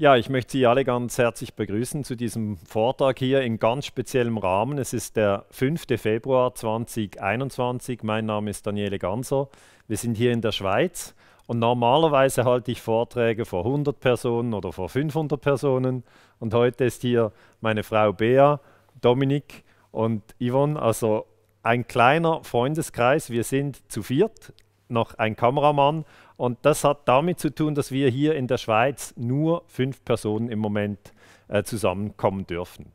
Ja, ich möchte Sie alle ganz herzlich begrüßen zu diesem Vortrag hier in ganz speziellem Rahmen. Es ist der 5. Februar 2021. Mein Name ist Daniele Ganser. Wir sind hier in der Schweiz und normalerweise halte ich Vorträge vor 100 Personen oder vor 500 Personen. Und heute ist hier meine Frau Bea, Dominik und Yvonne, also ein kleiner Freundeskreis. Wir sind zu viert, noch ein Kameramann und das hat damit zu tun, dass wir hier in der Schweiz nur fünf Personen im Moment äh, zusammenkommen dürfen.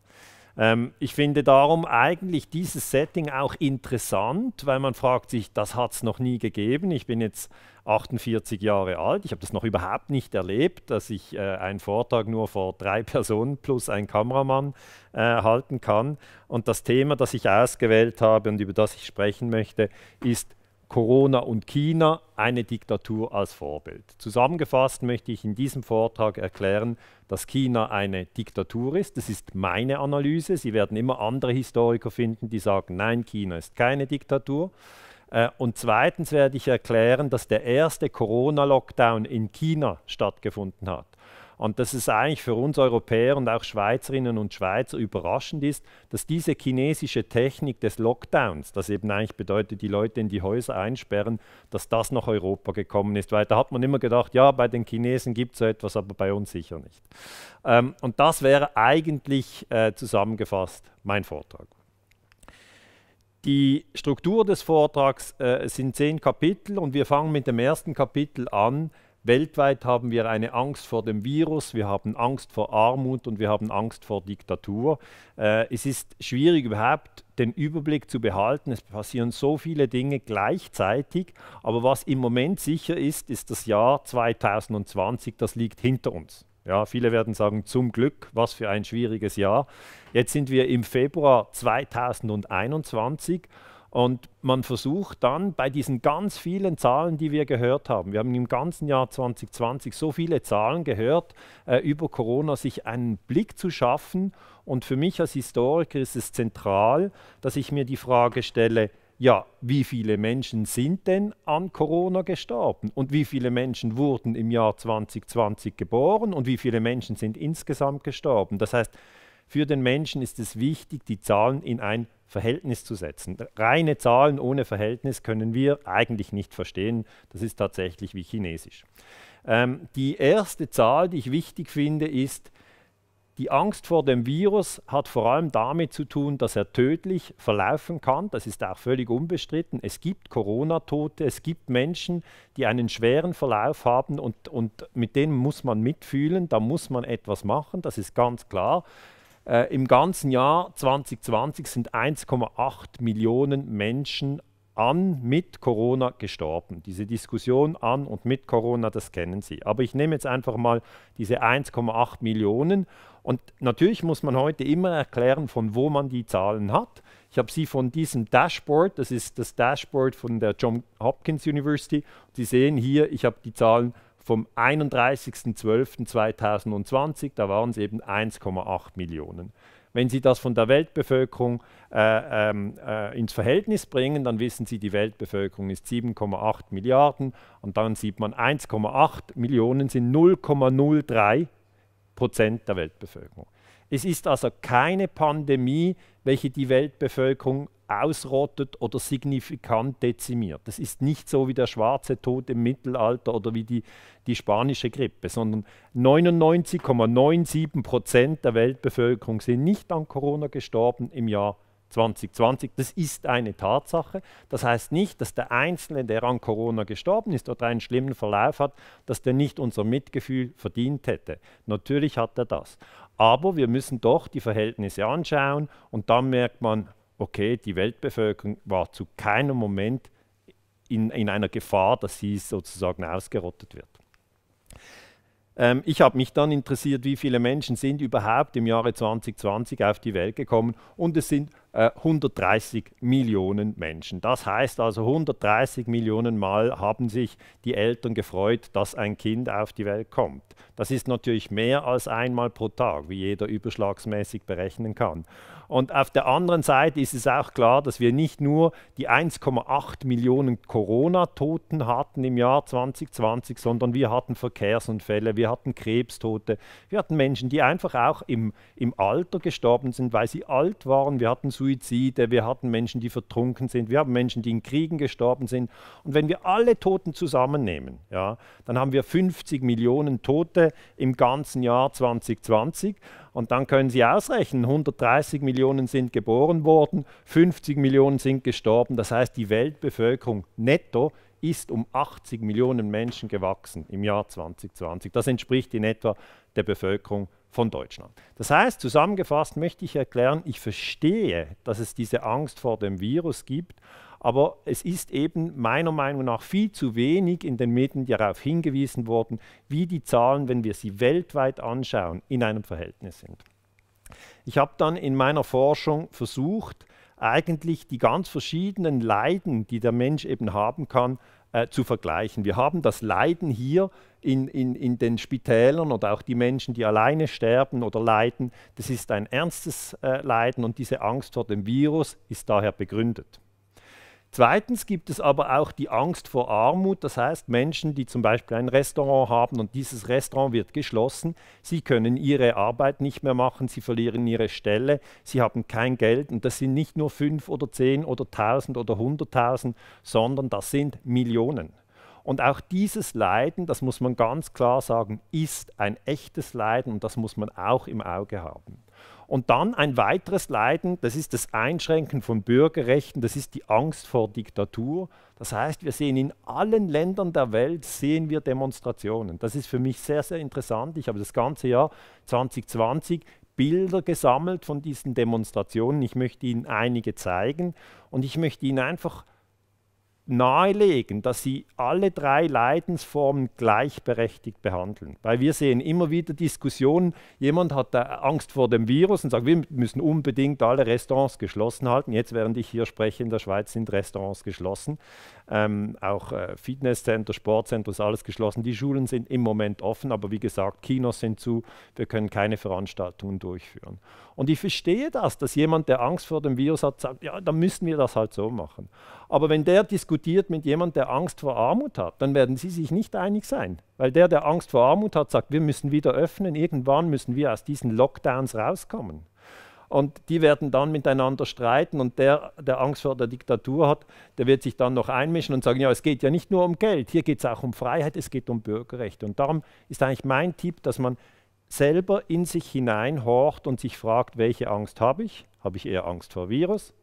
Ähm, ich finde darum eigentlich dieses Setting auch interessant, weil man fragt sich, das hat es noch nie gegeben. Ich bin jetzt 48 Jahre alt, ich habe das noch überhaupt nicht erlebt, dass ich äh, einen Vortrag nur vor drei Personen plus ein Kameramann äh, halten kann. Und das Thema, das ich ausgewählt habe und über das ich sprechen möchte, ist Corona und China eine Diktatur als Vorbild. Zusammengefasst möchte ich in diesem Vortrag erklären, dass China eine Diktatur ist. Das ist meine Analyse. Sie werden immer andere Historiker finden, die sagen, nein, China ist keine Diktatur. Äh, und zweitens werde ich erklären, dass der erste Corona-Lockdown in China stattgefunden hat. Und dass es eigentlich für uns Europäer und auch Schweizerinnen und Schweizer überraschend ist, dass diese chinesische Technik des Lockdowns, das eben eigentlich bedeutet, die Leute in die Häuser einsperren, dass das nach Europa gekommen ist. Weil da hat man immer gedacht, ja, bei den Chinesen gibt es so etwas, aber bei uns sicher nicht. Ähm, und das wäre eigentlich äh, zusammengefasst mein Vortrag. Die Struktur des Vortrags äh, sind zehn Kapitel und wir fangen mit dem ersten Kapitel an Weltweit haben wir eine Angst vor dem Virus, wir haben Angst vor Armut und wir haben Angst vor Diktatur. Äh, es ist schwierig überhaupt den Überblick zu behalten. Es passieren so viele Dinge gleichzeitig, aber was im Moment sicher ist, ist das Jahr 2020, das liegt hinter uns. Ja, viele werden sagen, zum Glück, was für ein schwieriges Jahr. Jetzt sind wir im Februar 2021 und man versucht dann bei diesen ganz vielen Zahlen, die wir gehört haben, wir haben im ganzen Jahr 2020 so viele Zahlen gehört äh, über Corona, sich einen Blick zu schaffen. Und für mich als Historiker ist es zentral, dass ich mir die Frage stelle, ja, wie viele Menschen sind denn an Corona gestorben? Und wie viele Menschen wurden im Jahr 2020 geboren? Und wie viele Menschen sind insgesamt gestorben? Das heißt, für den Menschen ist es wichtig, die Zahlen in ein Verhältnis zu setzen. Reine Zahlen ohne Verhältnis können wir eigentlich nicht verstehen. Das ist tatsächlich wie Chinesisch. Ähm, die erste Zahl, die ich wichtig finde, ist, die Angst vor dem Virus hat vor allem damit zu tun, dass er tödlich verlaufen kann. Das ist auch völlig unbestritten. Es gibt Corona-Tote, es gibt Menschen, die einen schweren Verlauf haben und, und mit denen muss man mitfühlen, da muss man etwas machen, das ist ganz klar. Äh, Im ganzen Jahr 2020 sind 1,8 Millionen Menschen an mit Corona gestorben. Diese Diskussion an und mit Corona, das kennen Sie. Aber ich nehme jetzt einfach mal diese 1,8 Millionen. Und natürlich muss man heute immer erklären, von wo man die Zahlen hat. Ich habe sie von diesem Dashboard, das ist das Dashboard von der Johns Hopkins University. Sie sehen hier, ich habe die Zahlen vom 31.12.2020, da waren es eben 1,8 Millionen. Wenn Sie das von der Weltbevölkerung äh, ähm, äh, ins Verhältnis bringen, dann wissen Sie, die Weltbevölkerung ist 7,8 Milliarden und dann sieht man, 1,8 Millionen sind 0,03 Prozent der Weltbevölkerung. Es ist also keine Pandemie, welche die Weltbevölkerung ausrottet oder signifikant dezimiert. Das ist nicht so wie der schwarze Tod im Mittelalter oder wie die, die spanische Grippe, sondern 99,97 Prozent der Weltbevölkerung sind nicht an Corona gestorben im Jahr 2020. Das ist eine Tatsache. Das heißt nicht, dass der Einzelne, der an Corona gestorben ist oder einen schlimmen Verlauf hat, dass der nicht unser Mitgefühl verdient hätte. Natürlich hat er das. Aber wir müssen doch die Verhältnisse anschauen und dann merkt man, okay, die Weltbevölkerung war zu keinem Moment in, in einer Gefahr, dass sie sozusagen ausgerottet wird. Ähm, ich habe mich dann interessiert, wie viele Menschen sind überhaupt im Jahre 2020 auf die Welt gekommen und es sind 130 äh, Millionen Menschen. Das heißt also, 130 Millionen Mal haben sich die Eltern gefreut, dass ein Kind auf die Welt kommt. Das ist natürlich mehr als einmal pro Tag, wie jeder überschlagsmäßig berechnen kann. Und auf der anderen Seite ist es auch klar, dass wir nicht nur die 1,8 Millionen Corona-Toten hatten im Jahr 2020, sondern wir hatten Verkehrsunfälle, wir hatten Krebstote, wir hatten Menschen, die einfach auch im, im Alter gestorben sind, weil sie alt waren, wir hatten Suizid Suizide, wir hatten Menschen, die vertrunken sind, wir haben Menschen, die in Kriegen gestorben sind. Und wenn wir alle Toten zusammennehmen, ja, dann haben wir 50 Millionen Tote im ganzen Jahr 2020. Und dann können Sie ausrechnen, 130 Millionen sind geboren worden, 50 Millionen sind gestorben. Das heißt, die Weltbevölkerung netto ist um 80 Millionen Menschen gewachsen im Jahr 2020. Das entspricht in etwa der Bevölkerung von Deutschland. Das heißt, zusammengefasst möchte ich erklären, ich verstehe, dass es diese Angst vor dem Virus gibt, aber es ist eben meiner Meinung nach viel zu wenig in den Medien darauf hingewiesen worden, wie die Zahlen, wenn wir sie weltweit anschauen, in einem Verhältnis sind. Ich habe dann in meiner Forschung versucht, eigentlich die ganz verschiedenen Leiden, die der Mensch eben haben kann, äh, zu vergleichen. Wir haben das Leiden hier in, in, in den Spitälern und auch die Menschen, die alleine sterben oder leiden, das ist ein ernstes äh, Leiden und diese Angst vor dem Virus ist daher begründet. Zweitens gibt es aber auch die Angst vor Armut, das heißt Menschen, die zum Beispiel ein Restaurant haben und dieses Restaurant wird geschlossen, sie können ihre Arbeit nicht mehr machen, sie verlieren ihre Stelle, sie haben kein Geld und das sind nicht nur fünf oder zehn oder tausend oder hunderttausend, sondern das sind Millionen. Und auch dieses Leiden, das muss man ganz klar sagen, ist ein echtes Leiden und das muss man auch im Auge haben. Und dann ein weiteres Leiden, das ist das Einschränken von Bürgerrechten, das ist die Angst vor Diktatur. Das heißt, wir sehen in allen Ländern der Welt, sehen wir Demonstrationen. Das ist für mich sehr, sehr interessant. Ich habe das ganze Jahr 2020 Bilder gesammelt von diesen Demonstrationen. Ich möchte Ihnen einige zeigen und ich möchte Ihnen einfach nahelegen, dass sie alle drei Leidensformen gleichberechtigt behandeln. Weil wir sehen immer wieder Diskussionen, jemand hat Angst vor dem Virus und sagt, wir müssen unbedingt alle Restaurants geschlossen halten. Jetzt, während ich hier spreche, in der Schweiz sind Restaurants geschlossen. Ähm, auch äh, Fitnesscenter, Sportcenter ist alles geschlossen. Die Schulen sind im Moment offen, aber wie gesagt, Kinos sind zu, wir können keine Veranstaltungen durchführen. Und ich verstehe das, dass jemand, der Angst vor dem Virus hat, sagt, ja, dann müssen wir das halt so machen. Aber wenn der diskutiert mit jemandem, der Angst vor Armut hat, dann werden sie sich nicht einig sein. Weil der, der Angst vor Armut hat, sagt, wir müssen wieder öffnen, irgendwann müssen wir aus diesen Lockdowns rauskommen. Und die werden dann miteinander streiten und der, der Angst vor der Diktatur hat, der wird sich dann noch einmischen und sagen, ja, es geht ja nicht nur um Geld, hier geht es auch um Freiheit, es geht um Bürgerrechte. Und darum ist eigentlich mein Tipp, dass man selber in sich hineinhorcht und sich fragt, welche Angst habe ich? Habe ich eher Angst vor Virus?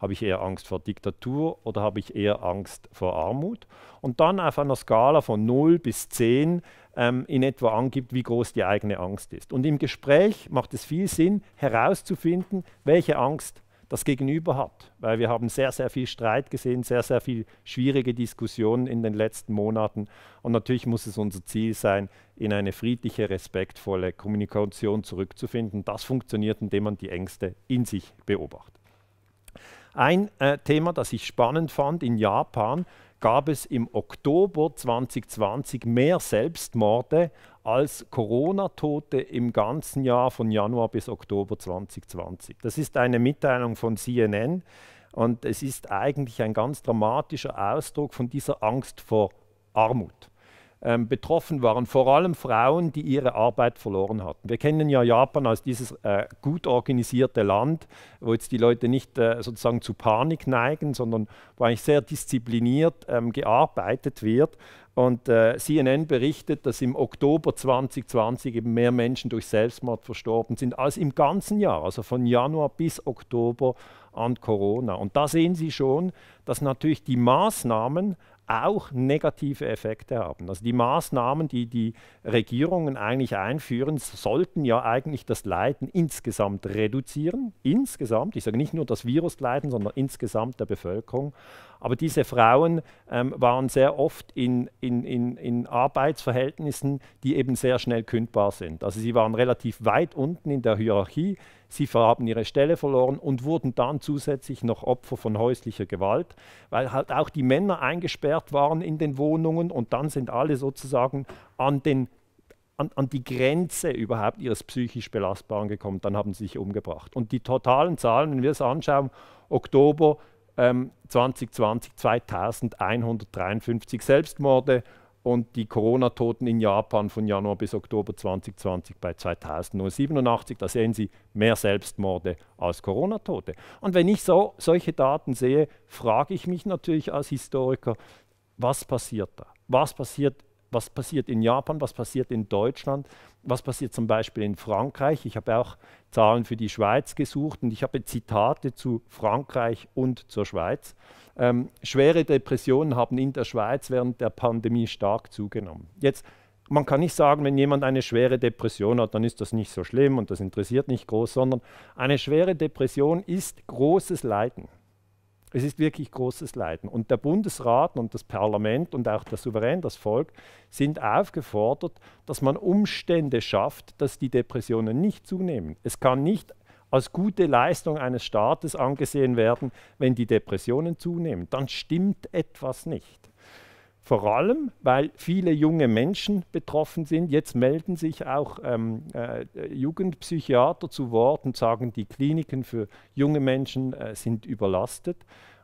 Habe ich eher Angst vor Diktatur oder habe ich eher Angst vor Armut? Und dann auf einer Skala von 0 bis 10 ähm, in etwa angibt, wie groß die eigene Angst ist. Und im Gespräch macht es viel Sinn, herauszufinden, welche Angst das Gegenüber hat. Weil wir haben sehr, sehr viel Streit gesehen, sehr, sehr viel schwierige Diskussionen in den letzten Monaten. Und natürlich muss es unser Ziel sein, in eine friedliche, respektvolle Kommunikation zurückzufinden. Das funktioniert, indem man die Ängste in sich beobachtet. Ein äh, Thema, das ich spannend fand, in Japan gab es im Oktober 2020 mehr Selbstmorde als Corona-Tote im ganzen Jahr von Januar bis Oktober 2020. Das ist eine Mitteilung von CNN und es ist eigentlich ein ganz dramatischer Ausdruck von dieser Angst vor Armut ähm, betroffen waren, vor allem Frauen, die ihre Arbeit verloren hatten. Wir kennen ja Japan als dieses äh, gut organisierte Land, wo jetzt die Leute nicht äh, sozusagen zu Panik neigen, sondern wo eigentlich sehr diszipliniert ähm, gearbeitet wird. Und äh, CNN berichtet, dass im Oktober 2020 eben mehr Menschen durch Selbstmord verstorben sind als im ganzen Jahr, also von Januar bis Oktober an Corona. Und da sehen Sie schon, dass natürlich die Maßnahmen, auch negative Effekte haben. Also die Maßnahmen, die die Regierungen eigentlich einführen, sollten ja eigentlich das Leiden insgesamt reduzieren. Insgesamt, ich sage nicht nur das Virusleiden, sondern insgesamt der Bevölkerung. Aber diese Frauen ähm, waren sehr oft in, in, in, in Arbeitsverhältnissen, die eben sehr schnell kündbar sind. Also sie waren relativ weit unten in der Hierarchie Sie haben ihre Stelle verloren und wurden dann zusätzlich noch Opfer von häuslicher Gewalt, weil halt auch die Männer eingesperrt waren in den Wohnungen und dann sind alle sozusagen an den an, an, die Grenze überhaupt ihres psychisch Belastbaren gekommen, dann haben sie sich umgebracht. Und die totalen Zahlen, wenn wir es anschauen, Oktober ähm, 2020 2153 Selbstmorde, und die Corona-Toten in Japan von Januar bis Oktober 2020 bei 2087. Da sehen Sie mehr Selbstmorde als Corona-Tote. Und wenn ich so, solche Daten sehe, frage ich mich natürlich als Historiker, was passiert da? Was passiert, was passiert in Japan? Was passiert in Deutschland? Was passiert zum Beispiel in Frankreich? Ich habe auch Zahlen für die Schweiz gesucht und ich habe Zitate zu Frankreich und zur Schweiz. Ähm, schwere Depressionen haben in der Schweiz während der Pandemie stark zugenommen. Jetzt, man kann nicht sagen, wenn jemand eine schwere Depression hat, dann ist das nicht so schlimm und das interessiert nicht groß, sondern eine schwere Depression ist großes Leiden. Es ist wirklich großes Leiden. Und der Bundesrat und das Parlament und auch der Souverän, das Volk, sind aufgefordert, dass man Umstände schafft, dass die Depressionen nicht zunehmen. Es kann nicht als gute Leistung eines Staates angesehen werden, wenn die Depressionen zunehmen. Dann stimmt etwas nicht. Vor allem, weil viele junge Menschen betroffen sind. Jetzt melden sich auch ähm, äh, Jugendpsychiater zu Wort und sagen, die Kliniken für junge Menschen äh, sind überlastet.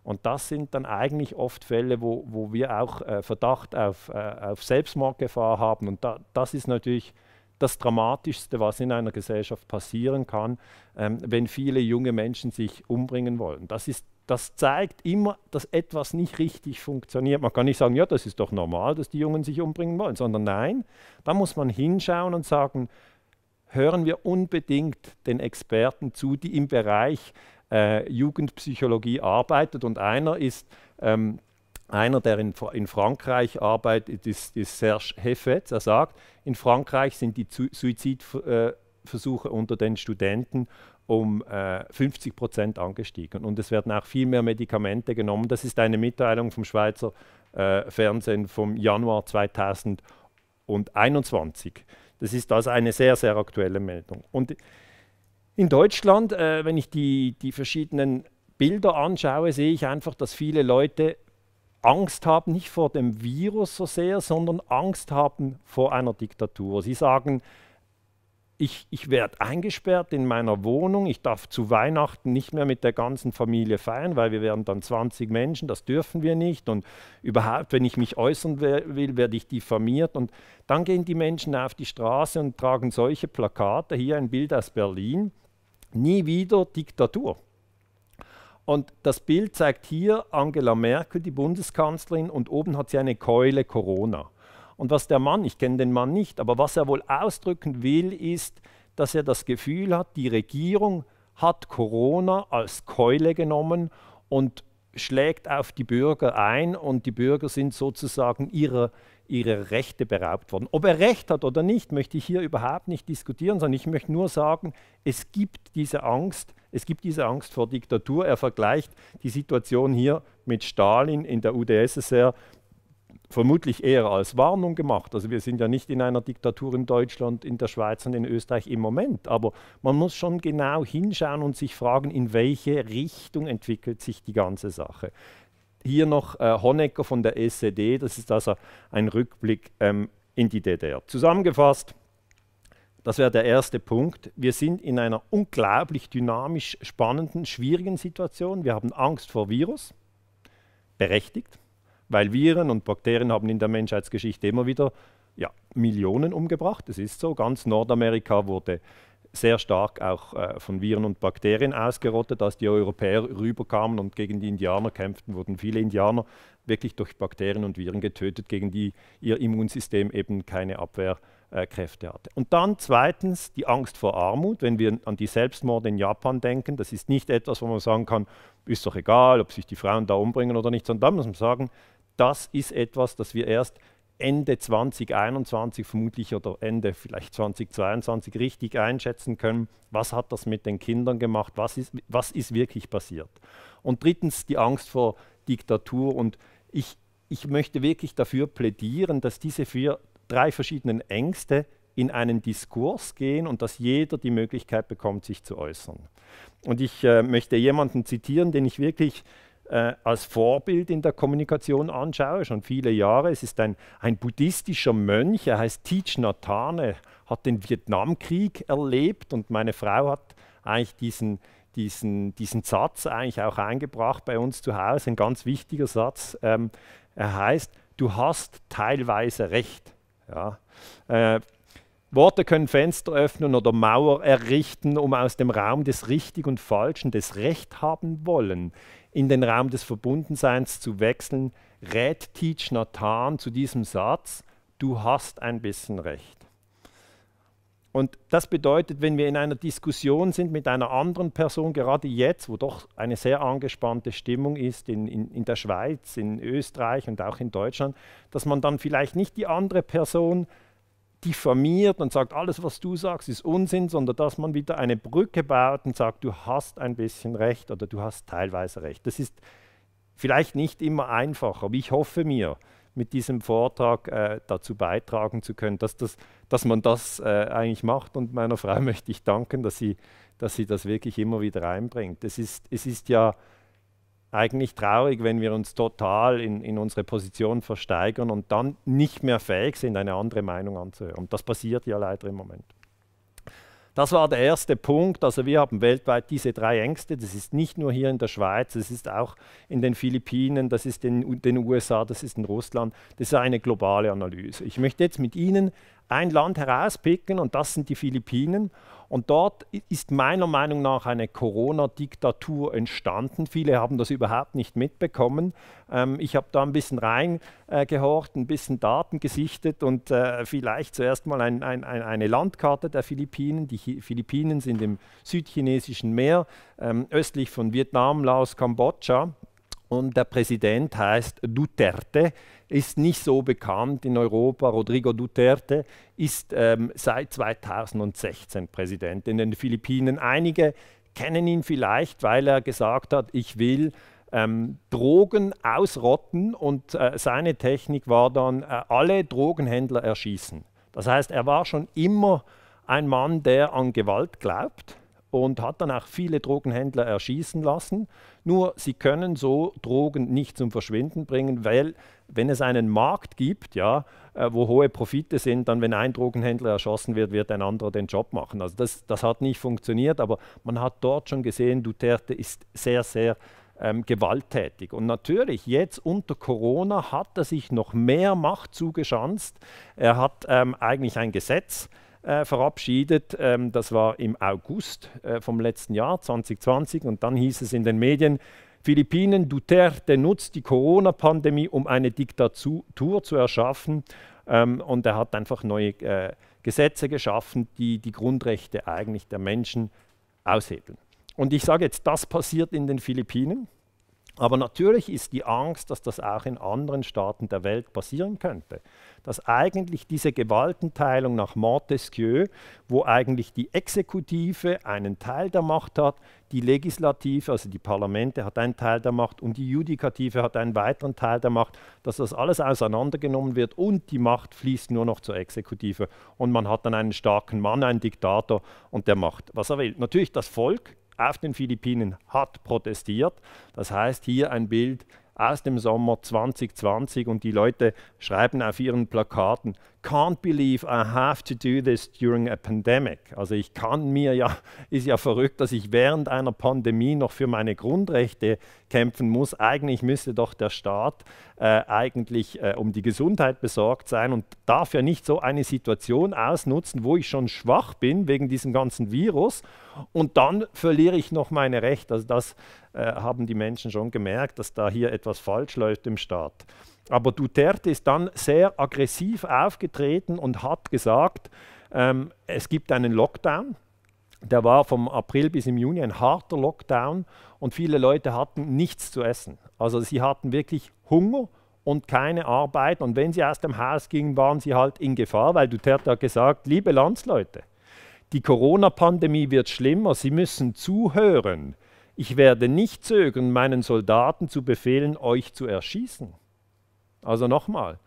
Und das sind dann eigentlich oft Fälle, wo, wo wir auch äh, Verdacht auf, äh, auf Selbstmordgefahr haben. Und da, das ist natürlich das Dramatischste, was in einer Gesellschaft passieren kann, ähm, wenn viele junge Menschen sich umbringen wollen. Das, ist, das zeigt immer, dass etwas nicht richtig funktioniert. Man kann nicht sagen, ja, das ist doch normal, dass die Jungen sich umbringen wollen, sondern nein, da muss man hinschauen und sagen, hören wir unbedingt den Experten zu, die im Bereich äh, Jugendpsychologie arbeitet. Und einer ist ähm, einer, der in, in Frankreich arbeitet, ist, ist Serge Heffetz. Er sagt, in Frankreich sind die Suizidversuche unter den Studenten um äh, 50 Prozent angestiegen. Und es werden auch viel mehr Medikamente genommen. Das ist eine Mitteilung vom Schweizer äh, Fernsehen vom Januar 2021. Das ist also eine sehr, sehr aktuelle Meldung. Und in Deutschland, äh, wenn ich die, die verschiedenen Bilder anschaue, sehe ich einfach, dass viele Leute Angst haben nicht vor dem Virus so sehr, sondern Angst haben vor einer Diktatur. Sie sagen, ich, ich werde eingesperrt in meiner Wohnung, ich darf zu Weihnachten nicht mehr mit der ganzen Familie feiern, weil wir wären dann 20 Menschen, das dürfen wir nicht. Und überhaupt, wenn ich mich äußern will, werde ich diffamiert. Und dann gehen die Menschen auf die Straße und tragen solche Plakate, hier ein Bild aus Berlin, nie wieder Diktatur. Und das Bild zeigt hier Angela Merkel, die Bundeskanzlerin, und oben hat sie eine Keule Corona. Und was der Mann, ich kenne den Mann nicht, aber was er wohl ausdrücken will, ist, dass er das Gefühl hat, die Regierung hat Corona als Keule genommen und schlägt auf die Bürger ein und die Bürger sind sozusagen ihrer, ihrer Rechte beraubt worden. Ob er recht hat oder nicht, möchte ich hier überhaupt nicht diskutieren, sondern ich möchte nur sagen, es gibt diese Angst, es gibt diese Angst vor Diktatur. Er vergleicht die Situation hier mit Stalin in der UdSSR vermutlich eher als Warnung gemacht. Also wir sind ja nicht in einer Diktatur in Deutschland, in der Schweiz und in Österreich im Moment, aber man muss schon genau hinschauen und sich fragen, in welche Richtung entwickelt sich die ganze Sache. Hier noch äh, Honecker von der SED, das ist also ein Rückblick ähm, in die DDR. Zusammengefasst, das wäre der erste Punkt. Wir sind in einer unglaublich dynamisch spannenden, schwierigen Situation. Wir haben Angst vor Virus, berechtigt, weil Viren und Bakterien haben in der Menschheitsgeschichte immer wieder ja, Millionen umgebracht. Das ist so. Ganz Nordamerika wurde sehr stark auch äh, von Viren und Bakterien ausgerottet. Als die Europäer rüberkamen und gegen die Indianer kämpften, wurden viele Indianer wirklich durch Bakterien und Viren getötet, gegen die ihr Immunsystem eben keine Abwehr äh, äh, Kräfte hatte. Und dann zweitens die Angst vor Armut. Wenn wir an die Selbstmorde in Japan denken, das ist nicht etwas, wo man sagen kann, ist doch egal, ob sich die Frauen da umbringen oder nicht, sondern da muss man sagen, das ist etwas, das wir erst Ende 2021 vermutlich oder Ende vielleicht 2022 richtig einschätzen können, was hat das mit den Kindern gemacht, was ist, was ist wirklich passiert. Und drittens die Angst vor Diktatur. Und ich, ich möchte wirklich dafür plädieren, dass diese vier drei verschiedenen Ängste in einen Diskurs gehen und dass jeder die Möglichkeit bekommt, sich zu äußern. Und ich äh, möchte jemanden zitieren, den ich wirklich äh, als Vorbild in der Kommunikation anschaue, schon viele Jahre. Es ist ein, ein buddhistischer Mönch, er heißt Teach Nhat hat den Vietnamkrieg erlebt und meine Frau hat eigentlich diesen, diesen, diesen Satz eigentlich auch eingebracht bei uns zu Hause, ein ganz wichtiger Satz. Ähm, er heißt, du hast teilweise recht. Ja. Äh, Worte können Fenster öffnen oder Mauer errichten, um aus dem Raum des Richtig und Falschen, des Recht haben wollen, in den Raum des Verbundenseins zu wechseln, rät Teach Nathan zu diesem Satz, du hast ein bisschen Recht. Und das bedeutet, wenn wir in einer Diskussion sind mit einer anderen Person, gerade jetzt, wo doch eine sehr angespannte Stimmung ist in, in, in, der Schweiz, in Österreich und auch in Deutschland, dass man dann vielleicht nicht die andere Person diffamiert und sagt, alles, was du sagst, ist Unsinn, sondern dass man wieder eine Brücke baut und sagt, du hast ein bisschen recht oder du hast teilweise recht. Das ist vielleicht nicht immer einfach, aber ich hoffe mir, mit diesem Vortrag äh, dazu beitragen zu können, dass, das, dass man das äh, eigentlich macht. Und meiner Frau möchte ich danken, dass sie, dass sie das wirklich immer wieder einbringt. Es ist, es ist ja eigentlich traurig, wenn wir uns total in, in unsere Position versteigern und dann nicht mehr fähig sind, eine andere Meinung anzuhören. Und das passiert ja leider im Moment. Das war der erste Punkt. Also wir haben weltweit diese drei Ängste. Das ist nicht nur hier in der Schweiz, das ist auch in den Philippinen, das ist in den USA, das ist in Russland. Das ist eine globale Analyse. Ich möchte jetzt mit Ihnen ein Land herauspicken und das sind die Philippinen. Und dort ist meiner Meinung nach eine Corona-Diktatur entstanden. Viele haben das überhaupt nicht mitbekommen. Ähm, ich habe da ein bisschen reingehorcht, ein bisschen Daten gesichtet und äh, vielleicht zuerst mal ein, ein, ein, eine Landkarte der Philippinen. Die Ch Philippinen sind im südchinesischen Meer, ähm, östlich von Vietnam, Laos, Kambodscha und der Präsident heißt Duterte, ist nicht so bekannt in Europa. Rodrigo Duterte ist ähm, seit 2016 Präsident in den Philippinen. Einige kennen ihn vielleicht, weil er gesagt hat, ich will ähm, Drogen ausrotten und äh, seine Technik war dann, äh, alle Drogenhändler erschießen. Das heißt, er war schon immer ein Mann, der an Gewalt glaubt und hat dann auch viele Drogenhändler erschießen lassen. Nur sie können so Drogen nicht zum Verschwinden bringen, weil wenn es einen Markt gibt, ja, äh, wo hohe Profite sind, dann wenn ein Drogenhändler erschossen wird, wird ein anderer den Job machen. Also das, das hat nicht funktioniert, aber man hat dort schon gesehen, Duterte ist sehr, sehr ähm, gewalttätig. Und natürlich, jetzt unter Corona hat er sich noch mehr Macht zugeschanzt. Er hat ähm, eigentlich ein Gesetz äh, verabschiedet. Ähm, das war im August äh, vom letzten Jahr 2020 und dann hieß es in den Medien, Philippinen Duterte nutzt die Corona-Pandemie, um eine Diktatur zu erschaffen. Ähm, und er hat einfach neue äh, Gesetze geschaffen, die die Grundrechte eigentlich der Menschen aushebeln. Und ich sage jetzt, das passiert in den Philippinen. Aber natürlich ist die Angst, dass das auch in anderen Staaten der Welt passieren könnte. Dass eigentlich diese Gewaltenteilung nach Montesquieu, wo eigentlich die Exekutive einen Teil der Macht hat, die Legislative, also die Parlamente, hat einen Teil der Macht und die Judikative hat einen weiteren Teil der Macht, dass das alles auseinandergenommen wird und die Macht fließt nur noch zur Exekutive. Und man hat dann einen starken Mann, einen Diktator und der macht, was er will. Natürlich das Volk auf den Philippinen hat protestiert. Das heißt hier ein Bild aus dem Sommer 2020 und die Leute schreiben auf ihren Plakaten, can't believe I have to do this during a pandemic. Also ich kann mir ja, ist ja verrückt, dass ich während einer Pandemie noch für meine Grundrechte kämpfen muss. Eigentlich müsste doch der Staat äh, eigentlich äh, um die Gesundheit besorgt sein und darf ja nicht so eine Situation ausnutzen, wo ich schon schwach bin wegen diesem ganzen Virus und dann verliere ich noch meine Rechte. Also das äh, haben die Menschen schon gemerkt, dass da hier etwas falsch läuft im Staat. Aber Duterte ist dann sehr aggressiv aufgetreten und hat gesagt, ähm, es gibt einen Lockdown. Der war vom April bis im Juni ein harter Lockdown und viele Leute hatten nichts zu essen. Also sie hatten wirklich Hunger und keine Arbeit. Und wenn sie aus dem Haus gingen, waren sie halt in Gefahr, weil Duterte hat gesagt, liebe Landsleute, die Corona-Pandemie wird schlimmer, Sie müssen zuhören ich werde nicht zögern, meinen Soldaten zu befehlen, euch zu erschießen. Also nochmal,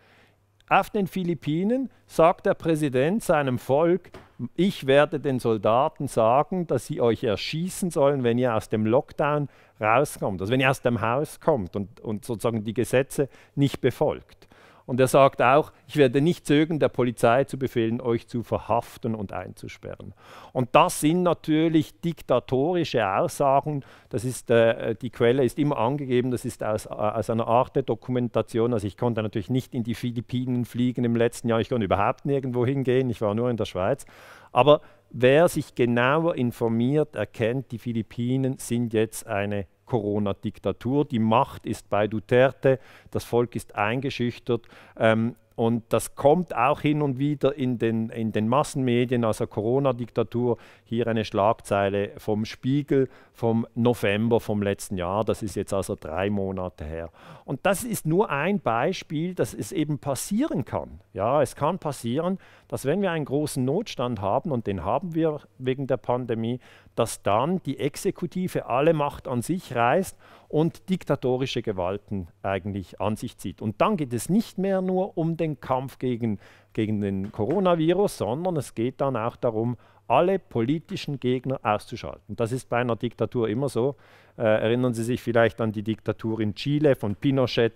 auf den Philippinen sagt der Präsident seinem Volk, ich werde den Soldaten sagen, dass sie euch erschießen sollen, wenn ihr aus dem Lockdown rauskommt, also wenn ihr aus dem Haus kommt und, und sozusagen die Gesetze nicht befolgt. Und er sagt auch, ich werde nicht zögern, der Polizei zu befehlen, euch zu verhaften und einzusperren. Und das sind natürlich diktatorische Aussagen. Das ist, äh, die Quelle ist immer angegeben, das ist aus, äh, aus einer Art der Dokumentation. Also ich konnte natürlich nicht in die Philippinen fliegen im letzten Jahr, ich konnte überhaupt nirgendwo hingehen, ich war nur in der Schweiz. Aber wer sich genauer informiert, erkennt, die Philippinen sind jetzt eine Corona-Diktatur. Die Macht ist bei Duterte, das Volk ist eingeschüchtert. Ähm, und das kommt auch hin und wieder in den, in den Massenmedien, also Corona-Diktatur. Hier eine Schlagzeile vom Spiegel vom November vom letzten Jahr. Das ist jetzt also drei Monate her. Und das ist nur ein Beispiel, dass es eben passieren kann. Ja, es kann passieren, dass wenn wir einen großen Notstand haben, und den haben wir wegen der Pandemie, dass dann die Exekutive alle Macht an sich reißt und diktatorische Gewalten eigentlich an sich zieht. Und dann geht es nicht mehr nur um den Kampf gegen, gegen den Coronavirus, sondern es geht dann auch darum, alle politischen Gegner auszuschalten. Das ist bei einer Diktatur immer so. Äh, erinnern Sie sich vielleicht an die Diktatur in Chile von Pinochet.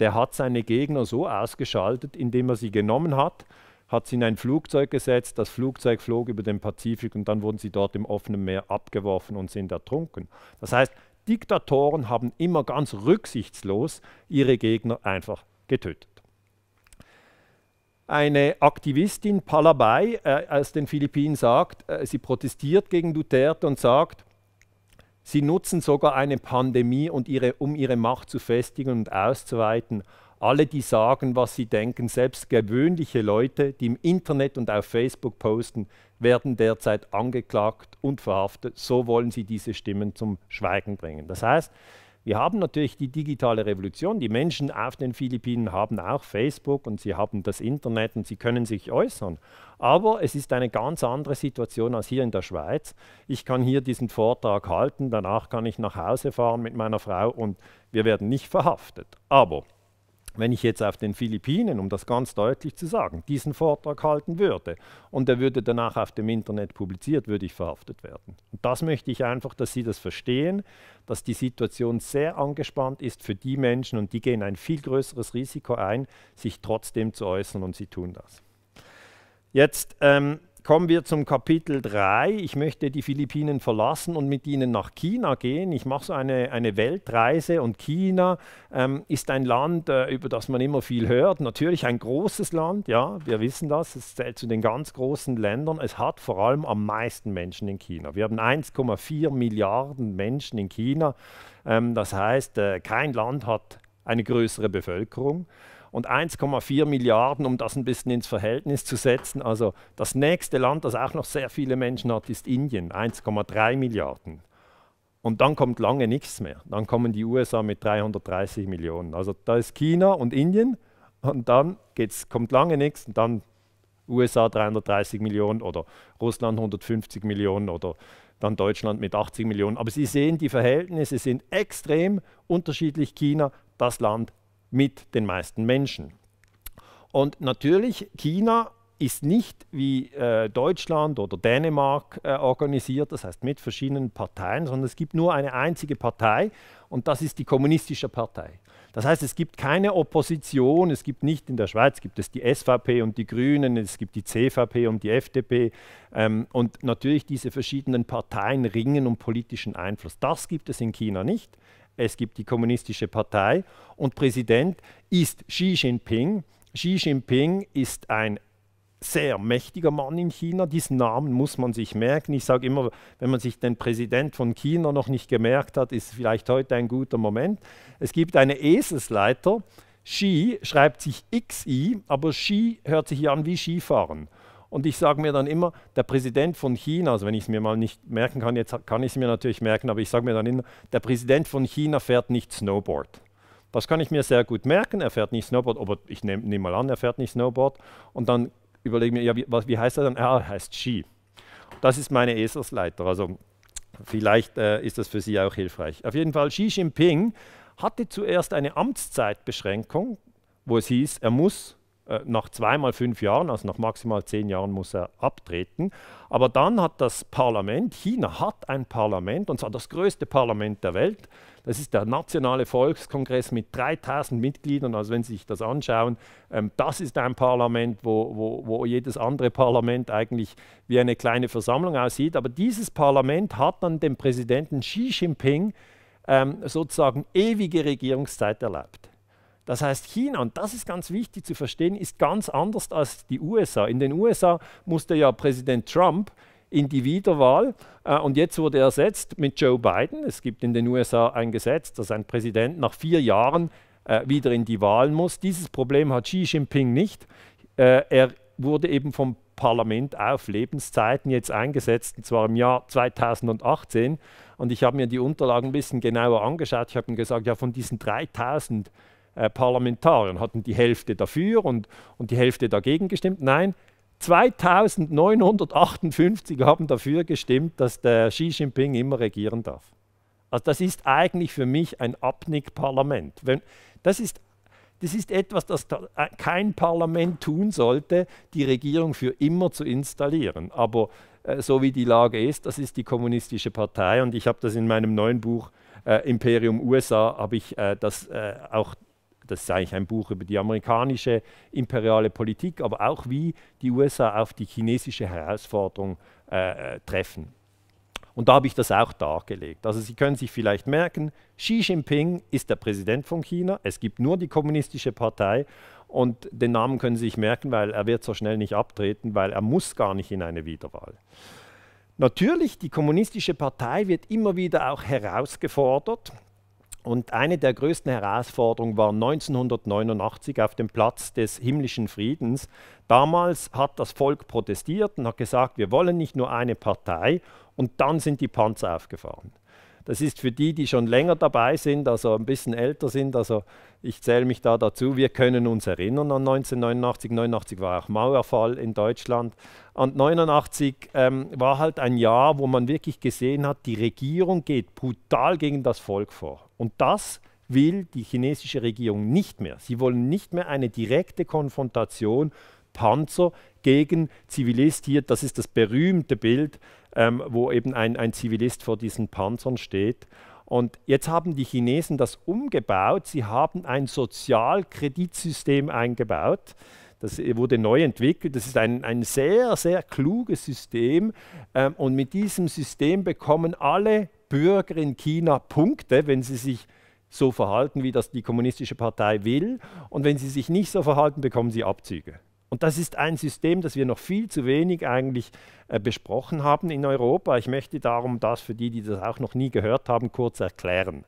Der hat seine Gegner so ausgeschaltet, indem er sie genommen hat hat sie in ein Flugzeug gesetzt, das Flugzeug flog über den Pazifik und dann wurden sie dort im offenen Meer abgeworfen und sind ertrunken. Das heißt, Diktatoren haben immer ganz rücksichtslos ihre Gegner einfach getötet. Eine Aktivistin, Palabay, äh, aus den Philippinen sagt, äh, sie protestiert gegen Duterte und sagt, sie nutzen sogar eine Pandemie, und ihre, um ihre Macht zu festigen und auszuweiten, alle, die sagen, was sie denken, selbst gewöhnliche Leute, die im Internet und auf Facebook posten, werden derzeit angeklagt und verhaftet. So wollen sie diese Stimmen zum Schweigen bringen. Das heißt, wir haben natürlich die digitale Revolution. Die Menschen auf den Philippinen haben auch Facebook und sie haben das Internet und sie können sich äußern. Aber es ist eine ganz andere Situation als hier in der Schweiz. Ich kann hier diesen Vortrag halten, danach kann ich nach Hause fahren mit meiner Frau und wir werden nicht verhaftet. Aber wenn ich jetzt auf den Philippinen, um das ganz deutlich zu sagen, diesen Vortrag halten würde und er würde danach auf dem Internet publiziert, würde ich verhaftet werden. Und das möchte ich einfach, dass Sie das verstehen, dass die Situation sehr angespannt ist für die Menschen und die gehen ein viel größeres Risiko ein, sich trotzdem zu äußern und sie tun das. Jetzt ähm, kommen wir zum Kapitel 3. Ich möchte die Philippinen verlassen und mit ihnen nach China gehen. Ich mache so eine, eine Weltreise und China ähm, ist ein Land, äh, über das man immer viel hört. Natürlich ein großes Land, ja, wir wissen das. Es zählt zu den ganz großen Ländern. Es hat vor allem am meisten Menschen in China. Wir haben 1,4 Milliarden Menschen in China. Ähm, das heißt, äh, kein Land hat eine größere Bevölkerung und 1,4 Milliarden, um das ein bisschen ins Verhältnis zu setzen. Also das nächste Land, das auch noch sehr viele Menschen hat, ist Indien, 1,3 Milliarden. Und dann kommt lange nichts mehr. Dann kommen die USA mit 330 Millionen. Also da ist China und Indien und dann geht's, kommt lange nichts und dann USA 330 Millionen oder Russland 150 Millionen oder dann Deutschland mit 80 Millionen. Aber Sie sehen, die Verhältnisse sind extrem unterschiedlich. China, das Land mit den meisten Menschen. Und natürlich, China ist nicht wie äh, Deutschland oder Dänemark äh, organisiert, das heißt mit verschiedenen Parteien, sondern es gibt nur eine einzige Partei und das ist die Kommunistische Partei. Das heißt, es gibt keine Opposition, es gibt nicht in der Schweiz, gibt es die SVP und die Grünen, es gibt die CVP und die FDP ähm, und natürlich diese verschiedenen Parteien ringen um politischen Einfluss. Das gibt es in China nicht es gibt die Kommunistische Partei und Präsident ist Xi Jinping. Xi Jinping ist ein sehr mächtiger Mann in China. Diesen Namen muss man sich merken. Ich sage immer, wenn man sich den Präsident von China noch nicht gemerkt hat, ist vielleicht heute ein guter Moment. Es gibt eine Eselsleiter. Xi schreibt sich XI, aber Xi hört sich an wie Skifahren. Und ich sage mir dann immer, der Präsident von China, also wenn ich es mir mal nicht merken kann, jetzt kann ich es mir natürlich merken, aber ich sage mir dann immer, der Präsident von China fährt nicht Snowboard. Das kann ich mir sehr gut merken, er fährt nicht Snowboard, aber ich nehme nehm mal an, er fährt nicht Snowboard. Und dann überlege ich mir, ja, wie, was, wie heißt er dann? Ah, er heißt Ski. Das ist meine ESOS-Leiter, also vielleicht äh, ist das für Sie auch hilfreich. Auf jeden Fall, Xi Jinping hatte zuerst eine Amtszeitbeschränkung, wo es hieß, er muss äh, nach zweimal fünf Jahren, also nach maximal zehn Jahren, muss er abtreten. Aber dann hat das Parlament, China hat ein Parlament, und zwar das größte Parlament der Welt. Das ist der Nationale Volkskongress mit 3000 Mitgliedern. Also wenn Sie sich das anschauen, ähm, das ist ein Parlament, wo, wo, wo jedes andere Parlament eigentlich wie eine kleine Versammlung aussieht. Aber dieses Parlament hat dann dem Präsidenten Xi Jinping ähm, sozusagen ewige Regierungszeit erlaubt. Das heißt, China, und das ist ganz wichtig zu verstehen, ist ganz anders als die USA. In den USA musste ja Präsident Trump in die Wiederwahl äh, und jetzt wurde er ersetzt mit Joe Biden. Es gibt in den USA ein Gesetz, dass ein Präsident nach vier Jahren äh, wieder in die Wahlen muss. Dieses Problem hat Xi Jinping nicht. Äh, er wurde eben vom Parlament auf Lebenszeiten jetzt eingesetzt, und zwar im Jahr 2018. Und ich habe mir die Unterlagen ein bisschen genauer angeschaut. Ich habe ihm gesagt, ja, von diesen 3000 äh, Parlamentariern hatten die Hälfte dafür und, und die Hälfte dagegen gestimmt. Nein, 2958 haben dafür gestimmt, dass der Xi Jinping immer regieren darf. Also das ist eigentlich für mich ein Abnick-Parlament. Das ist, das ist etwas, das äh, kein Parlament tun sollte, die Regierung für immer zu installieren. Aber äh, so wie die Lage ist, das ist die kommunistische Partei und ich habe das in meinem neuen Buch äh, Imperium USA, habe ich äh, das äh, auch das ist eigentlich ein Buch über die amerikanische imperiale Politik, aber auch wie die USA auf die chinesische Herausforderung äh, äh, treffen. Und da habe ich das auch dargelegt. Also Sie können sich vielleicht merken, Xi Jinping ist der Präsident von China, es gibt nur die kommunistische Partei und den Namen können Sie sich merken, weil er wird so schnell nicht abtreten, weil er muss gar nicht in eine Wiederwahl. Natürlich, die kommunistische Partei wird immer wieder auch herausgefordert und eine der größten Herausforderungen war 1989 auf dem Platz des himmlischen Friedens. Damals hat das Volk protestiert und hat gesagt, wir wollen nicht nur eine Partei. Und dann sind die Panzer aufgefahren. Das ist für die, die schon länger dabei sind, also ein bisschen älter sind, also ich zähle mich da dazu, wir können uns erinnern an 1989. 89 war auch Mauerfall in Deutschland. Und 89 ähm, war halt ein Jahr, wo man wirklich gesehen hat, die Regierung geht brutal gegen das Volk vor. Und das will die chinesische Regierung nicht mehr. Sie wollen nicht mehr eine direkte Konfrontation Panzer gegen Zivilist hier, das ist das berühmte Bild, ähm, wo eben ein, ein Zivilist vor diesen Panzern steht. Und jetzt haben die Chinesen das umgebaut. Sie haben ein Sozialkreditsystem eingebaut. Das wurde neu entwickelt. Das ist ein, ein sehr, sehr kluges System. Ähm, und mit diesem System bekommen alle Bürger in China Punkte, wenn sie sich so verhalten, wie das die kommunistische Partei will. Und wenn sie sich nicht so verhalten, bekommen sie Abzüge. Und das ist ein System, das wir noch viel zu wenig eigentlich äh, besprochen haben in Europa. Ich möchte darum das für die, die das auch noch nie gehört haben, kurz erklären.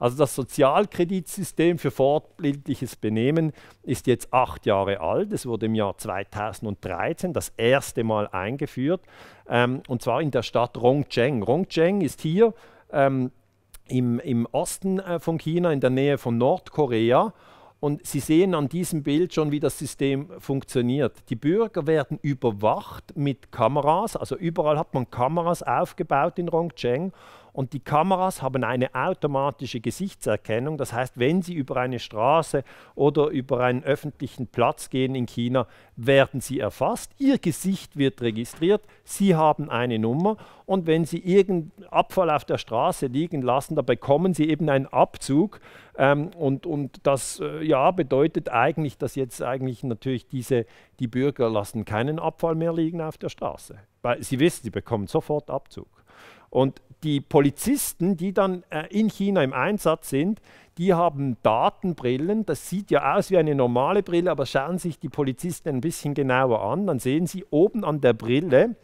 Also das Sozialkreditsystem für fortbildliches Benehmen ist jetzt acht Jahre alt. Es wurde im Jahr 2013 das erste Mal eingeführt, ähm, und zwar in der Stadt Rongcheng. Rongcheng ist hier ähm, im, im Osten äh, von China in der Nähe von Nordkorea. Und Sie sehen an diesem Bild schon, wie das System funktioniert. Die Bürger werden überwacht mit Kameras, also überall hat man Kameras aufgebaut in Rongcheng und die Kameras haben eine automatische Gesichtserkennung. Das heißt, wenn sie über eine Straße oder über einen öffentlichen Platz gehen in China, werden sie erfasst. Ihr Gesicht wird registriert. Sie haben eine Nummer. Und wenn sie irgendeinen Abfall auf der Straße liegen lassen, da bekommen sie eben einen Abzug. Ähm, und, und das äh, ja, bedeutet eigentlich, dass jetzt eigentlich natürlich diese, die Bürger lassen keinen Abfall mehr liegen auf der Straße. Weil sie wissen, sie bekommen sofort Abzug. Und die Polizisten, die dann äh, in China im Einsatz sind, die haben Datenbrillen. Das sieht ja aus wie eine normale Brille, aber schauen sich die Polizisten ein bisschen genauer an. Dann sehen sie oben an der Brille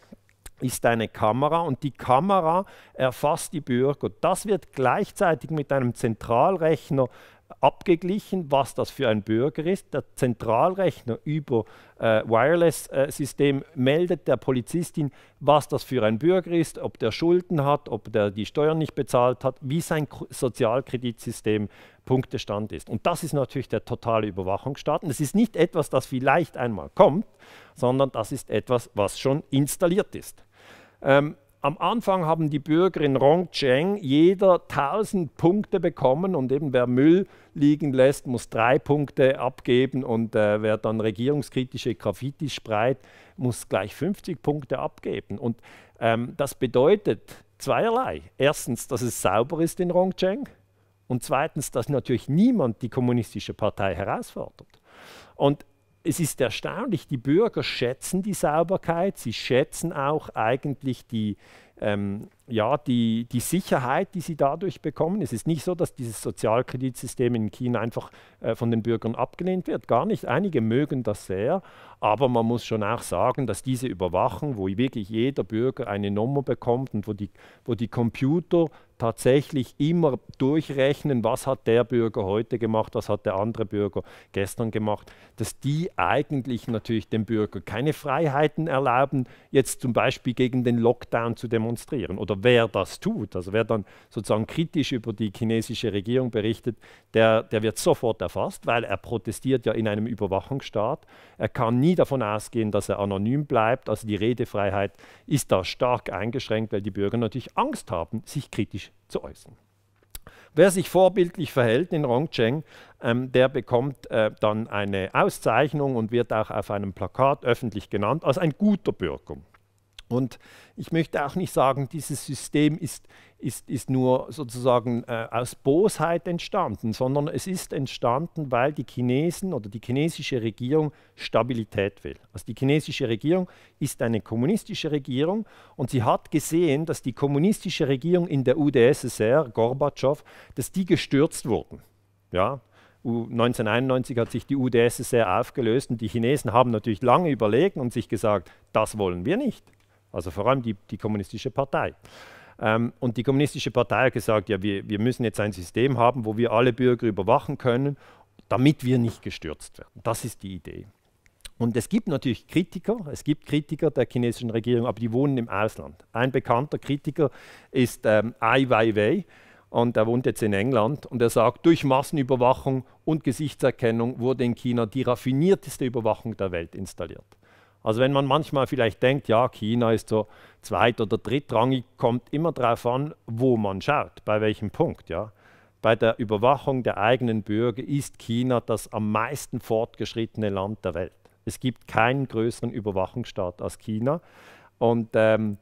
ist eine Kamera und die Kamera erfasst die Bürger. Das wird gleichzeitig mit einem Zentralrechner abgeglichen, was das für ein Bürger ist. Der Zentralrechner über äh, Wireless-System äh, meldet der Polizistin, was das für ein Bürger ist, ob der Schulden hat, ob der die Steuern nicht bezahlt hat, wie sein K Sozialkreditsystem Punktestand ist. Und das ist natürlich der totale Überwachungsstaat. Und es ist nicht etwas, das vielleicht einmal kommt, sondern das ist etwas, was schon installiert ist. Ähm, am Anfang haben die Bürger in Rongcheng jeder 1000 Punkte bekommen und eben wer Müll liegen lässt, muss drei Punkte abgeben und äh, wer dann regierungskritische Graffiti spreit, muss gleich 50 Punkte abgeben. Und ähm, das bedeutet zweierlei. Erstens, dass es sauber ist in Rongcheng und zweitens, dass natürlich niemand die kommunistische Partei herausfordert. Und es ist erstaunlich, die Bürger schätzen die Sauberkeit, sie schätzen auch eigentlich die, ähm, ja, die, die Sicherheit, die sie dadurch bekommen. Es ist nicht so, dass dieses Sozialkreditsystem in China einfach äh, von den Bürgern abgelehnt wird, gar nicht. Einige mögen das sehr, aber man muss schon auch sagen, dass diese Überwachung, wo wirklich jeder Bürger eine Nummer bekommt und wo die, wo die Computer tatsächlich immer durchrechnen, was hat der Bürger heute gemacht, was hat der andere Bürger gestern gemacht, dass die eigentlich natürlich dem Bürger keine Freiheiten erlauben, jetzt zum Beispiel gegen den Lockdown zu demonstrieren. Oder wer das tut, also wer dann sozusagen kritisch über die chinesische Regierung berichtet, der, der wird sofort erfasst, weil er protestiert ja in einem Überwachungsstaat. Er kann nie davon ausgehen, dass er anonym bleibt. Also die Redefreiheit ist da stark eingeschränkt, weil die Bürger natürlich Angst haben, sich kritisch kritisch zu äußern. Wer sich vorbildlich verhält in Rongcheng, ähm, der bekommt äh, dann eine Auszeichnung und wird auch auf einem Plakat öffentlich genannt als ein guter Bürger. Und ich möchte auch nicht sagen, dieses System ist, ist, ist nur sozusagen äh, aus Bosheit entstanden, sondern es ist entstanden, weil die Chinesen oder die chinesische Regierung Stabilität will. Also die chinesische Regierung ist eine kommunistische Regierung und sie hat gesehen, dass die kommunistische Regierung in der UdSSR, Gorbatschow, dass die gestürzt wurden. Ja, 1991 hat sich die UdSSR aufgelöst und die Chinesen haben natürlich lange überlegt und sich gesagt, das wollen wir nicht also vor allem die, die kommunistische Partei. Ähm, und die kommunistische Partei hat gesagt, ja, wir, wir müssen jetzt ein System haben, wo wir alle Bürger überwachen können, damit wir nicht gestürzt werden. Das ist die Idee. Und es gibt natürlich Kritiker, es gibt Kritiker der chinesischen Regierung, aber die wohnen im Ausland. Ein bekannter Kritiker ist ähm, Ai Weiwei und er wohnt jetzt in England und er sagt, durch Massenüberwachung und Gesichtserkennung wurde in China die raffinierteste Überwachung der Welt installiert. Also wenn man manchmal vielleicht denkt, ja, China ist so zweit- oder drittrangig, kommt immer darauf an, wo man schaut, bei welchem Punkt. Ja. Bei der Überwachung der eigenen Bürger ist China das am meisten fortgeschrittene Land der Welt. Es gibt keinen größeren Überwachungsstaat als China. Und ähm,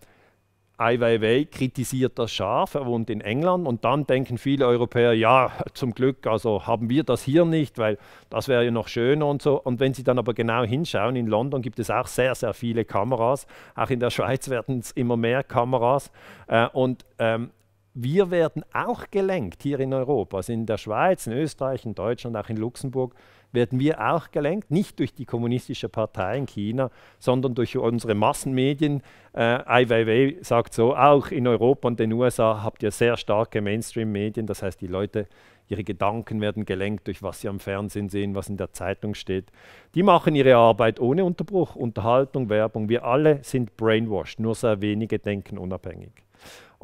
Ai Weiwei kritisiert das scharf, er wohnt in England und dann denken viele Europäer, ja, zum Glück, also haben wir das hier nicht, weil das wäre ja noch schöner und so. Und wenn sie dann aber genau hinschauen, in London gibt es auch sehr, sehr viele Kameras, auch in der Schweiz werden es immer mehr Kameras äh, und ähm, wir werden auch gelenkt hier in Europa, also in der Schweiz, in Österreich, in Deutschland, auch in Luxemburg werden wir auch gelenkt, nicht durch die kommunistische Partei in China, sondern durch unsere Massenmedien. Äh, Ai Weiwei sagt so, auch in Europa und den USA habt ihr sehr starke Mainstream-Medien, das heißt die Leute, ihre Gedanken werden gelenkt durch was sie am Fernsehen sehen, was in der Zeitung steht. Die machen ihre Arbeit ohne Unterbruch, Unterhaltung, Werbung. Wir alle sind brainwashed, nur sehr wenige denken unabhängig.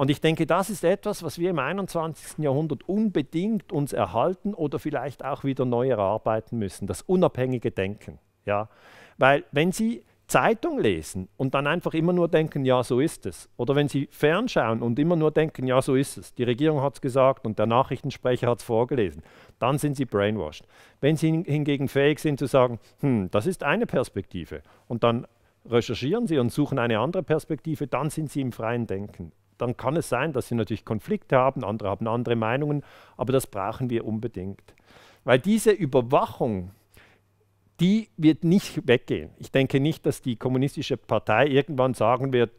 Und ich denke, das ist etwas, was wir im 21. Jahrhundert unbedingt uns erhalten oder vielleicht auch wieder neu erarbeiten müssen, das unabhängige Denken. Ja? Weil wenn Sie Zeitung lesen und dann einfach immer nur denken, ja, so ist es. Oder wenn Sie fernschauen und immer nur denken, ja, so ist es. Die Regierung hat es gesagt und der Nachrichtensprecher hat es vorgelesen. Dann sind Sie brainwashed. Wenn Sie hingegen fähig sind zu sagen, hm, das ist eine Perspektive und dann recherchieren Sie und suchen eine andere Perspektive, dann sind Sie im freien Denken dann kann es sein, dass sie natürlich Konflikte haben, andere haben andere Meinungen, aber das brauchen wir unbedingt. Weil diese Überwachung, die wird nicht weggehen. Ich denke nicht, dass die kommunistische Partei irgendwann sagen wird,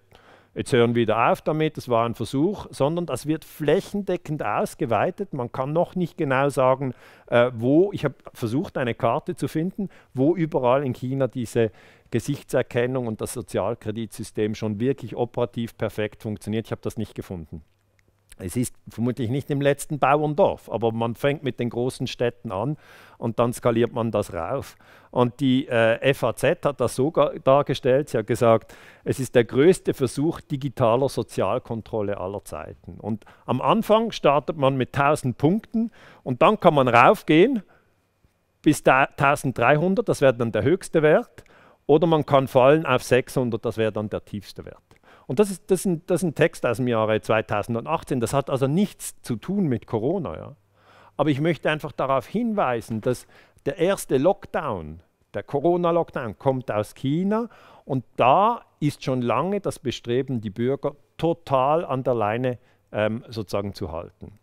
jetzt hören wir wieder auf damit, das war ein Versuch, sondern das wird flächendeckend ausgeweitet. Man kann noch nicht genau sagen, äh, wo, ich habe versucht, eine Karte zu finden, wo überall in China diese Gesichtserkennung und das Sozialkreditsystem schon wirklich operativ perfekt funktioniert. Ich habe das nicht gefunden. Es ist vermutlich nicht im letzten Bauerndorf, aber man fängt mit den großen Städten an und dann skaliert man das rauf. Und die äh, FAZ hat das so dargestellt, sie hat gesagt, es ist der größte Versuch digitaler Sozialkontrolle aller Zeiten. Und am Anfang startet man mit 1000 Punkten und dann kann man raufgehen bis 1300, das wäre dann der höchste Wert. Oder man kann fallen auf 600, das wäre dann der tiefste Wert. Und das ist, das, ist ein, das ist ein Text aus dem Jahre 2018, das hat also nichts zu tun mit Corona. Ja? Aber ich möchte einfach darauf hinweisen, dass der erste Lockdown, der Corona-Lockdown, kommt aus China und da ist schon lange das Bestreben, die Bürger total an der Leine ähm, sozusagen zu halten.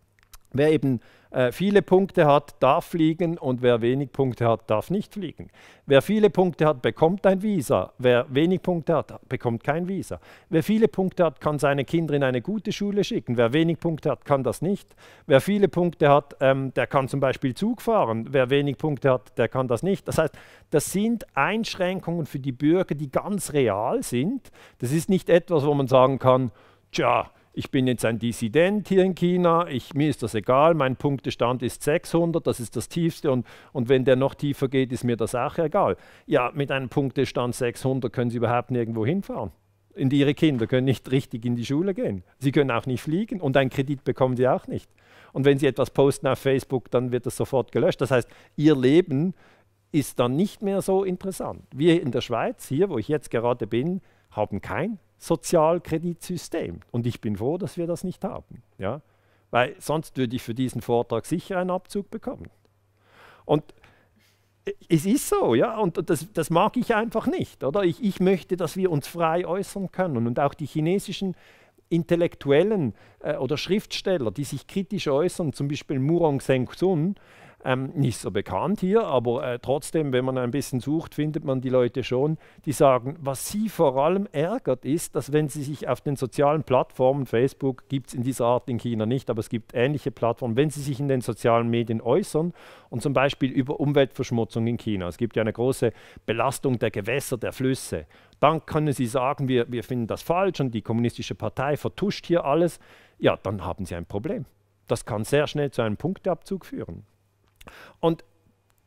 Wer eben äh, viele Punkte hat, darf fliegen und wer wenig Punkte hat, darf nicht fliegen. Wer viele Punkte hat, bekommt ein Visa. Wer wenig Punkte hat, bekommt kein Visa. Wer viele Punkte hat, kann seine Kinder in eine gute Schule schicken. Wer wenig Punkte hat, kann das nicht. Wer viele Punkte hat, ähm, der kann zum Beispiel Zug fahren. Wer wenig Punkte hat, der kann das nicht. Das heißt, das sind Einschränkungen für die Bürger, die ganz real sind. Das ist nicht etwas, wo man sagen kann, tja, ich bin jetzt ein Dissident hier in China, ich, mir ist das egal, mein Punktestand ist 600, das ist das tiefste und, und wenn der noch tiefer geht, ist mir das auch egal. Ja, mit einem Punktestand 600 können Sie überhaupt nirgendwo hinfahren. Und Ihre Kinder können nicht richtig in die Schule gehen. Sie können auch nicht fliegen und einen Kredit bekommen Sie auch nicht. Und wenn Sie etwas posten auf Facebook, dann wird das sofort gelöscht. Das heißt, Ihr Leben ist dann nicht mehr so interessant. Wir in der Schweiz, hier, wo ich jetzt gerade bin, haben kein Sozialkreditsystem. Und ich bin froh, dass wir das nicht haben. Ja? Weil sonst würde ich für diesen Vortrag sicher einen Abzug bekommen. Und es ist so, ja, und das, das mag ich einfach nicht, oder? Ich, ich, möchte, dass wir uns frei äußern können und auch die chinesischen Intellektuellen äh, oder Schriftsteller, die sich kritisch äußern, zum Beispiel Murong Sengsun, ähm, nicht so bekannt hier, aber äh, trotzdem, wenn man ein bisschen sucht, findet man die Leute schon, die sagen, was sie vor allem ärgert ist, dass wenn sie sich auf den sozialen Plattformen, Facebook gibt es in dieser Art in China nicht, aber es gibt ähnliche Plattformen, wenn sie sich in den sozialen Medien äußern und zum Beispiel über Umweltverschmutzung in China, es gibt ja eine große Belastung der Gewässer, der Flüsse, dann können sie sagen, wir, wir finden das falsch und die kommunistische Partei vertuscht hier alles, ja, dann haben sie ein Problem. Das kann sehr schnell zu einem Punkteabzug führen. Und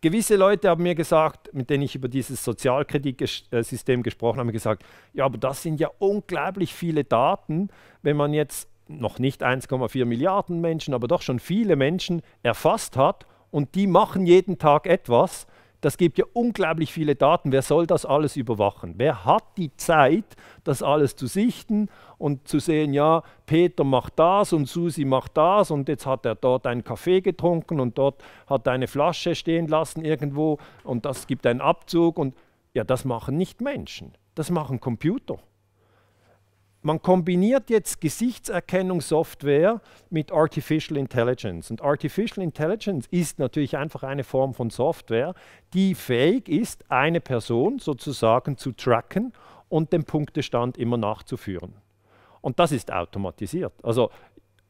gewisse Leute haben mir gesagt, mit denen ich über dieses Sozialkreditsystem gesprochen habe, gesagt, ja, aber das sind ja unglaublich viele Daten, wenn man jetzt noch nicht 1,4 Milliarden Menschen, aber doch schon viele Menschen erfasst hat und die machen jeden Tag etwas das gibt ja unglaublich viele Daten. Wer soll das alles überwachen? Wer hat die Zeit, das alles zu sichten und zu sehen, ja, Peter macht das und Susi macht das und jetzt hat er dort einen Kaffee getrunken und dort hat er eine Flasche stehen lassen irgendwo und das gibt einen Abzug und ja, das machen nicht Menschen, das machen Computer man kombiniert jetzt Gesichtserkennungssoftware mit Artificial Intelligence. Und Artificial Intelligence ist natürlich einfach eine Form von Software, die fähig ist, eine Person sozusagen zu tracken und den Punktestand immer nachzuführen. Und das ist automatisiert. Also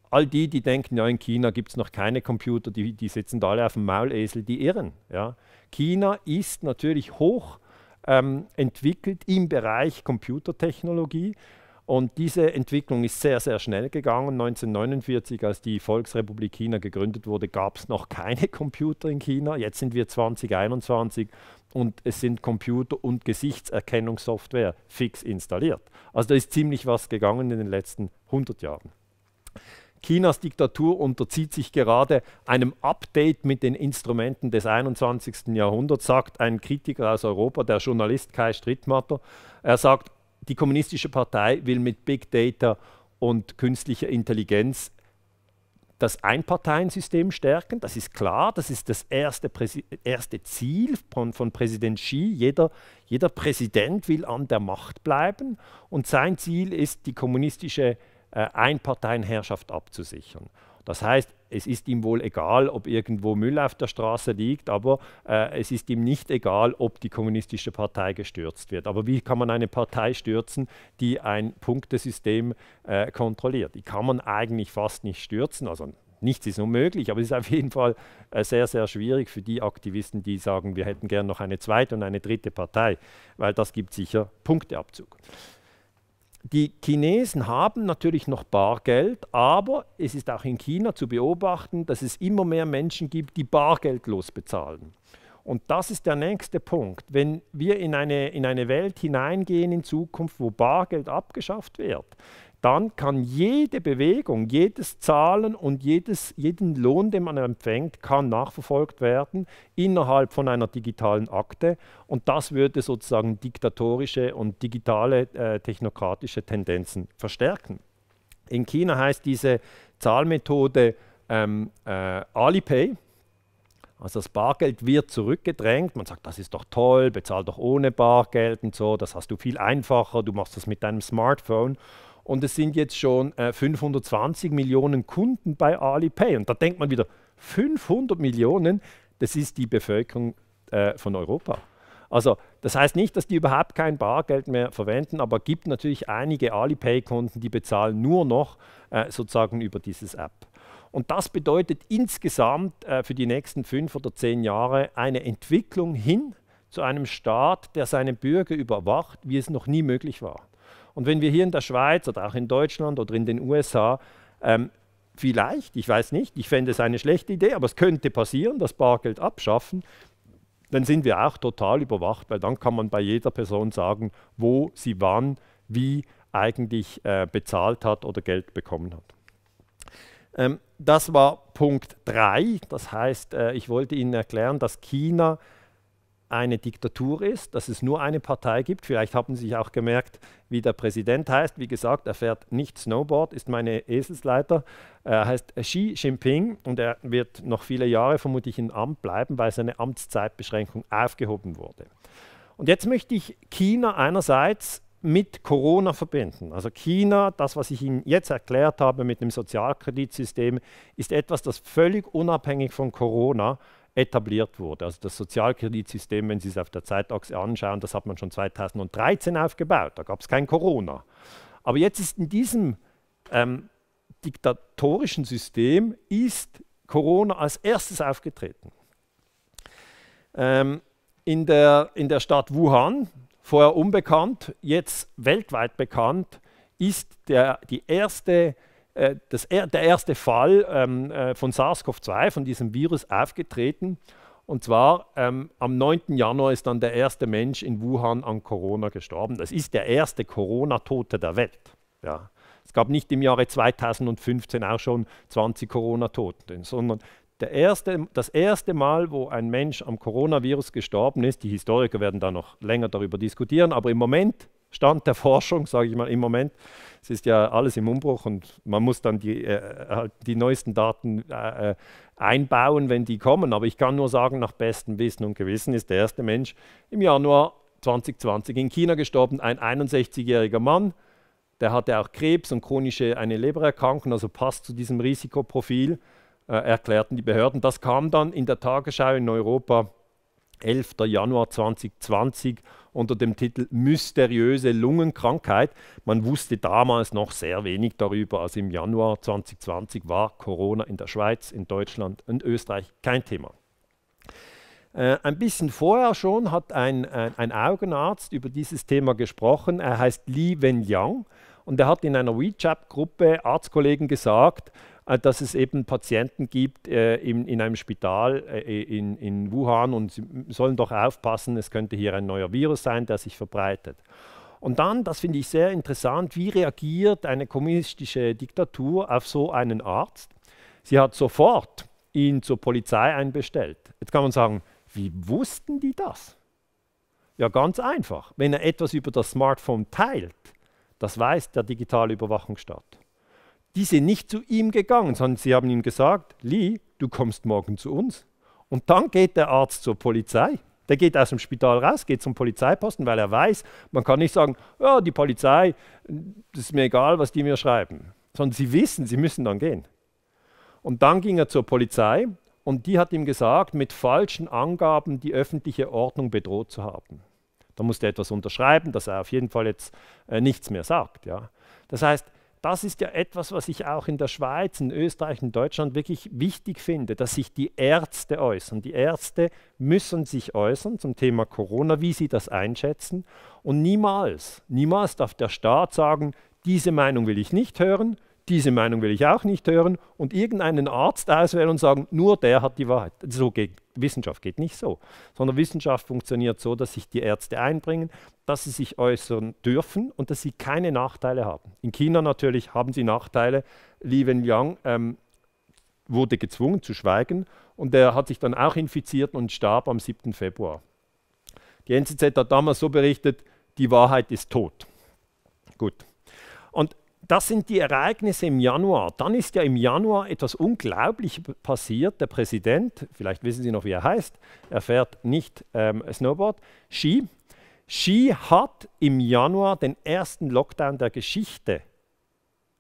all die, die denken, ja, in China gibt es noch keine Computer, die, die sitzen da alle auf dem Maulesel, die irren. Ja. China ist natürlich hoch ähm, entwickelt im Bereich Computertechnologie. Und diese Entwicklung ist sehr, sehr schnell gegangen. 1949, als die Volksrepublik China gegründet wurde, gab es noch keine Computer in China. Jetzt sind wir 2021 und es sind Computer- und Gesichtserkennungssoftware fix installiert. Also da ist ziemlich was gegangen in den letzten 100 Jahren. Chinas Diktatur unterzieht sich gerade einem Update mit den Instrumenten des 21. Jahrhunderts, sagt ein Kritiker aus Europa, der Journalist Kai Strittmatter. Er sagt, die Kommunistische Partei will mit Big Data und künstlicher Intelligenz das Einparteiensystem stärken. Das ist klar, das ist das erste, Präsi erste Ziel von, von, Präsident Xi. Jeder, jeder Präsident will an der Macht bleiben und sein Ziel ist, die kommunistische äh, Einparteienherrschaft abzusichern. Das heißt, es ist ihm wohl egal, ob irgendwo Müll auf der Straße liegt, aber äh, es ist ihm nicht egal, ob die kommunistische Partei gestürzt wird. Aber wie kann man eine Partei stürzen, die ein Punktesystem äh, kontrolliert? Die kann man eigentlich fast nicht stürzen. Also nichts ist unmöglich, aber es ist auf jeden Fall äh, sehr, sehr schwierig für die Aktivisten, die sagen, wir hätten gern noch eine zweite und eine dritte Partei, weil das gibt sicher Punkteabzug die Chinesen haben natürlich noch Bargeld, aber es ist auch in China zu beobachten, dass es immer mehr Menschen gibt, die bargeldlos bezahlen. Und das ist der nächste Punkt. Wenn wir in eine, in eine Welt hineingehen in Zukunft, wo Bargeld abgeschafft wird, dann kann jede Bewegung, jedes Zahlen und jedes, jeden Lohn, den man empfängt, kann nachverfolgt werden innerhalb von einer digitalen Akte. Und das würde sozusagen diktatorische und digitale äh, technokratische Tendenzen verstärken. In China heißt diese Zahlmethode ähm, äh, Alipay. Also das Bargeld wird zurückgedrängt. Man sagt, das ist doch toll, bezahl doch ohne Bargeld und so, das hast du viel einfacher, du machst das mit deinem Smartphone und es sind jetzt schon äh, 520 Millionen Kunden bei Alipay. Und da denkt man wieder, 500 Millionen, das ist die Bevölkerung äh, von Europa. Also das heißt nicht, dass die überhaupt kein Bargeld mehr verwenden, aber es gibt natürlich einige alipay kunden die bezahlen nur noch äh, sozusagen über dieses App. Und das bedeutet insgesamt äh, für die nächsten fünf oder zehn Jahre eine Entwicklung hin zu einem Staat, der seine Bürger überwacht, wie es noch nie möglich war. Und wenn wir hier in der Schweiz oder auch in Deutschland oder in den USA ähm, vielleicht, ich weiß nicht, ich fände es eine schlechte Idee, aber es könnte passieren, das Bargeld abschaffen, dann sind wir auch total überwacht, weil dann kann man bei jeder Person sagen, wo sie wann, wie eigentlich äh, bezahlt hat oder Geld bekommen hat. Ähm, das war Punkt 3, das heißt, äh, ich wollte Ihnen erklären, dass China eine Diktatur ist, dass es nur eine Partei gibt. Vielleicht haben Sie sich auch gemerkt, wie der Präsident heißt. Wie gesagt, er fährt nicht Snowboard, ist meine Eselsleiter. Er heißt Xi Jinping und er wird noch viele Jahre vermutlich im Amt bleiben, weil seine Amtszeitbeschränkung aufgehoben wurde. Und jetzt möchte ich China einerseits mit Corona verbinden. Also China, das, was ich Ihnen jetzt erklärt habe mit dem Sozialkreditsystem, ist etwas, das völlig unabhängig von Corona etabliert wurde. Also das Sozialkreditsystem, wenn Sie es auf der Zeitachse anschauen, das hat man schon 2013 aufgebaut. Da gab es kein Corona. Aber jetzt ist in diesem ähm, diktatorischen System ist Corona als erstes aufgetreten. Ähm, in, der, in der Stadt Wuhan, vorher unbekannt, jetzt weltweit bekannt, ist der, die erste äh, das, der erste Fall ähm, äh, von SARS-CoV-2, von diesem Virus, aufgetreten. Und zwar ähm, am 9. Januar ist dann der erste Mensch in Wuhan an Corona gestorben. Das ist der erste Corona-Tote der Welt. Ja. Es gab nicht im Jahre 2015 auch schon 20 Corona-Toten, sondern Erste, das erste Mal, wo ein Mensch am Coronavirus gestorben ist, die Historiker werden da noch länger darüber diskutieren, aber im Moment, Stand der Forschung, sage ich mal, im Moment es ist ja alles im Umbruch und man muss dann die, äh, halt die neuesten Daten äh, äh, einbauen, wenn die kommen. Aber ich kann nur sagen, nach bestem Wissen und Gewissen ist der erste Mensch im Januar 2020 in China gestorben, ein 61-jähriger Mann. Der hatte auch Krebs und chronische eine Lebererkrankung, also passt zu diesem Risikoprofil, äh, erklärten die Behörden. Das kam dann in der Tagesschau in Europa 11. Januar 2020 unter dem Titel Mysteriöse Lungenkrankheit. Man wusste damals noch sehr wenig darüber. Also im Januar 2020 war Corona in der Schweiz, in Deutschland und Österreich kein Thema. Äh, ein bisschen vorher schon hat ein, ein, ein, Augenarzt über dieses Thema gesprochen. Er heißt Li Wenliang und er hat in einer WeChat-Gruppe Arztkollegen gesagt, äh, dass es eben Patienten gibt äh, in, in, einem Spital äh, in, in Wuhan und sie sollen doch aufpassen, es könnte hier ein neuer Virus sein, der sich verbreitet. Und dann, das finde ich sehr interessant, wie reagiert eine kommunistische Diktatur auf so einen Arzt? Sie hat sofort ihn zur Polizei einbestellt. Jetzt kann man sagen, wie wussten die das? Ja, ganz einfach. Wenn er etwas über das Smartphone teilt, das weiß der digitale Überwachungsstaat die sind nicht zu ihm gegangen, sondern sie haben ihm gesagt, Lee, du kommst morgen zu uns. Und dann geht der Arzt zur Polizei. Der geht aus dem Spital raus, geht zum Polizeiposten, weil er weiß, man kann nicht sagen, ja, die Polizei, das ist mir egal, was die mir schreiben. Sondern sie wissen, sie müssen dann gehen. Und dann ging er zur Polizei und die hat ihm gesagt, mit falschen Angaben die öffentliche Ordnung bedroht zu haben. Da musste er etwas unterschreiben, dass er auf jeden Fall jetzt äh, nichts mehr sagt. Ja. Das heißt, das ist ja etwas, was ich auch in der Schweiz, in Österreich, in Deutschland wirklich wichtig finde, dass sich die Ärzte äußern. Die Ärzte müssen sich äußern zum Thema Corona, wie sie das einschätzen. Und niemals, niemals darf der Staat sagen, diese Meinung will ich nicht hören, diese Meinung will ich auch nicht hören, und irgendeinen Arzt auswählen und sagen, nur der hat die Wahrheit. So geht Wissenschaft geht nicht so, sondern Wissenschaft funktioniert so, dass sich die Ärzte einbringen, dass sie sich äußern dürfen und dass sie keine Nachteile haben. In China natürlich haben sie Nachteile. Li Wenliang ähm, wurde gezwungen zu schweigen und er hat sich dann auch infiziert und starb am 7. Februar. Die NZZ hat damals so berichtet, die Wahrheit ist tot. Gut. Und das sind die Ereignisse im Januar. Dann ist ja im Januar etwas Unglaubliches passiert. Der Präsident, vielleicht wissen Sie noch, wie er heißt, er fährt nicht ähm, Snowboard, Ski. Ski hat im Januar den ersten Lockdown der Geschichte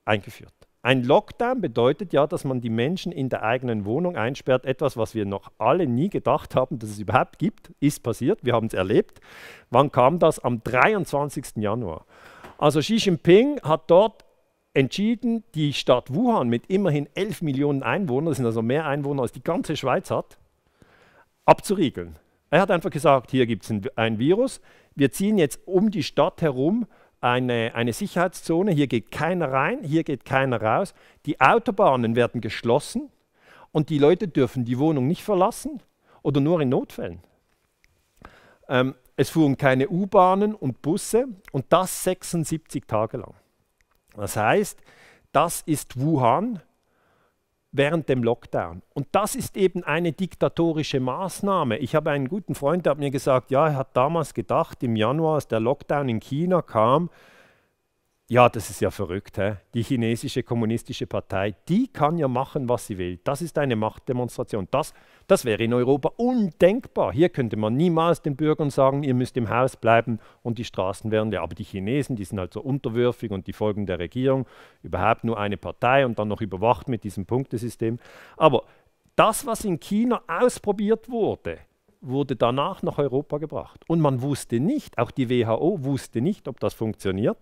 eingeführt. Ein Lockdown bedeutet ja, dass man die Menschen in der eigenen Wohnung einsperrt. Etwas, was wir noch alle nie gedacht haben, dass es überhaupt gibt, ist passiert. Wir haben es erlebt. Wann kam das? Am 23. Januar. Also Xi Jinping hat dort entschieden, die Stadt Wuhan mit immerhin 11 Millionen Einwohnern, das sind also mehr Einwohner als die ganze Schweiz hat, abzuriegeln. Er hat einfach gesagt, hier gibt es ein, ein, Virus, wir ziehen jetzt um die Stadt herum eine, eine Sicherheitszone, hier geht keiner rein, hier geht keiner raus, die Autobahnen werden geschlossen und die Leute dürfen die Wohnung nicht verlassen oder nur in Notfällen. Ähm, es fuhren keine U-Bahnen und Busse und das 76 Tage lang. Das heißt, das ist Wuhan während dem Lockdown. Und das ist eben eine diktatorische Maßnahme. Ich habe einen guten Freund, der hat mir gesagt, ja, er hat damals gedacht, im Januar, als der Lockdown in China kam, ja, das ist ja verrückt. He? Die chinesische kommunistische Partei, die kann ja machen, was sie will. Das ist eine Machtdemonstration. Das, das wäre in Europa undenkbar. Hier könnte man niemals den Bürgern sagen, ihr müsst im Haus bleiben und die Straßen werden leer. Aber die Chinesen, die sind halt so unterwürfig und die folgen der Regierung. Überhaupt nur eine Partei und dann noch überwacht mit diesem Punktesystem. Aber das, was in China ausprobiert wurde, wurde danach nach Europa gebracht. Und man wusste nicht, auch die WHO wusste nicht, ob das funktioniert.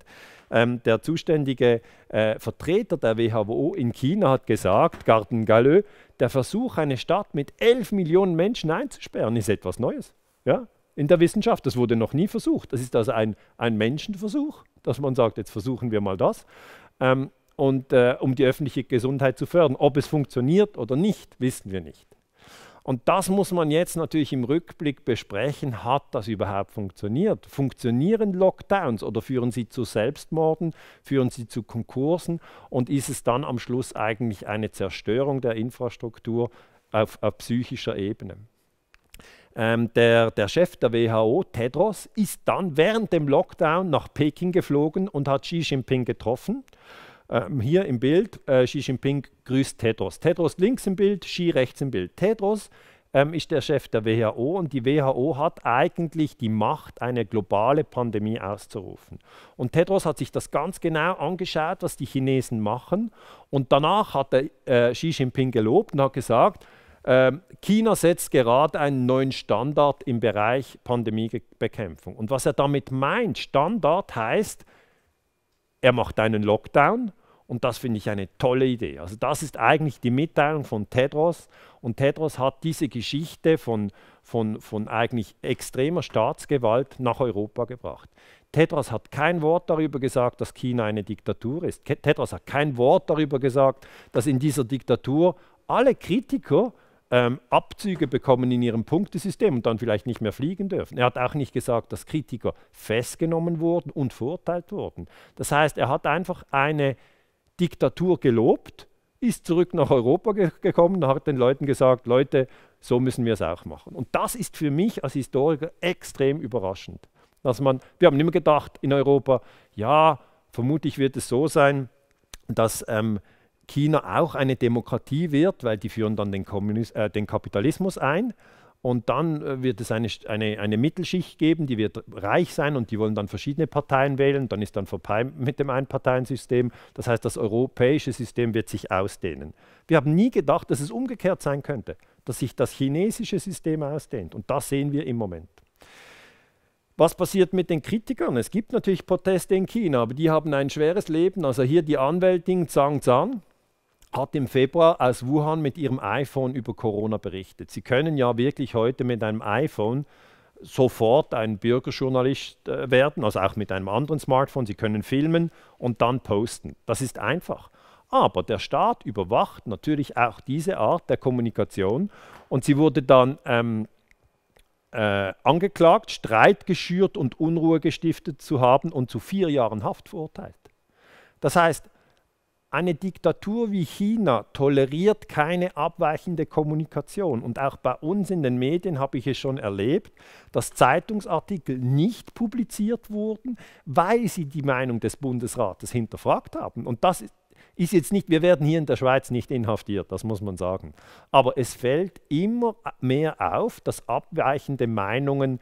Ähm, der zuständige äh, Vertreter der WHO in China hat gesagt, Garden Galeux, der Versuch, eine Stadt mit 11 Millionen Menschen einzusperren, ist etwas Neues. Ja? In der Wissenschaft, das wurde noch nie versucht. Das ist also ein, ein Menschenversuch, dass man sagt, jetzt versuchen wir mal das. Ähm, und äh, um die öffentliche Gesundheit zu fördern. Ob es funktioniert oder nicht, wissen wir nicht. Und das muss man jetzt natürlich im Rückblick besprechen. Hat das überhaupt funktioniert? Funktionieren Lockdowns oder führen sie zu Selbstmorden? Führen sie zu Konkursen? Und ist es dann am Schluss eigentlich eine Zerstörung der Infrastruktur auf, auf psychischer Ebene? Ähm, der, der, Chef der WHO, Tedros, ist dann während dem Lockdown nach Peking geflogen und hat Xi Jinping getroffen. Ähm, hier im Bild, äh, Xi Jinping grüßt Tedros. Tedros links im Bild, Xi rechts im Bild. Tedros ähm, ist der Chef der WHO und die WHO hat eigentlich die Macht, eine globale Pandemie auszurufen. Und Tedros hat sich das ganz genau angeschaut, was die Chinesen machen. Und danach hat er äh, Xi Jinping gelobt und hat gesagt, ähm, China setzt gerade einen neuen Standard im Bereich Pandemiebekämpfung. Und was er damit meint, Standard heißt, er macht einen Lockdown, und das finde ich eine tolle Idee. Also das ist eigentlich die Mitteilung von Tedros. Und Tedros hat diese Geschichte von, von, von eigentlich extremer Staatsgewalt nach Europa gebracht. Tedros hat kein Wort darüber gesagt, dass China eine Diktatur ist. Tedros hat kein Wort darüber gesagt, dass in dieser Diktatur alle Kritiker ähm, Abzüge bekommen in ihrem Punktesystem und dann vielleicht nicht mehr fliegen dürfen. Er hat auch nicht gesagt, dass Kritiker festgenommen wurden und verurteilt wurden. Das heißt, er hat einfach eine Diktatur gelobt, ist zurück nach Europa ge gekommen und hat den Leuten gesagt, Leute, so müssen wir es auch machen. Und das ist für mich als Historiker extrem überraschend. Dass man, wir haben immer gedacht in Europa, ja, vermutlich wird es so sein, dass ähm, China auch eine Demokratie wird, weil die führen dann den, Kommunis äh, den Kapitalismus ein. Und dann äh, wird es eine, eine, eine Mittelschicht geben, die wird reich sein und die wollen dann verschiedene Parteien wählen. Dann ist dann vorbei mit dem Einparteiensystem. Das heißt, das europäische System wird sich ausdehnen. Wir haben nie gedacht, dass es umgekehrt sein könnte, dass sich das chinesische System ausdehnt. Und das sehen wir im Moment. Was passiert mit den Kritikern? Es gibt natürlich Proteste in China, aber die haben ein schweres Leben. Also hier die Anwältin Zhang Zhang, hat im Februar aus Wuhan mit ihrem iPhone über Corona berichtet. Sie können ja wirklich heute mit einem iPhone sofort ein Bürgerjournalist äh, werden, also auch mit einem anderen Smartphone. Sie können filmen und dann posten. Das ist einfach. Aber der Staat überwacht natürlich auch diese Art der Kommunikation und sie wurde dann ähm, äh, angeklagt, Streit geschürt und Unruhe gestiftet zu haben und zu vier Jahren Haft verurteilt. Das heißt, eine Diktatur wie China toleriert keine abweichende Kommunikation. Und auch bei uns in den Medien habe ich es schon erlebt, dass Zeitungsartikel nicht publiziert wurden, weil sie die Meinung des Bundesrates hinterfragt haben. Und das ist jetzt nicht, wir werden hier in der Schweiz nicht inhaftiert, das muss man sagen. Aber es fällt immer mehr auf, dass abweichende Meinungen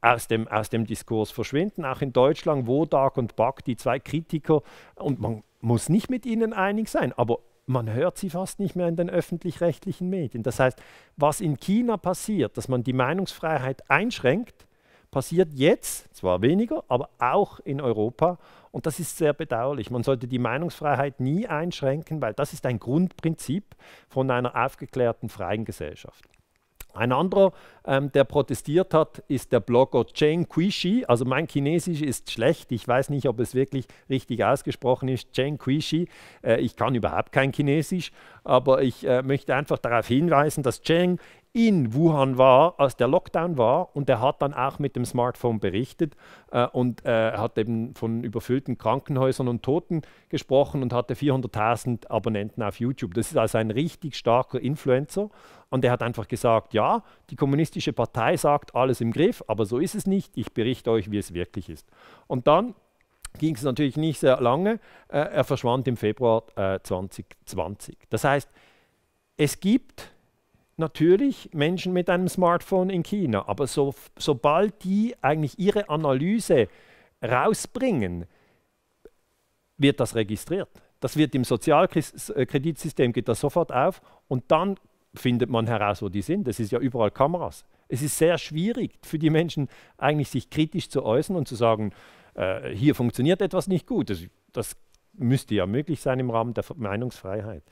aus dem, aus dem Diskurs verschwinden. Auch in Deutschland, Wodak und Back, die zwei Kritiker. Und man muss nicht mit ihnen einig sein, aber man hört sie fast nicht mehr in den öffentlich-rechtlichen Medien. Das heißt, was in China passiert, dass man die Meinungsfreiheit einschränkt, passiert jetzt, zwar weniger, aber auch in Europa. Und das ist sehr bedauerlich. Man sollte die Meinungsfreiheit nie einschränken, weil das ist ein Grundprinzip von einer aufgeklärten freien Gesellschaft. Ein anderer, ähm, der protestiert hat, ist der Blogger Cheng Qishi. Also mein Chinesisch ist schlecht. Ich weiß nicht, ob es wirklich richtig ausgesprochen ist. Cheng Qishi. Äh, ich kann überhaupt kein Chinesisch, aber ich äh, möchte einfach darauf hinweisen, dass Cheng in Wuhan war, als der Lockdown war. Und er hat dann auch mit dem Smartphone berichtet äh, und äh, hat eben von überfüllten Krankenhäusern und Toten gesprochen und hatte 400.000 Abonnenten auf YouTube. Das ist also ein richtig starker Influencer. Und er hat einfach gesagt, ja, die kommunistische Partei sagt alles im Griff, aber so ist es nicht. Ich berichte euch, wie es wirklich ist. Und dann ging es natürlich nicht sehr lange. Äh, er verschwand im Februar äh, 2020. Das heißt, es gibt natürlich Menschen mit einem Smartphone in China, aber so, sobald die eigentlich ihre Analyse rausbringen, wird das registriert. Das wird im Sozialkreditsystem, äh, geht das sofort auf und dann findet man heraus, wo die sind. Es ist ja überall Kameras. Es ist sehr schwierig für die Menschen eigentlich sich kritisch zu äußern und zu sagen, äh, hier funktioniert etwas nicht gut. Das, das müsste ja möglich sein im Rahmen der Meinungsfreiheit.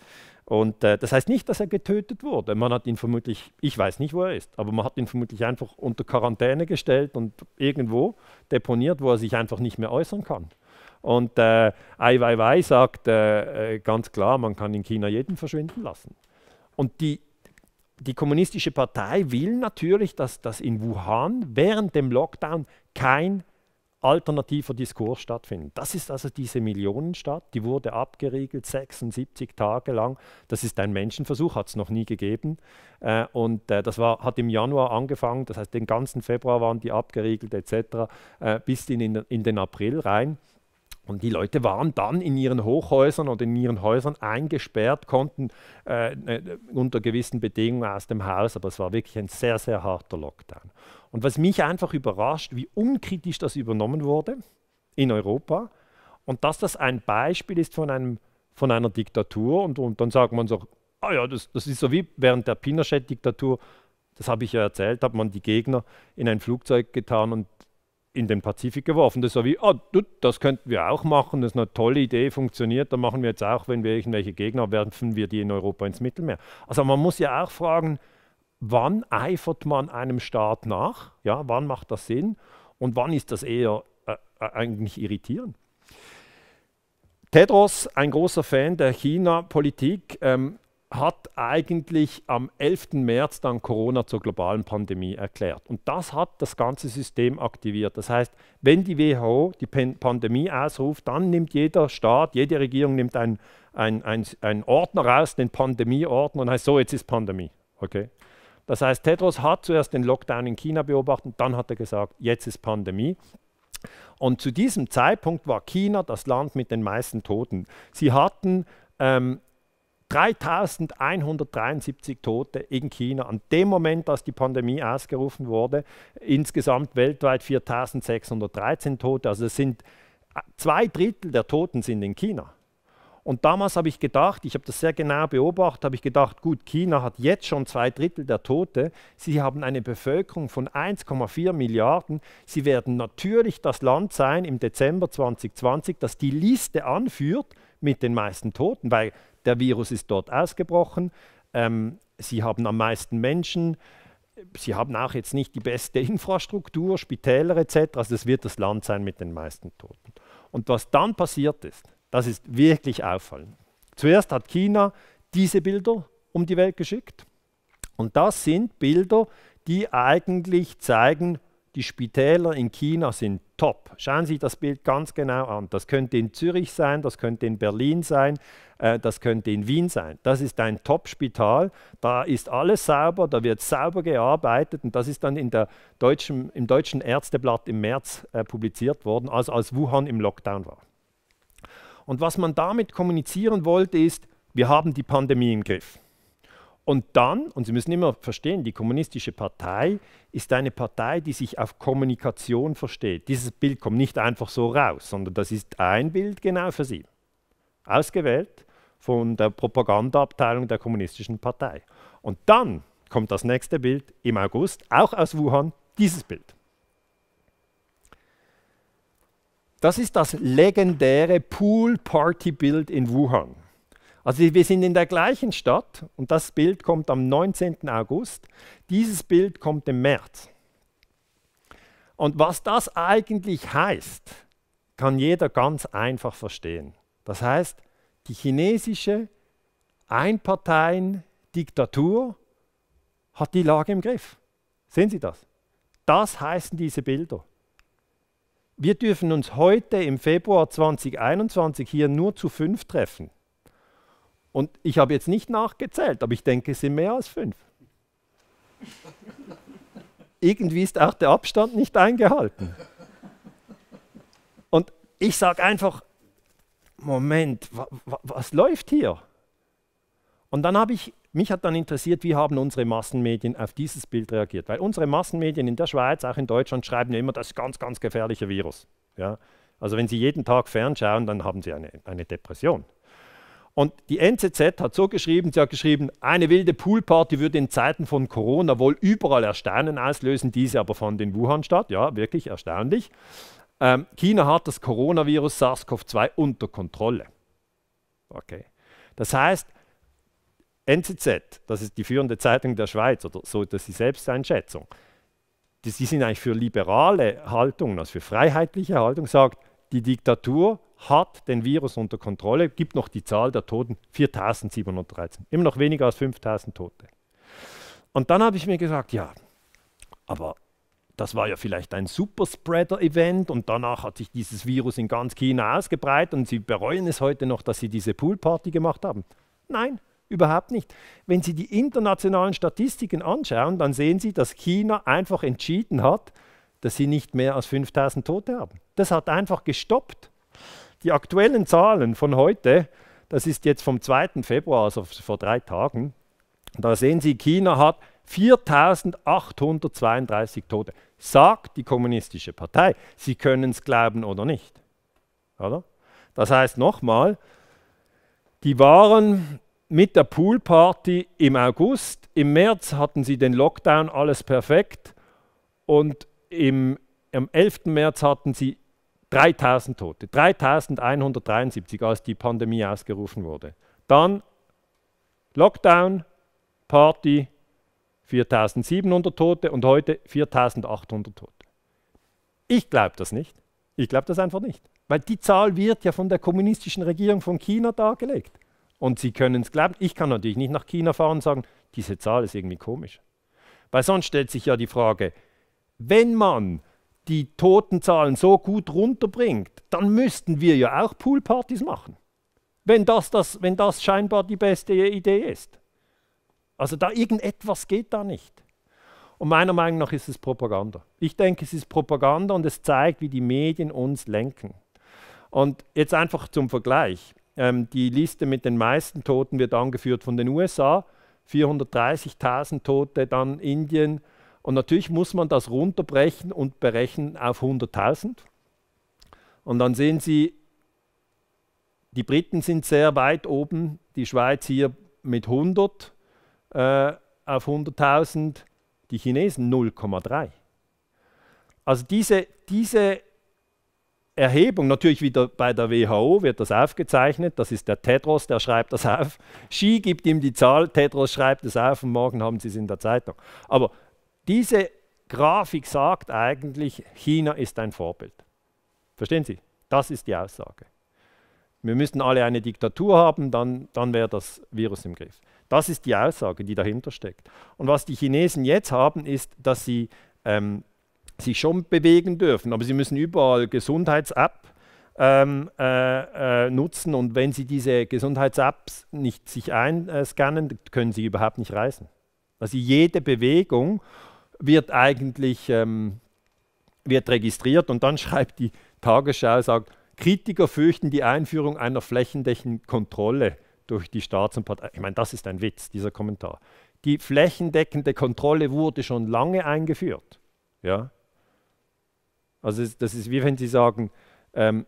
Und äh, das heißt nicht, dass er getötet wurde. Man hat ihn vermutlich, ich weiß nicht, wo er ist, aber man hat ihn vermutlich einfach unter Quarantäne gestellt und irgendwo deponiert, wo er sich einfach nicht mehr äußern kann. Und äh, Ai Weiwei sagt äh, äh ganz klar, man kann in China jeden verschwinden lassen. Und die, die Kommunistische Partei will natürlich, dass, dass in Wuhan während dem Lockdown kein alternativer Diskurs stattfinden. Das ist also diese Millionenstadt, die wurde abgeriegelt 76 Tage lang. Das ist ein Menschenversuch, hat es noch nie gegeben. Äh, und äh, das war, hat im Januar angefangen, das heißt den ganzen Februar waren die abgeriegelt etc. Äh, bis in, in, in den April rein. Und die Leute waren dann in ihren Hochhäusern oder in ihren Häusern eingesperrt, konnten äh, ne, unter gewissen Bedingungen aus dem Haus, aber es war wirklich ein sehr, sehr harter Lockdown. Und was mich einfach überrascht, wie unkritisch das übernommen wurde in Europa und dass das ein Beispiel ist von, einem, von einer Diktatur. Und, und dann sagt man so, ah ja, das, das ist so wie während der Pinochet-Diktatur, das habe ich ja erzählt, hat man die Gegner in ein Flugzeug getan und in den Pazifik geworfen. Das ist so wie, oh, das könnten wir auch machen, das ist eine tolle Idee, funktioniert, dann machen wir jetzt auch, wenn wir irgendwelche Gegner werfen, wir die in Europa ins Mittelmeer. Also man muss ja auch fragen, wann eifert man einem Staat nach? Ja, wann macht das Sinn? Und wann ist das eher äh, äh eigentlich irritierend? Tedros, ein großer Fan der China-Politik, ähm, hat eigentlich am 11. März dann Corona zur globalen Pandemie erklärt. Und das hat das ganze System aktiviert. Das heißt, wenn die WHO die Pan Pandemie ausruft, dann nimmt jeder Staat, jede Regierung nimmt einen ein, ein, Ordner raus, den Pandemie-Ordner und heißt so, jetzt ist Pandemie. Okay? Das heißt, Tedros hat zuerst den Lockdown in China beobachtet, dann hat er gesagt, jetzt ist Pandemie. Und zu diesem Zeitpunkt war China das Land mit den meisten Toten. Sie hatten ähm, 3173 Tote in China an dem Moment, als die Pandemie ausgerufen wurde. Insgesamt weltweit 4613 Tote. Also es sind äh, zwei Drittel der Toten sind in China. Und damals habe ich gedacht, ich habe das sehr genau beobachtet, habe ich gedacht, gut, China hat jetzt schon zwei Drittel der Tote, sie haben eine Bevölkerung von 1,4 Milliarden, sie werden natürlich das Land sein im Dezember 2020, das die Liste anführt mit den meisten Toten, weil der Virus ist dort ausgebrochen, ähm, sie haben am meisten Menschen, sie haben auch jetzt nicht die beste Infrastruktur, Spitäler etc., also das wird das Land sein mit den meisten Toten. Und was dann passiert ist, das ist wirklich auffallend. Zuerst hat China diese Bilder um die Welt geschickt. Und das sind Bilder, die eigentlich zeigen, die Spitäler in China sind top. Schauen Sie sich das Bild ganz genau an. Das könnte in Zürich sein, das könnte in Berlin sein, äh, das könnte in Wien sein. Das ist ein Top-Spital. Da ist alles sauber, da wird sauber gearbeitet und das ist dann in der deutschen, im deutschen Ärzteblatt im März äh, publiziert worden, als, als Wuhan im Lockdown war. Und was man damit kommunizieren wollte, ist, wir haben die Pandemie im Griff. Und dann, und Sie müssen immer verstehen, die Kommunistische Partei ist eine Partei, die sich auf Kommunikation versteht. Dieses Bild kommt nicht einfach so raus, sondern das ist ein Bild genau für Sie. Ausgewählt von der Propagandaabteilung der Kommunistischen Partei. Und dann kommt das nächste Bild im August, auch aus Wuhan, dieses Bild. Das ist das legendäre Pool Party Bild in Wuhan. Also wir sind in der gleichen Stadt und das Bild kommt am 19. August. Dieses Bild kommt im März. Und was das eigentlich heißt, kann jeder ganz einfach verstehen. Das heißt, die chinesische Einparteien-Diktatur hat die Lage im Griff. Sehen Sie das? Das heißen diese Bilder. Wir dürfen uns heute im Februar 2021 hier nur zu fünf treffen. Und ich habe jetzt nicht nachgezählt, aber ich denke, es sind mehr als fünf. Irgendwie ist auch der Abstand nicht eingehalten. Und ich sage einfach, Moment, was läuft hier? Und dann habe ich mich hat dann interessiert, wie haben unsere Massenmedien auf dieses Bild reagiert. Weil unsere Massenmedien in der Schweiz, auch in Deutschland, schreiben ja immer, das ist ganz, ganz gefährlicher Virus. Ja? Also wenn Sie jeden Tag fernschauen, dann haben Sie eine, eine Depression. Und die NZZ hat so geschrieben, sie hat geschrieben, eine wilde Poolparty würde in Zeiten von Corona wohl überall Erstaunen auslösen, diese aber fand in Wuhan statt. Ja, wirklich erstaunlich. Ähm, China hat das Coronavirus SARS-CoV-2 unter Kontrolle. Okay. Das heißt, NZZ, das ist die führende Zeitung der Schweiz, oder so, das ist die Selbsteinschätzung. Die, die sind eigentlich für liberale Haltung, also für freiheitliche Haltung, sagt, die Diktatur hat den Virus unter Kontrolle, gibt noch die Zahl der Toten 4713, immer noch weniger als 5000 Tote. Und dann habe ich mir gesagt, ja, aber das war ja vielleicht ein Superspreader-Event und danach hat sich dieses Virus in ganz China ausgebreitet und sie bereuen es heute noch, dass sie diese Poolparty gemacht haben. Nein, Überhaupt nicht. Wenn Sie die internationalen Statistiken anschauen, dann sehen Sie, dass China einfach entschieden hat, dass sie nicht mehr als 5000 Tote haben. Das hat einfach gestoppt. Die aktuellen Zahlen von heute, das ist jetzt vom 2. Februar, also vor drei Tagen, da sehen Sie, China hat 4832 Tote. Sagt die kommunistische Partei. Sie können es glauben oder nicht. Oder? Das heißt nochmal, die waren mit der Poolparty im August. Im März hatten sie den Lockdown, alles perfekt. Und im, am 11. März hatten sie 3000 Tote, 3173, als die Pandemie ausgerufen wurde. Dann Lockdown, Party, 4700 Tote und heute 4800 Tote. Ich glaube das nicht. Ich glaube das einfach nicht. Weil die Zahl wird ja von der kommunistischen Regierung von China dargelegt. Und sie können es glauben. Ich kann natürlich nicht nach China fahren und sagen, diese Zahl ist irgendwie komisch. Weil sonst stellt sich ja die Frage, wenn man die Totenzahlen so gut runterbringt, dann müssten wir ja auch Poolpartys machen. Wenn das, das, wenn das scheinbar die beste Idee ist. Also da irgendetwas geht da nicht. Und meiner Meinung nach ist es Propaganda. Ich denke, es ist Propaganda und es zeigt, wie die Medien uns lenken. Und jetzt einfach zum Vergleich. Ähm, die Liste mit den meisten Toten wird angeführt von den USA, 430.000 Tote, dann Indien. Und natürlich muss man das runterbrechen und berechnen auf 100.000. Und dann sehen Sie, die Briten sind sehr weit oben, die Schweiz hier mit 100 äh, auf 100.000, die Chinesen 0,3. Also diese, diese Erhebung, natürlich wieder bei der WHO wird das aufgezeichnet, das ist der Tedros, der schreibt das auf. Xi gibt ihm die Zahl, Tedros schreibt es auf und morgen haben sie es in der Zeitung. Aber diese Grafik sagt eigentlich, China ist ein Vorbild. Verstehen Sie? Das ist die Aussage. Wir müssten alle eine Diktatur haben, dann, dann wäre das Virus im Griff. Das ist die Aussage, die dahinter steckt. Und was die Chinesen jetzt haben, ist, dass sie ähm, sich schon bewegen dürfen, aber sie müssen überall Gesundheits-App ähm, äh, äh, nutzen und wenn sie diese Gesundheits-Apps nicht sich einscannen, können sie überhaupt nicht reisen. Also jede Bewegung wird eigentlich ähm, wird registriert und dann schreibt die Tagesschau, sagt, Kritiker fürchten die Einführung einer flächendeckenden Kontrolle durch die Staats- und Parteien. Ich meine, das ist ein Witz, dieser Kommentar. Die flächendeckende Kontrolle wurde schon lange eingeführt. Ja? Also das ist wie wenn Sie sagen, ähm,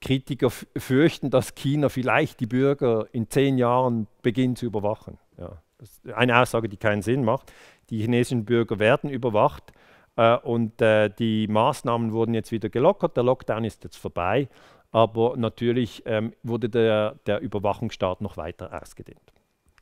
Kritiker fürchten, dass China vielleicht die Bürger in zehn Jahren beginnt zu überwachen. Ja, das ist eine Aussage, die keinen Sinn macht. Die chinesischen Bürger werden überwacht äh, und äh, die Maßnahmen wurden jetzt wieder gelockert. Der Lockdown ist jetzt vorbei, aber natürlich ähm, wurde der, der Überwachungsstaat noch weiter ausgedehnt.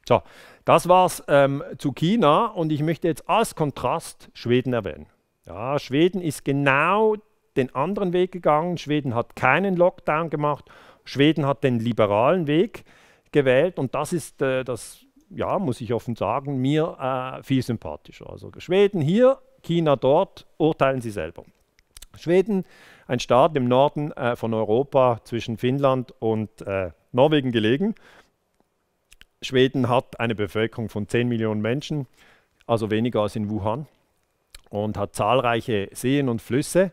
So, das war's ähm, zu China und ich möchte jetzt als Kontrast Schweden erwähnen. Ja, Schweden ist genau den anderen Weg gegangen. Schweden hat keinen Lockdown gemacht. Schweden hat den liberalen Weg gewählt und das ist äh, das, ja, muss ich offen sagen, mir äh, viel sympathischer. Also Schweden hier, China dort, urteilen Sie selber. Schweden, ein Staat im Norden äh, von Europa zwischen Finnland und äh, Norwegen gelegen. Schweden hat eine Bevölkerung von 10 Millionen Menschen, also weniger als in Wuhan und hat zahlreiche Seen und Flüsse.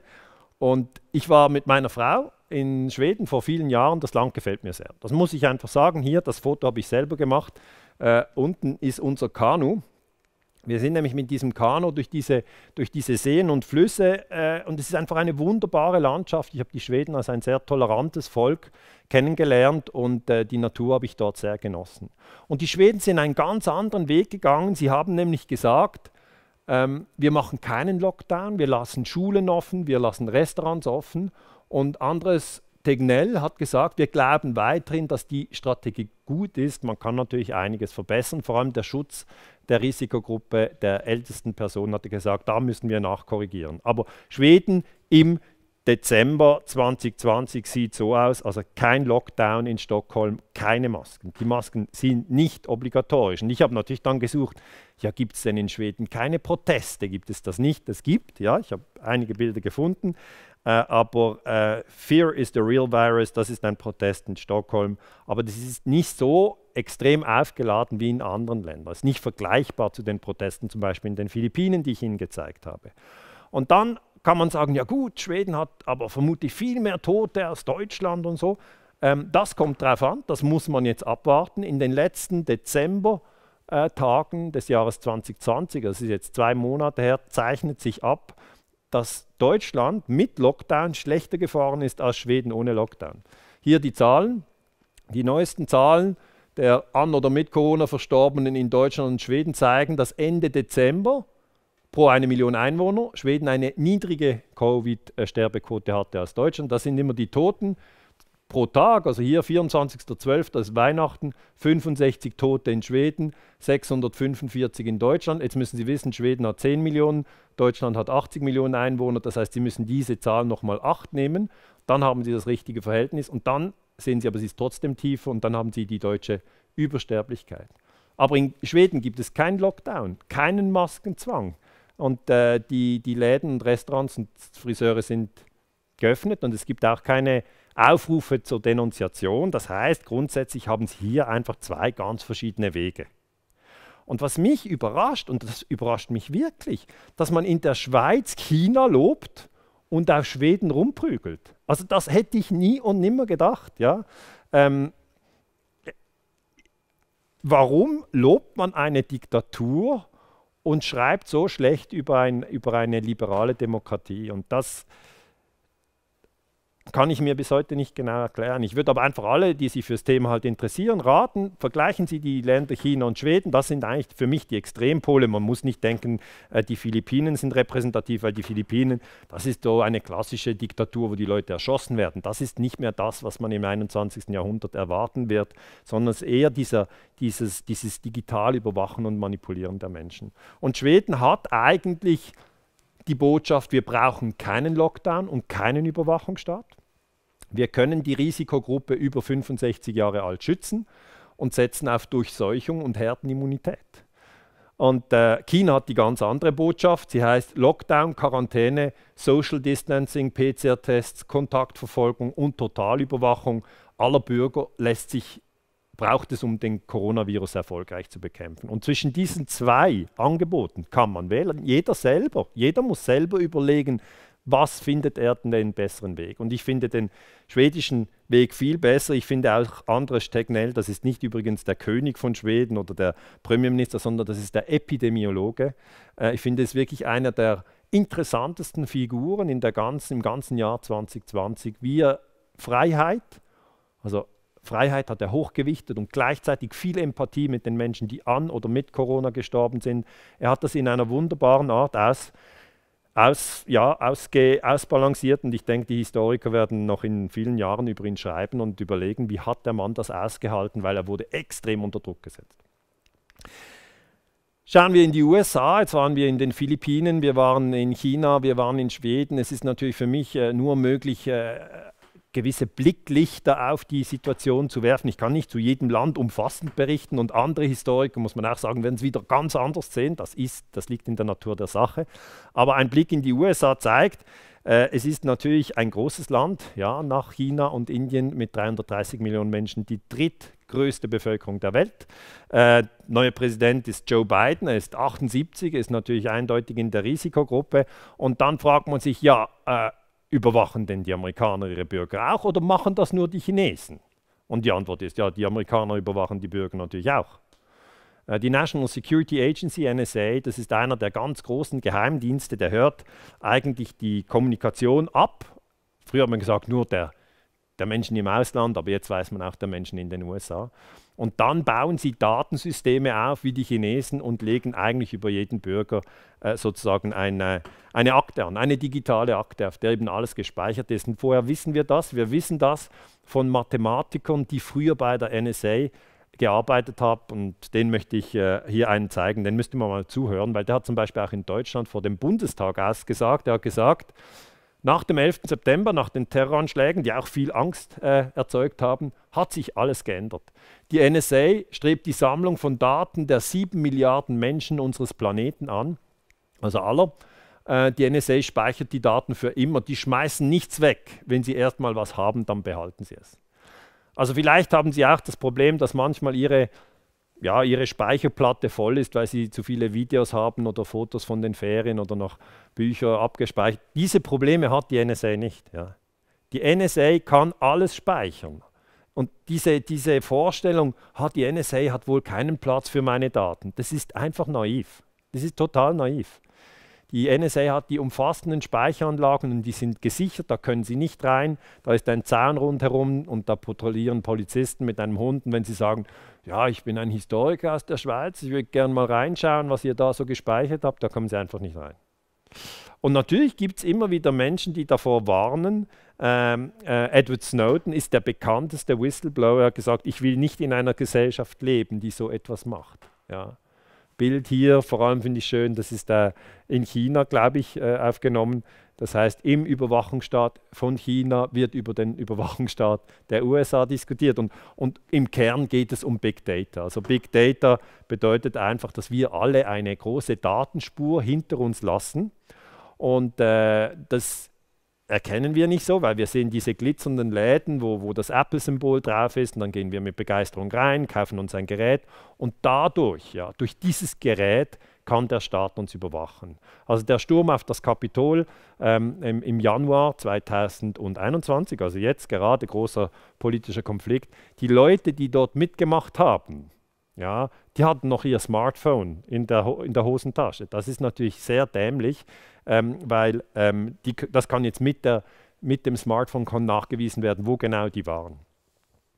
Und ich war mit meiner Frau in Schweden vor vielen Jahren. Das Land gefällt mir sehr. Das muss ich einfach sagen. Hier, das Foto habe ich selber gemacht. Äh, unten ist unser Kanu. Wir sind nämlich mit diesem Kanu durch diese, durch diese Seen und Flüsse äh, und es ist einfach eine wunderbare Landschaft. Ich habe die Schweden als ein sehr tolerantes Volk kennengelernt und äh, die Natur habe ich dort sehr genossen. Und die Schweden sind einen ganz anderen Weg gegangen. Sie haben nämlich gesagt, ähm, wir machen keinen Lockdown, wir lassen Schulen offen, wir lassen Restaurants offen. Und Andres Tegnell hat gesagt, wir glauben weiterhin, dass die Strategie gut ist. Man kann natürlich einiges verbessern, vor allem der Schutz der Risikogruppe der ältesten Personen, hat er gesagt, da müssen wir nachkorrigieren. Aber Schweden im Dezember 2020 sieht so aus, also kein Lockdown in Stockholm, keine Masken. Die Masken sind nicht obligatorisch. Und ich habe natürlich dann gesucht, ja, gibt es denn in Schweden keine Proteste? Gibt es das nicht? Das gibt, ja, ich habe einige Bilder gefunden. Äh, aber äh, Fear is the real virus, das ist ein Protest in Stockholm. Aber das ist nicht so extrem aufgeladen wie in anderen Ländern. Es ist nicht vergleichbar zu den Protesten zum Beispiel in den Philippinen, die ich Ihnen gezeigt habe. Und dann kann man sagen, ja gut, Schweden hat aber vermutlich viel mehr Tote als Deutschland und so. Ähm, das kommt drauf an, das muss man jetzt abwarten. In den letzten Dezember-Tagen äh, des Jahres 2020, das ist jetzt zwei Monate her, zeichnet sich ab, dass Deutschland mit Lockdown schlechter gefahren ist als Schweden ohne Lockdown. Hier die Zahlen, die neuesten Zahlen der an oder mit Corona Verstorbenen in Deutschland und Schweden zeigen, dass Ende Dezember pro eine Million Einwohner. Schweden eine niedrige Covid-Sterbequote hatte als Deutschland. Das sind immer die Toten pro Tag. Also hier 24.12. das ist Weihnachten, 65 Tote in Schweden, 645 in Deutschland. Jetzt müssen Sie wissen, Schweden hat 10 Millionen, Deutschland hat 80 Millionen Einwohner. Das heißt, Sie müssen diese Zahl nochmal 8 nehmen. Dann haben Sie das richtige Verhältnis und dann sehen Sie aber, sie ist trotzdem tiefer und dann haben Sie die deutsche Übersterblichkeit. Aber in Schweden gibt es keinen Lockdown, keinen Maskenzwang. Und äh, die, die Läden und Restaurants und Friseure sind geöffnet und es gibt auch keine Aufrufe zur Denunziation. Das heißt, grundsätzlich haben sie hier einfach zwei ganz verschiedene Wege. Und was mich überrascht, und das überrascht mich wirklich, dass man in der Schweiz China lobt und auf Schweden rumprügelt. Also das hätte ich nie und nimmer gedacht. Ja? Ähm, warum lobt man eine Diktatur und schreibt so schlecht über, ein, über eine liberale Demokratie. Und das kann ich mir bis heute nicht genau erklären. Ich würde aber einfach alle, die sich fürs Thema halt interessieren, raten, vergleichen Sie die Länder China und Schweden. Das sind eigentlich für mich die Extrempole. Man muss nicht denken, äh, die Philippinen sind repräsentativ, weil die Philippinen, das ist so eine klassische Diktatur, wo die Leute erschossen werden. Das ist nicht mehr das, was man im 21. Jahrhundert erwarten wird, sondern es ist eher dieser, dieses, dieses digital Überwachen und Manipulieren der Menschen. Und Schweden hat eigentlich die Botschaft, wir brauchen keinen Lockdown und keinen Überwachungsstaat. Wir können die Risikogruppe über 65 Jahre alt schützen und setzen auf Durchseuchung und Herdenimmunität. Und äh, China hat die ganz andere Botschaft. Sie heißt Lockdown, Quarantäne, Social Distancing, PCR-Tests, Kontaktverfolgung und Totalüberwachung aller Bürger lässt sich braucht es, um den Coronavirus erfolgreich zu bekämpfen. Und zwischen diesen zwei Angeboten kann man wählen. Jeder selber, jeder muss selber überlegen, was findet er denn den besseren Weg? Und ich finde den schwedischen Weg viel besser. Ich finde auch Andres Tegnell, das ist nicht übrigens der König von Schweden oder der Premierminister, sondern das ist der Epidemiologe. Äh, ich finde es wirklich einer der interessantesten Figuren in der ganzen, im ganzen Jahr 2020, wie er Freiheit, also Freiheit hat er hochgewichtet und gleichzeitig viel Empathie mit den Menschen, die an oder mit Corona gestorben sind. Er hat das in einer wunderbaren Art aus, aus, ja, ausge, ausbalanciert und ich denke, die Historiker werden noch in vielen Jahren über ihn schreiben und überlegen, wie hat der Mann das ausgehalten, weil er wurde extrem unter Druck gesetzt. Schauen wir in die USA, jetzt waren wir in den Philippinen, wir waren in China, wir waren in Schweden. Es ist natürlich für mich äh, nur möglich, äh, gewisse Blicklichter auf die Situation zu werfen. Ich kann nicht zu jedem Land umfassend berichten und andere Historiker, muss man auch sagen, werden es wieder ganz anders sehen. Das, ist, das liegt in der Natur der Sache. Aber ein Blick in die USA zeigt, äh, es ist natürlich ein großes Land, ja, nach China und Indien mit 330 Millionen Menschen die drittgrößte Bevölkerung der Welt. Äh, neuer Präsident ist Joe Biden, er ist 78, ist natürlich eindeutig in der Risikogruppe. Und dann fragt man sich, ja, äh, überwachen denn die Amerikaner ihre Bürger auch oder machen das nur die Chinesen? Und die Antwort ist ja, die Amerikaner überwachen die Bürger natürlich auch. Äh, die National Security Agency NSA, das ist einer der ganz großen Geheimdienste, der hört eigentlich die Kommunikation ab. Früher hat man gesagt, nur der, der Menschen im Ausland, aber jetzt weiß man auch der Menschen in den USA. Und dann bauen sie Datensysteme auf wie die Chinesen und legen eigentlich über jeden Bürger äh, sozusagen eine, eine Akte an, eine digitale Akte, auf der eben alles gespeichert ist. Und vorher wissen wir das? Wir wissen das von Mathematikern, die früher bei der NSA gearbeitet haben. und den möchte ich äh, hier einen zeigen, den müsste man mal zuhören, weil der hat zum Beispiel auch in Deutschland vor dem Bundestag ausgesagt, der hat gesagt, nach dem 11. September, nach den Terroranschlägen, die auch viel Angst äh, erzeugt haben, hat sich alles geändert. Die NSA strebt die Sammlung von Daten der sieben Milliarden Menschen unseres Planeten an, also aller. Äh, die NSA speichert die Daten für immer. Die schmeißen nichts weg. Wenn sie erstmal was haben, dann behalten sie es. Also vielleicht haben Sie auch das Problem, dass manchmal Ihre ja, ihre Speicherplatte voll ist, weil sie zu viele Videos haben oder Fotos von den Ferien oder noch Bücher abgespeichert. Diese Probleme hat die NSA nicht. Ja. Die NSA kann alles speichern. Und diese, diese Vorstellung, ha, die NSA hat wohl keinen Platz für meine Daten, das ist einfach naiv. Das ist total naiv. Die NSA hat die umfassenden Speicheranlagen und die sind gesichert, da können sie nicht rein. Da ist ein Zaun rundherum und da patrouillieren Polizisten mit einem Hund. Und wenn sie sagen, ja, ich bin ein Historiker aus der Schweiz, ich würde gerne mal reinschauen, was ihr da so gespeichert habt, da kommen sie einfach nicht rein. Und natürlich gibt es immer wieder Menschen, die davor warnen. Ähm, äh, Edward Snowden ist der bekannteste Whistleblower, er hat gesagt, ich will nicht in einer Gesellschaft leben, die so etwas macht. Ja. Bild hier, vor allem finde ich schön, das ist äh, in China, glaube ich, äh, aufgenommen. Das heißt, im Überwachungsstaat von China wird über den Überwachungsstaat der USA diskutiert. Und, und, im Kern geht es um Big Data. Also Big Data bedeutet einfach, dass wir alle eine große Datenspur hinter uns lassen. Und äh, das erkennen wir nicht so, weil wir sehen diese glitzernden Läden, wo, wo das Apple-Symbol drauf ist und dann gehen wir mit Begeisterung rein, kaufen uns ein Gerät und dadurch, ja, durch dieses Gerät kann der Staat uns überwachen. Also der Sturm auf das Kapitol ähm, im, im, Januar 2021, also jetzt gerade großer politischer Konflikt, die Leute, die dort mitgemacht haben, ja, die hatten noch ihr Smartphone in der, Ho in der Hosentasche. Das ist natürlich sehr dämlich, ähm, weil ähm, die, das kann jetzt mit, der, mit dem Smartphone nachgewiesen werden, wo genau die waren.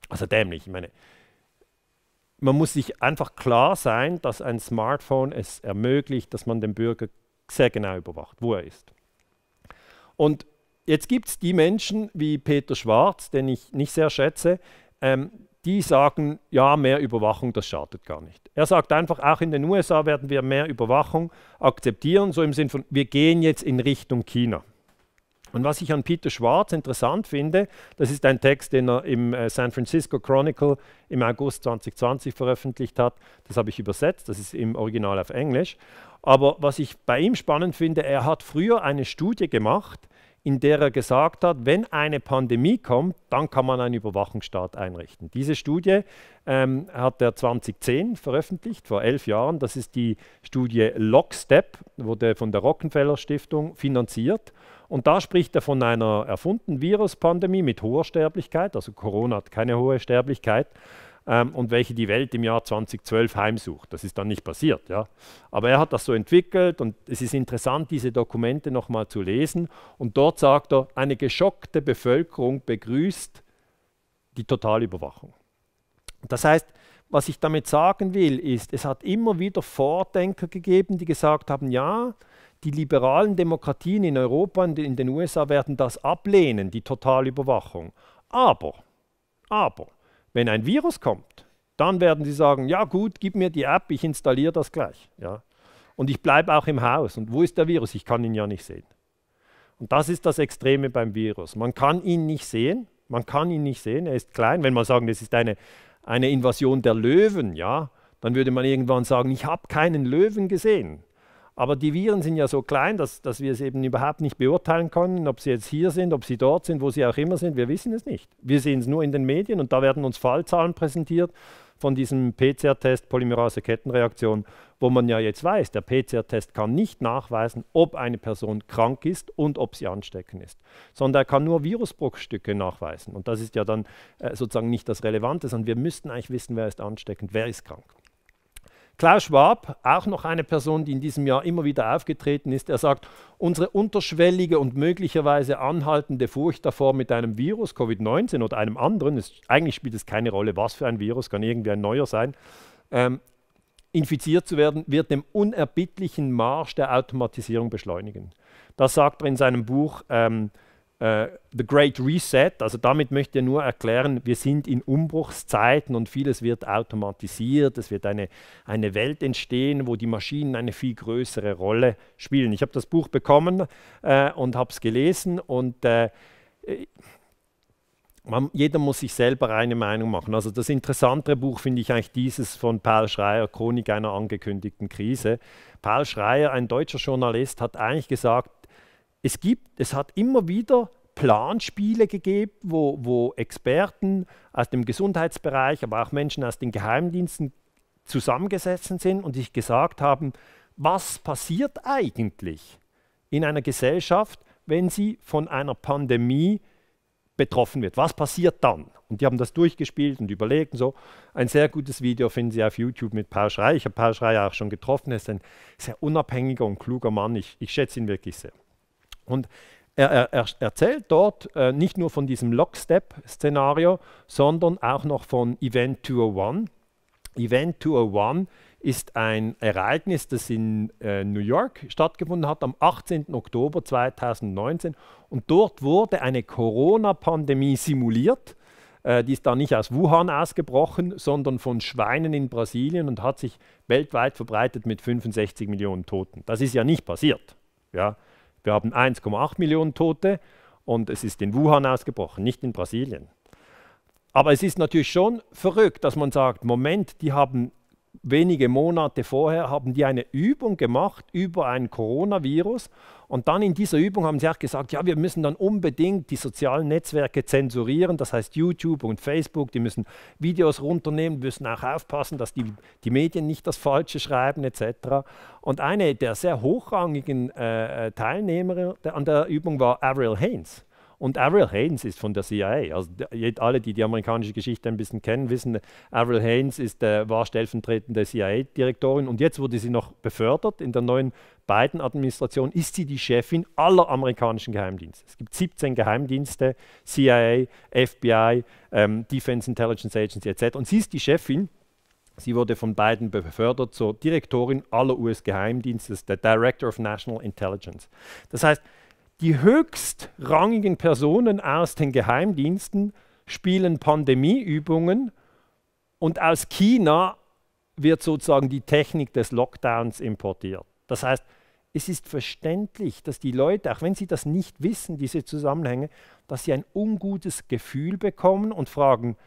Also dämlich, ich meine. Man muss sich einfach klar sein, dass ein Smartphone es ermöglicht, dass man den Bürger sehr genau überwacht, wo er ist. Und jetzt gibt es die Menschen wie Peter Schwarz, den ich nicht sehr schätze, ähm, die sagen, ja, mehr Überwachung, das schadet gar nicht. Er sagt einfach, auch in den USA werden wir mehr Überwachung akzeptieren, so im Sinn von, wir gehen jetzt in Richtung China. Und was ich an Peter Schwarz interessant finde, das ist ein Text, den er im äh, San Francisco Chronicle im August 2020 veröffentlicht hat. Das habe ich übersetzt, das ist im Original auf Englisch. Aber was ich bei ihm spannend finde, er hat früher eine Studie gemacht, in der er gesagt hat, wenn eine Pandemie kommt, dann kann man einen Überwachungsstaat einrichten. Diese Studie ähm, hat er 2010 veröffentlicht, vor elf Jahren. Das ist die Studie Lockstep, wurde von der Rockefeller Stiftung finanziert. Und da spricht er von einer erfundenen Viruspandemie mit hoher Sterblichkeit. Also Corona hat keine hohe Sterblichkeit ähm, und welche die Welt im Jahr 2012 heimsucht. Das ist dann nicht passiert. Ja? Aber er hat das so entwickelt und es ist interessant, diese Dokumente nochmal zu lesen. Und dort sagt er, eine geschockte Bevölkerung begrüßt die Totalüberwachung. Das heißt, was ich damit sagen will, ist, es hat immer wieder Vordenker gegeben, die gesagt haben, ja, die liberalen Demokratien in Europa und in den USA werden das ablehnen, die Totalüberwachung. Aber, aber, wenn ein Virus kommt, dann werden sie sagen, ja gut, gib mir die App, ich installiere das gleich. Ja. Und ich bleibe auch im Haus. Und wo ist der Virus? Ich kann ihn ja nicht sehen. Und das ist das Extreme beim Virus. Man kann ihn nicht sehen, man kann ihn nicht sehen, er ist klein. Wenn man sagen, das ist eine, eine Invasion der Löwen, ja, dann würde man irgendwann sagen, ich habe keinen Löwen gesehen. Aber die Viren sind ja so klein, dass, dass wir es eben überhaupt nicht beurteilen können, ob sie jetzt hier sind, ob sie dort sind, wo sie auch immer sind. Wir wissen es nicht. Wir sehen es nur in den Medien und da werden uns Fallzahlen präsentiert von diesem PCR-Test, Polymerase-Kettenreaktion, wo man ja jetzt weiß, der PCR-Test kann nicht nachweisen, ob eine Person krank ist und ob sie ansteckend ist, sondern er kann nur Virusbruchstücke nachweisen. Und das ist ja dann äh, sozusagen nicht das Relevante, sondern wir müssten eigentlich wissen, wer ist ansteckend, wer ist krank. Klaus Schwab, auch noch eine Person, die in diesem Jahr immer wieder aufgetreten ist, er sagt, unsere unterschwellige und möglicherweise anhaltende Furcht davor, mit einem Virus, Covid-19 oder einem anderen, ist, eigentlich spielt es keine Rolle, was für ein Virus, kann irgendwie ein neuer sein, ähm, infiziert zu werden, wird dem unerbittlichen Marsch der Automatisierung beschleunigen. Das sagt er in seinem Buch. Ähm, äh, the Great Reset, also damit möchte er nur erklären, wir sind in Umbruchszeiten und vieles wird automatisiert, es wird eine, eine Welt entstehen, wo die Maschinen eine viel größere Rolle spielen. Ich habe das Buch bekommen äh, und habe es gelesen und äh, äh, man, jeder muss sich selber eine Meinung machen. Also das interessantere Buch finde ich eigentlich dieses von Paul Schreier, Chronik einer angekündigten Krise. Paul Schreier, ein deutscher Journalist, hat eigentlich gesagt, es gibt, es hat immer wieder Planspiele gegeben, wo, wo Experten aus dem Gesundheitsbereich, aber auch Menschen aus den Geheimdiensten zusammengesessen sind und sich gesagt haben, was passiert eigentlich in einer Gesellschaft, wenn sie von einer Pandemie betroffen wird. Was passiert dann? Und die haben das durchgespielt und überlegt und so. Ein sehr gutes Video finden Sie auf YouTube mit Paul Schreier. Ich habe Paul Schreier auch schon getroffen. Er ist ein sehr unabhängiger und kluger Mann. Ich, ich schätze ihn wirklich sehr. Und er, er, er erzählt dort äh, nicht nur von diesem Lockstep-Szenario, sondern auch noch von Event 201. Event 201 ist ein Ereignis, das in äh, New York stattgefunden hat am 18. Oktober 2019. Und dort wurde eine Corona-Pandemie simuliert. Äh, die ist da nicht aus Wuhan ausgebrochen, sondern von Schweinen in Brasilien und hat sich weltweit verbreitet mit 65 Millionen Toten. Das ist ja nicht passiert. Ja? Wir haben 1,8 Millionen Tote und es ist in Wuhan ausgebrochen, nicht in Brasilien. Aber es ist natürlich schon verrückt, dass man sagt, Moment, die haben wenige Monate vorher haben die eine Übung gemacht über ein Coronavirus und dann in dieser Übung haben sie auch gesagt, ja, wir müssen dann unbedingt die sozialen Netzwerke zensurieren, das heißt YouTube und Facebook, die müssen Videos runternehmen, müssen auch aufpassen, dass die, die Medien nicht das Falsche schreiben etc. Und eine der sehr hochrangigen äh, äh Teilnehmer an der Übung war Avril Haynes. Und Avril Haynes ist von der CIA. Also alle, die die amerikanische Geschichte ein bisschen kennen, wissen, Avril Haynes ist, äh, war stellvertretende CIA-Direktorin und jetzt wurde sie noch befördert in der neuen Biden-Administration ist sie die Chefin aller amerikanischen Geheimdienste. Es gibt 17 Geheimdienste, CIA, FBI, ähm, Defense Intelligence Agency etc. Und sie ist die Chefin. Sie wurde von Biden befördert zur Direktorin aller US-Geheimdienste, der Director of National Intelligence. Das heißt, die höchstrangigen Personen aus den Geheimdiensten spielen Pandemieübungen und aus China wird sozusagen die Technik des Lockdowns importiert. Das heißt, es ist verständlich, dass die Leute, auch wenn sie das nicht wissen, diese Zusammenhänge, dass sie ein ungutes Gefühl bekommen und fragen,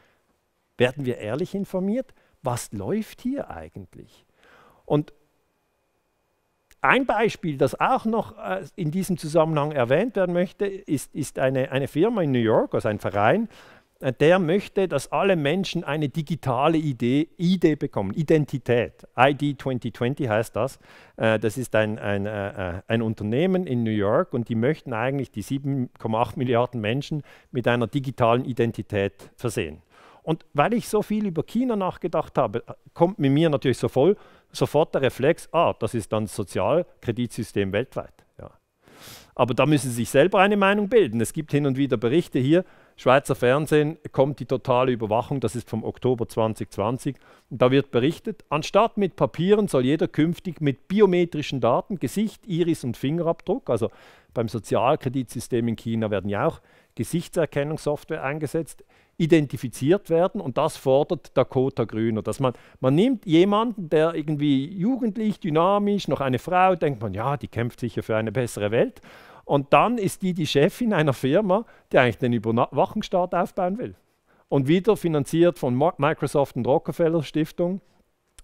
werden wir ehrlich informiert? Was läuft hier eigentlich? Und ein Beispiel, das auch noch äh, in diesem Zusammenhang erwähnt werden möchte, ist, ist eine, eine Firma in New York, also ein Verein, der möchte, dass alle Menschen eine digitale Idee, Idee bekommen, Identität. ID 2020 heißt das. Äh, das ist ein, ein, äh, äh, ein Unternehmen in New York und die möchten eigentlich die 7,8 Milliarden Menschen mit einer digitalen Identität versehen. Und weil ich so viel über China nachgedacht habe, kommt mit mir natürlich so voll, sofort der Reflex, ah, das ist dann das Sozialkreditsystem weltweit. Ja. Aber da müssen Sie sich selber eine Meinung bilden. Es gibt hin und wieder Berichte hier, Schweizer Fernsehen kommt die totale Überwachung, das ist vom Oktober 2020. Und da wird berichtet, anstatt mit Papieren soll jeder künftig mit biometrischen Daten, Gesicht, Iris und Fingerabdruck, also beim Sozialkreditsystem in China werden ja auch Gesichtserkennungssoftware eingesetzt, identifiziert werden. Und das fordert Dakota Grüner, dass man, man nimmt jemanden, der irgendwie jugendlich, dynamisch, noch eine Frau, denkt man, ja, die kämpft sicher für eine bessere Welt. Und dann ist die die Chefin einer Firma, die eigentlich den Überwachungsstaat aufbauen will. Und wieder finanziert von Microsoft und Rockefeller Stiftung.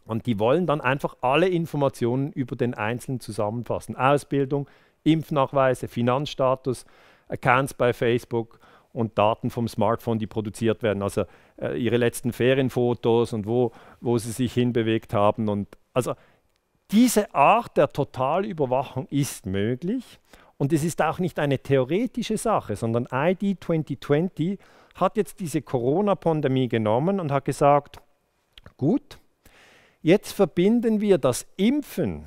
Und die wollen dann einfach alle Informationen über den Einzelnen zusammenfassen. Ausbildung, Impfnachweise, Finanzstatus, Accounts bei Facebook und Daten vom Smartphone, die produziert werden. Also äh, ihre letzten Ferienfotos und wo, wo sie sich hinbewegt haben. Und also diese Art der Totalüberwachung ist möglich. Und es ist auch nicht eine theoretische Sache, sondern ID 2020 hat jetzt diese Corona-Pandemie genommen und hat gesagt, gut, jetzt verbinden wir das Impfen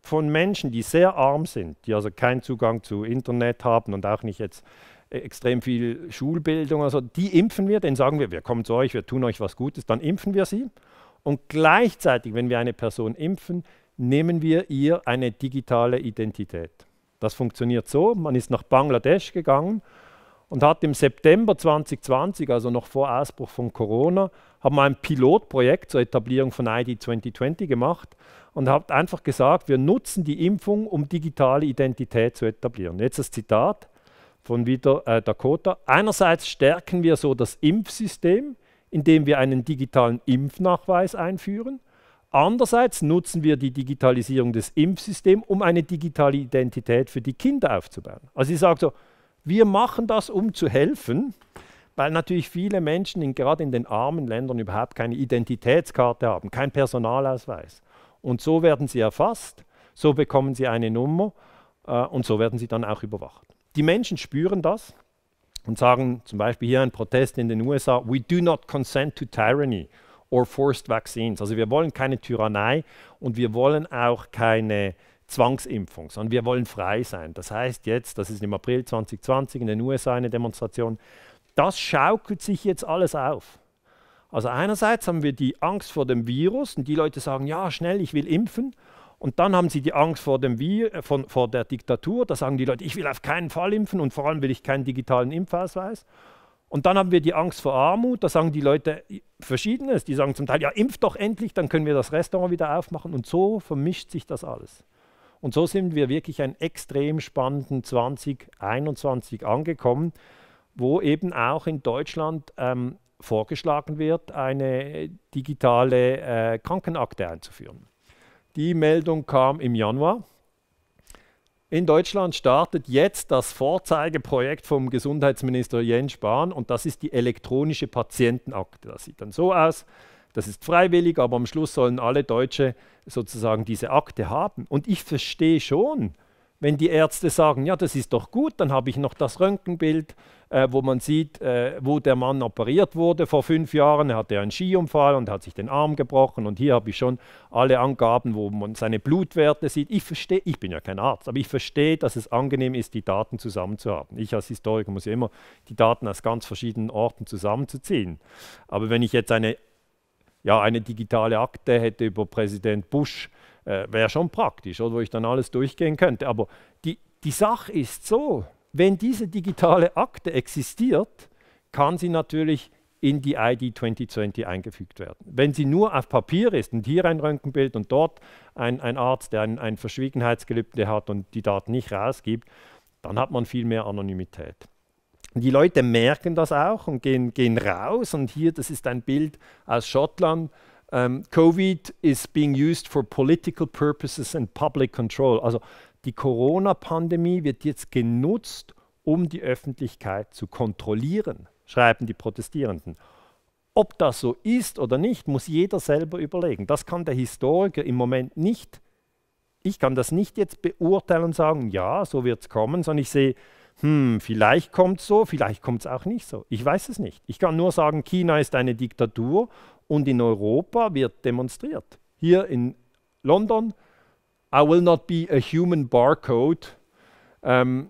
von Menschen, die sehr arm sind, die also keinen Zugang zu Internet haben und auch nicht jetzt extrem viel Schulbildung, also die impfen wir, denen sagen wir, wir kommen zu euch, wir tun euch was Gutes, dann impfen wir sie. Und gleichzeitig, wenn wir eine Person impfen, nehmen wir ihr eine digitale Identität. Das funktioniert so, man ist nach Bangladesch gegangen und hat im September 2020, also noch vor Ausbruch von Corona, haben ein Pilotprojekt zur Etablierung von ID 2020 gemacht und hat einfach gesagt, wir nutzen die Impfung, um digitale Identität zu etablieren. Jetzt das Zitat von wieder äh, Dakota. Einerseits stärken wir so das Impfsystem, indem wir einen digitalen Impfnachweis einführen – Andererseits nutzen wir die Digitalisierung des Impfsystems, um eine digitale Identität für die Kinder aufzubauen. Also sie sagt so, wir machen das, um zu helfen, weil natürlich viele Menschen in, gerade in den armen Ländern überhaupt keine Identitätskarte haben, keinen Personalausweis. Und so werden sie erfasst, so bekommen sie eine Nummer äh, und so werden sie dann auch überwacht. Die Menschen spüren das und sagen zum Beispiel hier ein Protest in den USA, we do not consent to tyranny or forced vaccines. Also wir wollen keine Tyrannei und wir wollen auch keine Zwangsimpfung, sondern wir wollen frei sein. Das heißt jetzt, das ist im April 2020 in den USA eine Demonstration, das schaukelt sich jetzt alles auf. Also einerseits haben wir die Angst vor dem Virus und die Leute sagen, ja, schnell, ich will impfen. Und dann haben sie die Angst vor, dem Vir äh, von, vor der Diktatur. Da sagen die Leute, ich will auf keinen Fall impfen und vor allem will ich keinen digitalen Impfausweis. Und dann haben wir die Angst vor Armut. Da sagen die Leute Verschiedenes. Die sagen zum Teil, ja, impft doch endlich, dann können wir das Restaurant wieder aufmachen. Und so vermischt sich das alles. Und so sind wir wirklich einen extrem spannenden 2021 angekommen, wo eben auch in Deutschland ähm, vorgeschlagen wird, eine digitale äh, Krankenakte einzuführen. Die Meldung kam im Januar. In Deutschland startet jetzt das Vorzeigeprojekt vom Gesundheitsminister Jens Spahn und das ist die elektronische Patientenakte. Das sieht dann so aus. Das ist freiwillig, aber am Schluss sollen alle Deutsche sozusagen diese Akte haben. Und ich verstehe schon, wenn die Ärzte sagen, ja, das ist doch gut, dann habe ich noch das Röntgenbild, äh, wo man sieht, äh, wo der Mann operiert wurde vor fünf Jahren. Er hatte einen Skiunfall und hat sich den Arm gebrochen. Und hier habe ich schon alle Angaben, wo man seine Blutwerte sieht. Ich verstehe, ich bin ja kein Arzt, aber ich verstehe, dass es angenehm ist, die Daten zusammenzuhaben. Ich als Historiker muss ja immer die Daten aus ganz verschiedenen Orten zusammenzuziehen. Aber wenn ich jetzt eine, ja, eine digitale Akte hätte über Präsident Bush, äh, wäre schon praktisch, oder, wo ich dann alles durchgehen könnte. Aber die, die Sache ist so, wenn diese digitale Akte existiert, kann sie natürlich in die ID 2020 eingefügt werden. Wenn sie nur auf Papier ist und hier ein Röntgenbild und dort ein, ein Arzt, der ein, ein Verschwiegenheitsgelübde hat und die Daten nicht rausgibt, dann hat man viel mehr Anonymität. Die Leute merken das auch und gehen, gehen raus. Und hier, das ist ein Bild aus Schottland. Um, ähm, Covid is being used for political purposes and public control. Also die Corona-Pandemie wird jetzt genutzt, um die Öffentlichkeit zu kontrollieren, schreiben die Protestierenden. Ob das so ist oder nicht, muss jeder selber überlegen. Das kann der Historiker im Moment nicht. Ich kann das nicht jetzt beurteilen und sagen, ja, so wird es kommen, sondern ich sehe, hm, vielleicht kommt es so, vielleicht kommt es auch nicht so. Ich weiß es nicht. Ich kann nur sagen, China ist eine Diktatur und in Europa wird demonstriert. Hier in London I will not be a human barcode. Ähm,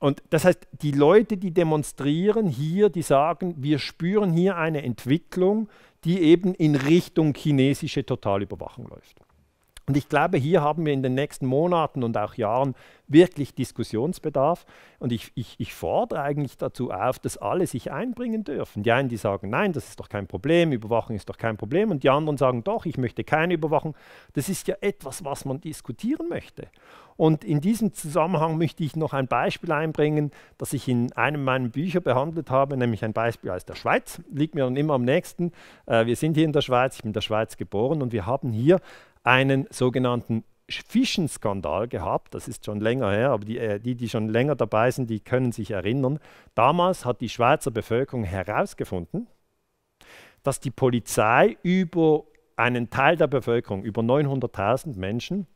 und das heißt, die Leute, die demonstrieren hier, die sagen, wir spüren hier eine Entwicklung, die eben in Richtung chinesische Totalüberwachung läuft. Und ich glaube, hier haben wir in den nächsten Monaten und auch Jahren wirklich Diskussionsbedarf. Und ich, ich, ich, fordere eigentlich dazu auf, dass alle sich einbringen dürfen. Die einen, die sagen, nein, das ist doch kein Problem, Überwachung ist doch kein Problem. Und die anderen sagen, doch, ich möchte keine Überwachung. Das ist ja etwas, was man diskutieren möchte. Und in diesem Zusammenhang möchte ich noch ein Beispiel einbringen, das ich in einem meiner Bücher behandelt habe, nämlich ein Beispiel aus der Schweiz. Liegt mir dann immer am nächsten. Äh, wir sind hier in der Schweiz, ich bin in der Schweiz geboren und wir haben hier einen sogenannten Fischenskandal gehabt. Das ist schon länger her, aber die, äh, die, die schon länger dabei sind, die können sich erinnern. Damals hat die Schweizer Bevölkerung herausgefunden, dass die Polizei über einen Teil der Bevölkerung, über 900.000 Menschen,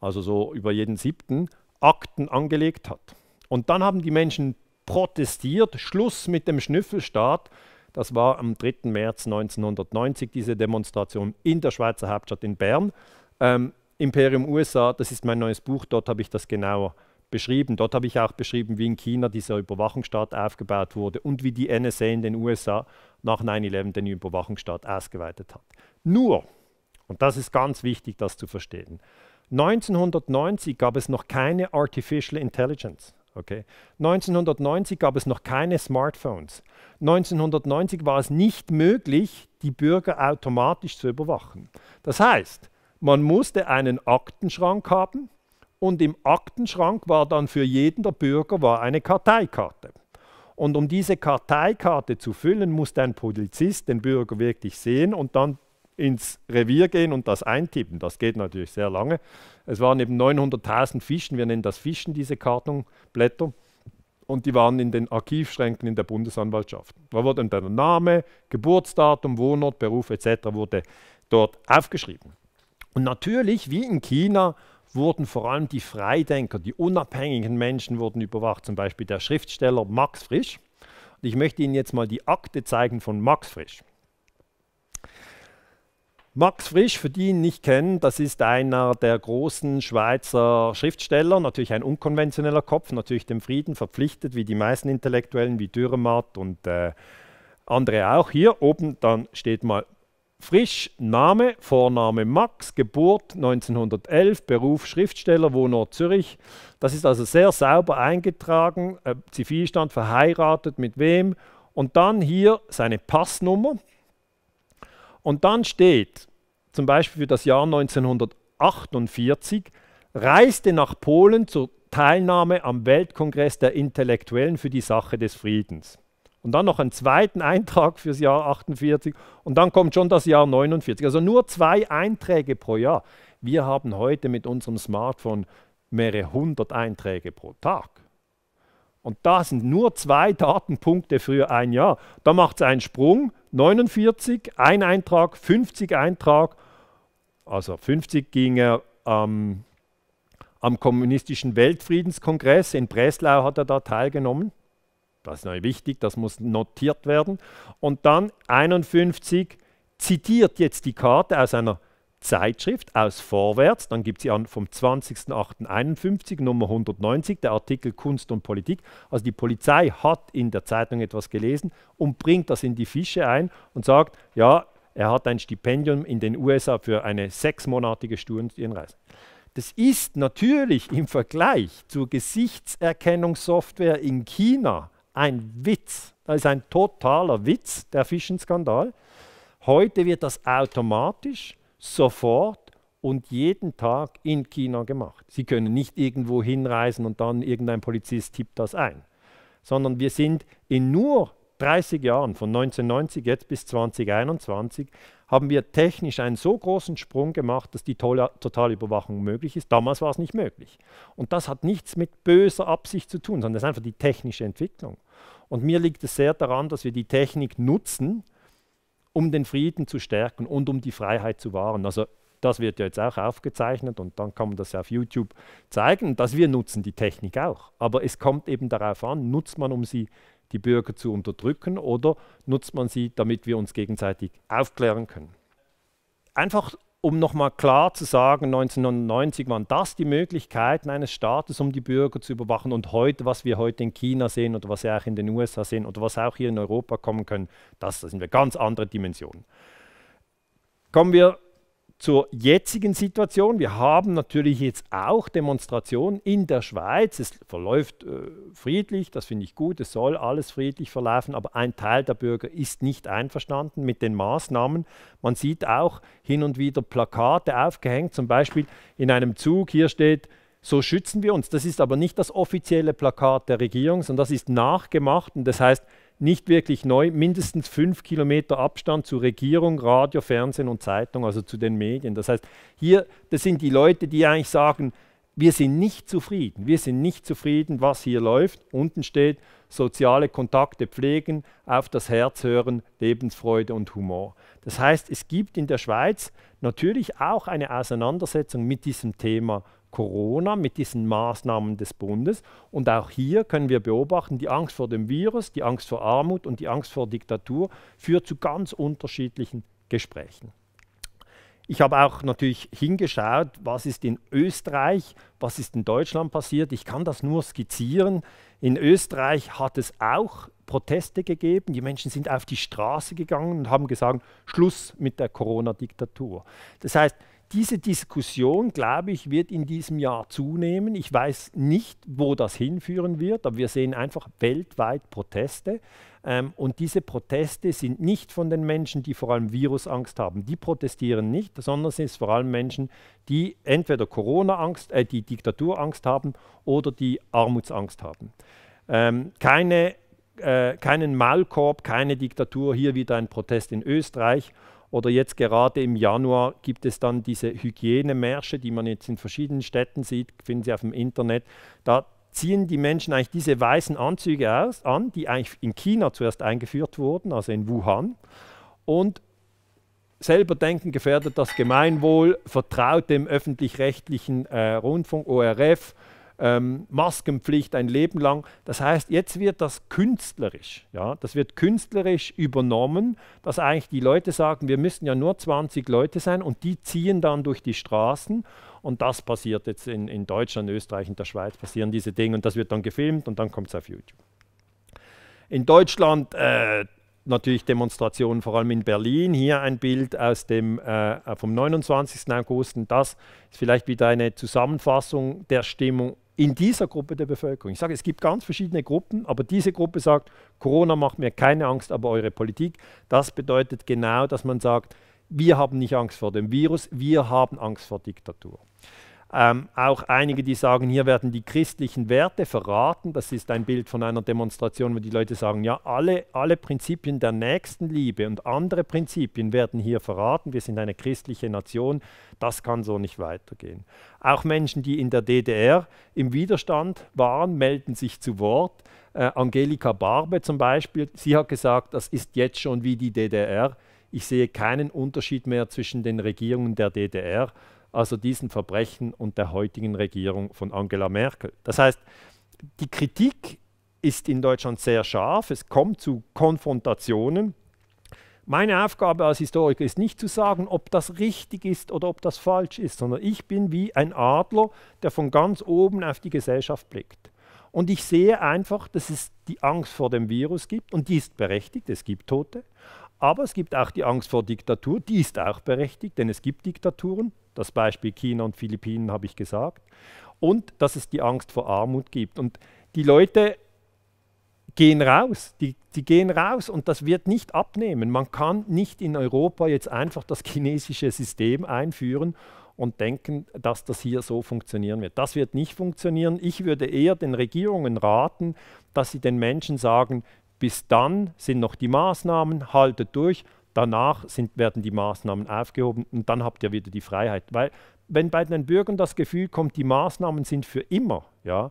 also so über jeden siebten, Akten angelegt hat. Und dann haben die Menschen protestiert, Schluss mit dem Schnüffelstaat, das war am 3. März 1990 diese Demonstration in der Schweizer Hauptstadt in Bern. Ähm, Imperium USA, das ist mein neues Buch, dort habe ich das genauer beschrieben. Dort habe ich auch beschrieben, wie in China dieser Überwachungsstaat aufgebaut wurde und wie die NSA in den USA nach 9-11 den Überwachungsstaat ausgeweitet hat. Nur, und das ist ganz wichtig, das zu verstehen, 1990 gab es noch keine Artificial Intelligence. Okay. 1990 gab es noch keine Smartphones. 1990 war es nicht möglich, die Bürger automatisch zu überwachen. Das heißt, man musste einen Aktenschrank haben und im Aktenschrank war dann für jeden der Bürger war eine Karteikarte. Und um diese Karteikarte zu füllen, musste ein Polizist den Bürger wirklich sehen und dann ins Revier gehen und das eintippen. Das geht natürlich sehr lange. Es waren eben 900.000 Fischen, wir nennen das Fischen, diese Kartonblätter. Und die waren in den Archivschränken in der Bundesanwaltschaft. Da wurde der Name, Geburtsdatum, Wohnort, Beruf etc. wurde dort aufgeschrieben. Und natürlich, wie in China, wurden vor allem die Freidenker, die unabhängigen Menschen wurden überwacht, zum Beispiel der Schriftsteller Max Frisch. Und ich möchte Ihnen jetzt mal die Akte zeigen von Max Frisch. Max Frisch, für die ihn nicht kennen, das ist einer der großen Schweizer Schriftsteller, natürlich ein unkonventioneller Kopf, natürlich dem Frieden verpflichtet, wie die meisten Intellektuellen, wie Dürrematt und äh, andere auch. Hier oben dann steht mal Frisch, Name, Vorname Max, Geburt 1911, Beruf Schriftsteller, Wohnort Zürich. Das ist also sehr sauber eingetragen, äh, Zivilstand verheiratet, mit wem. Und dann hier seine Passnummer, und dann steht zum Beispiel für das Jahr 1948, reiste nach Polen zur Teilnahme am Weltkongress der Intellektuellen für die Sache des Friedens. Und dann noch einen zweiten Eintrag fürs Jahr 48 und dann kommt schon das Jahr 49. Also nur zwei Einträge pro Jahr. Wir haben heute mit unserem Smartphone mehrere hundert Einträge pro Tag. Und da sind nur zwei Datenpunkte für ein Jahr. Da macht es einen Sprung, 49, ein Eintrag, 50 Eintrag. Also 50 ging er ähm, am Kommunistischen Weltfriedenskongress in Breslau hat er da teilgenommen. Das ist neu wichtig, das muss notiert werden. Und dann 51 zitiert jetzt die Karte aus einer Zeitschrift aus Vorwärts. Dann gibt es ja vom 20.08.51 Nummer 190 der Artikel Kunst und Politik. Also die Polizei hat in der Zeitung etwas gelesen und bringt das in die Fische ein und sagt, ja, er hat ein Stipendium in den USA für eine sechsmonatige Studienreise. Das ist natürlich im Vergleich zur Gesichtserkennungssoftware in China ein Witz. Das ist ein totaler Witz, der Fischenskandal. Heute wird das automatisch sofort und jeden Tag in China gemacht. Sie können nicht irgendwo hinreisen und dann irgendein Polizist tippt das ein, sondern wir sind in nur 30 Jahren, von 1990 jetzt bis 2021, haben wir technisch einen so großen Sprung gemacht, dass die Totalüberwachung möglich ist. Damals war es nicht möglich. Und das hat nichts mit böser Absicht zu tun, sondern es ist einfach die technische Entwicklung. Und mir liegt es sehr daran, dass wir die Technik nutzen, um den Frieden zu stärken und um die Freiheit zu wahren. Also das wird ja jetzt auch aufgezeichnet und dann kann man das ja auf YouTube zeigen, dass wir nutzen die Technik auch. Aber es kommt eben darauf an, nutzt man, um sie die Bürger zu unterdrücken oder nutzt man sie, damit wir uns gegenseitig aufklären können. Einfach um nochmal klar zu sagen, 1990 waren das die Möglichkeiten eines Staates, um die Bürger zu überwachen. Und heute, was wir heute in China sehen oder was wir auch in den USA sehen oder was auch hier in Europa kommen können, das, das sind wir ganz andere Dimensionen. Kommen wir zur jetzigen Situation. Wir haben natürlich jetzt auch Demonstrationen in der Schweiz. Es verläuft äh, friedlich, das finde ich gut, es soll alles friedlich verlaufen, aber ein Teil der Bürger ist nicht einverstanden mit den Maßnahmen. Man sieht auch hin und wieder Plakate aufgehängt, zum Beispiel in einem Zug, hier steht, so schützen wir uns. Das ist aber nicht das offizielle Plakat der Regierung, sondern das ist nachgemacht und das heißt, nicht wirklich neu, mindestens fünf Kilometer Abstand zu Regierung, Radio, Fernsehen und Zeitung, also zu den Medien. Das heißt, hier, das sind die Leute, die eigentlich sagen, wir sind nicht zufrieden, wir sind nicht zufrieden, was hier läuft. Unten steht, soziale Kontakte pflegen, auf das Herz hören, Lebensfreude und Humor. Das heißt, es gibt in der Schweiz natürlich auch eine Auseinandersetzung mit diesem Thema Corona, mit diesen Maßnahmen des Bundes. Und auch hier können wir beobachten, die Angst vor dem Virus, die Angst vor Armut und die Angst vor Diktatur führt zu ganz unterschiedlichen Gesprächen. Ich habe auch natürlich hingeschaut, was ist in Österreich, was ist in Deutschland passiert. Ich kann das nur skizzieren. In Österreich hat es auch Proteste gegeben. Die Menschen sind auf die Straße gegangen und haben gesagt, Schluss mit der Corona-Diktatur. Das heißt, diese Diskussion, glaube ich, wird in diesem Jahr zunehmen. Ich weiß nicht, wo das hinführen wird, aber wir sehen einfach weltweit Proteste. Ähm, und diese Proteste sind nicht von den Menschen, die vor allem Virusangst haben. Die protestieren nicht, sondern es sind vor allem Menschen, die entweder Corona-Angst, äh, die Diktaturangst haben oder die Armutsangst haben. Ähm, keine, äh, keinen Maulkorb, keine Diktatur, hier wieder ein Protest in Österreich oder jetzt gerade im Januar gibt es dann diese Hygienemärsche, die man jetzt in verschiedenen Städten sieht, finden Sie auf dem Internet. Da ziehen die Menschen eigentlich diese weißen Anzüge aus, an, die eigentlich in China zuerst eingeführt wurden, also in Wuhan. Und selber denken, gefährdet das Gemeinwohl, vertraut dem öffentlich-rechtlichen äh, Rundfunk, ORF, ähm, Maskenpflicht ein Leben lang. Das heißt, jetzt wird das künstlerisch. Ja? Das wird künstlerisch übernommen, dass eigentlich die Leute sagen, wir müssen ja nur 20 Leute sein und die ziehen dann durch die Straßen. Und das passiert jetzt in, in Deutschland, Österreich in der Schweiz, passieren diese Dinge und das wird dann gefilmt und dann kommt es auf YouTube. In Deutschland äh, natürlich Demonstrationen, vor allem in Berlin. Hier ein Bild aus dem, äh, vom 29. August. Und das ist vielleicht wieder eine Zusammenfassung der Stimmung in dieser Gruppe der Bevölkerung. Ich sage, es gibt ganz verschiedene Gruppen, aber diese Gruppe sagt, Corona macht mir keine Angst, aber eure Politik. Das bedeutet genau, dass man sagt, wir haben nicht Angst vor dem Virus, wir haben Angst vor Diktatur. Ähm, auch einige, die sagen, hier werden die christlichen Werte verraten. Das ist ein Bild von einer Demonstration, wo die Leute sagen, ja, alle, alle Prinzipien der Nächstenliebe und andere Prinzipien werden hier verraten. Wir sind eine christliche Nation. Das kann so nicht weitergehen. Auch Menschen, die in der DDR im Widerstand waren, melden sich zu Wort. Äh, Angelika Barbe zum Beispiel, sie hat gesagt, das ist jetzt schon wie die DDR. Ich sehe keinen Unterschied mehr zwischen den Regierungen der DDR also diesen Verbrechen und der heutigen Regierung von Angela Merkel. Das heißt, die Kritik ist in Deutschland sehr scharf, es kommt zu Konfrontationen. Meine Aufgabe als Historiker ist nicht zu sagen, ob das richtig ist oder ob das falsch ist, sondern ich bin wie ein Adler, der von ganz oben auf die Gesellschaft blickt. Und ich sehe einfach, dass es die Angst vor dem Virus gibt und die ist berechtigt, es gibt Tote. Aber es gibt auch die Angst vor Diktatur, die ist auch berechtigt, denn es gibt Diktaturen. Das Beispiel China und Philippinen habe ich gesagt. Und dass es die Angst vor Armut gibt. Und die Leute gehen raus, die, die gehen raus und das wird nicht abnehmen. Man kann nicht in Europa jetzt einfach das chinesische System einführen und denken, dass das hier so funktionieren wird. Das wird nicht funktionieren. Ich würde eher den Regierungen raten, dass sie den Menschen sagen, bis dann sind noch die Maßnahmen, haltet durch, Danach sind, werden die Maßnahmen aufgehoben und dann habt ihr wieder die Freiheit. Weil wenn bei den Bürgern das Gefühl kommt, die Maßnahmen sind für immer, ja,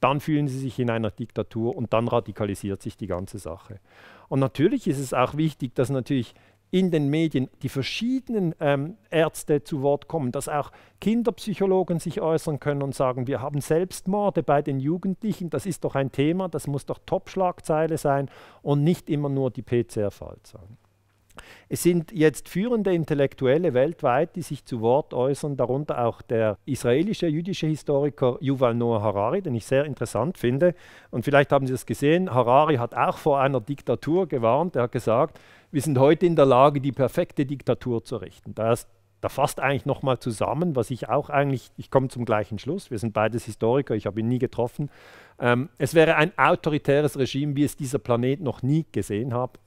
dann fühlen sie sich in einer Diktatur und dann radikalisiert sich die ganze Sache. Und natürlich ist es auch wichtig, dass natürlich in den Medien die verschiedenen ähm, Ärzte zu Wort kommen, dass auch Kinderpsychologen sich äußern können und sagen, wir haben Selbstmorde bei den Jugendlichen, das ist doch ein Thema, das muss doch Top-Schlagzeile sein und nicht immer nur die PCR-Fallzahlen. Es sind jetzt führende Intellektuelle weltweit, die sich zu Wort äußern, darunter auch der israelische jüdische Historiker Yuval Noah Harari, den ich sehr interessant finde. Und vielleicht haben Sie das gesehen, Harari hat auch vor einer Diktatur gewarnt. Er hat gesagt, wir sind heute in der Lage, die perfekte Diktatur zu richten. Das da fasst eigentlich nochmal zusammen, was ich auch eigentlich, ich komme zum gleichen Schluss, wir sind beides Historiker, ich habe ihn nie getroffen. Ähm, es wäre ein autoritäres Regime, wie es dieser Planet noch nie gesehen hat,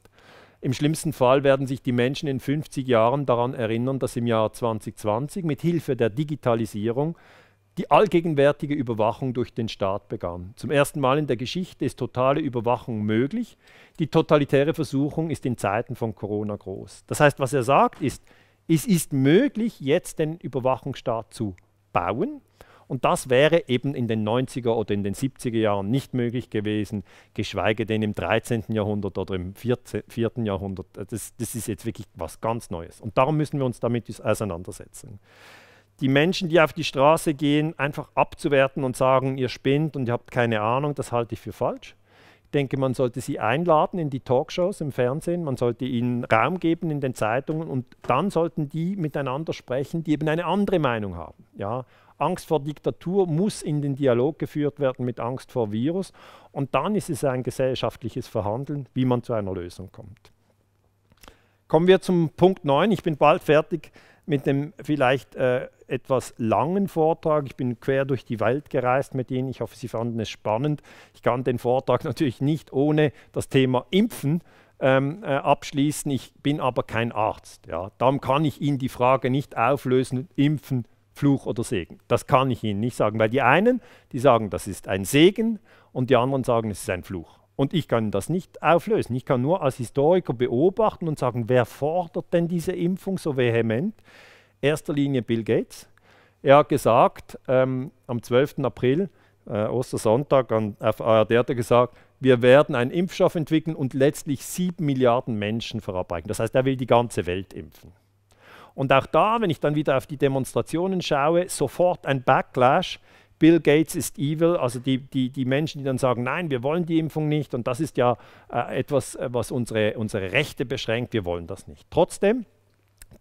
im schlimmsten Fall werden sich die Menschen in 50 Jahren daran erinnern, dass im Jahr 2020 mit Hilfe der Digitalisierung die allgegenwärtige Überwachung durch den Staat begann. Zum ersten Mal in der Geschichte ist totale Überwachung möglich. Die totalitäre Versuchung ist in Zeiten von Corona groß. Das heißt, was er sagt, ist, es ist möglich, jetzt den Überwachungsstaat zu bauen, und das wäre eben in den 90er oder in den 70er Jahren nicht möglich gewesen, geschweige denn im 13. Jahrhundert oder im 4. Jahrhundert. Äh, das, das ist jetzt wirklich was ganz Neues. Und darum müssen wir uns damit auseinandersetzen die Menschen, die auf die Straße gehen, einfach abzuwerten und sagen, ihr spinnt und ihr habt keine Ahnung, das halte ich für falsch. Ich denke, man sollte sie einladen in die Talkshows im Fernsehen, man sollte ihnen Raum geben in den Zeitungen und dann sollten die miteinander sprechen, die eben eine andere Meinung haben. Ja? Angst vor Diktatur muss in den Dialog geführt werden mit Angst vor Virus. Und dann ist es ein gesellschaftliches Verhandeln, wie man zu einer Lösung kommt. Kommen wir zum Punkt 9. Ich bin bald fertig mit dem vielleicht äh, etwas langen Vortrag. Ich bin quer durch die Welt gereist mit Ihnen. Ich hoffe, Sie fanden es spannend. Ich kann den Vortrag natürlich nicht ohne das Thema Impfen ähm, äh, abschließen. Ich bin aber kein Arzt. Ja. Darum kann ich Ihnen die Frage nicht auflösen, impfen Fluch oder Segen. Das kann ich Ihnen nicht sagen, weil die einen, die sagen, das ist ein Segen und die anderen sagen, es ist ein Fluch. Und ich kann das nicht auflösen. Ich kann nur als Historiker beobachten und sagen, wer fordert denn diese Impfung so vehement? Erster Linie Bill Gates. Er hat gesagt, ähm, am 12. April, äh, Ostersonntag, an, auf ARD hat er gesagt, wir werden einen Impfstoff entwickeln und letztlich sieben Milliarden Menschen verabreichen. Das heißt, er will die ganze Welt impfen. Und auch da, wenn ich dann wieder auf die Demonstrationen schaue, sofort ein Backlash. Bill Gates ist evil, also die, die, die Menschen, die dann sagen, nein, wir wollen die Impfung nicht und das ist ja äh, etwas, äh, was unsere, unsere Rechte beschränkt, wir wollen das nicht. Trotzdem,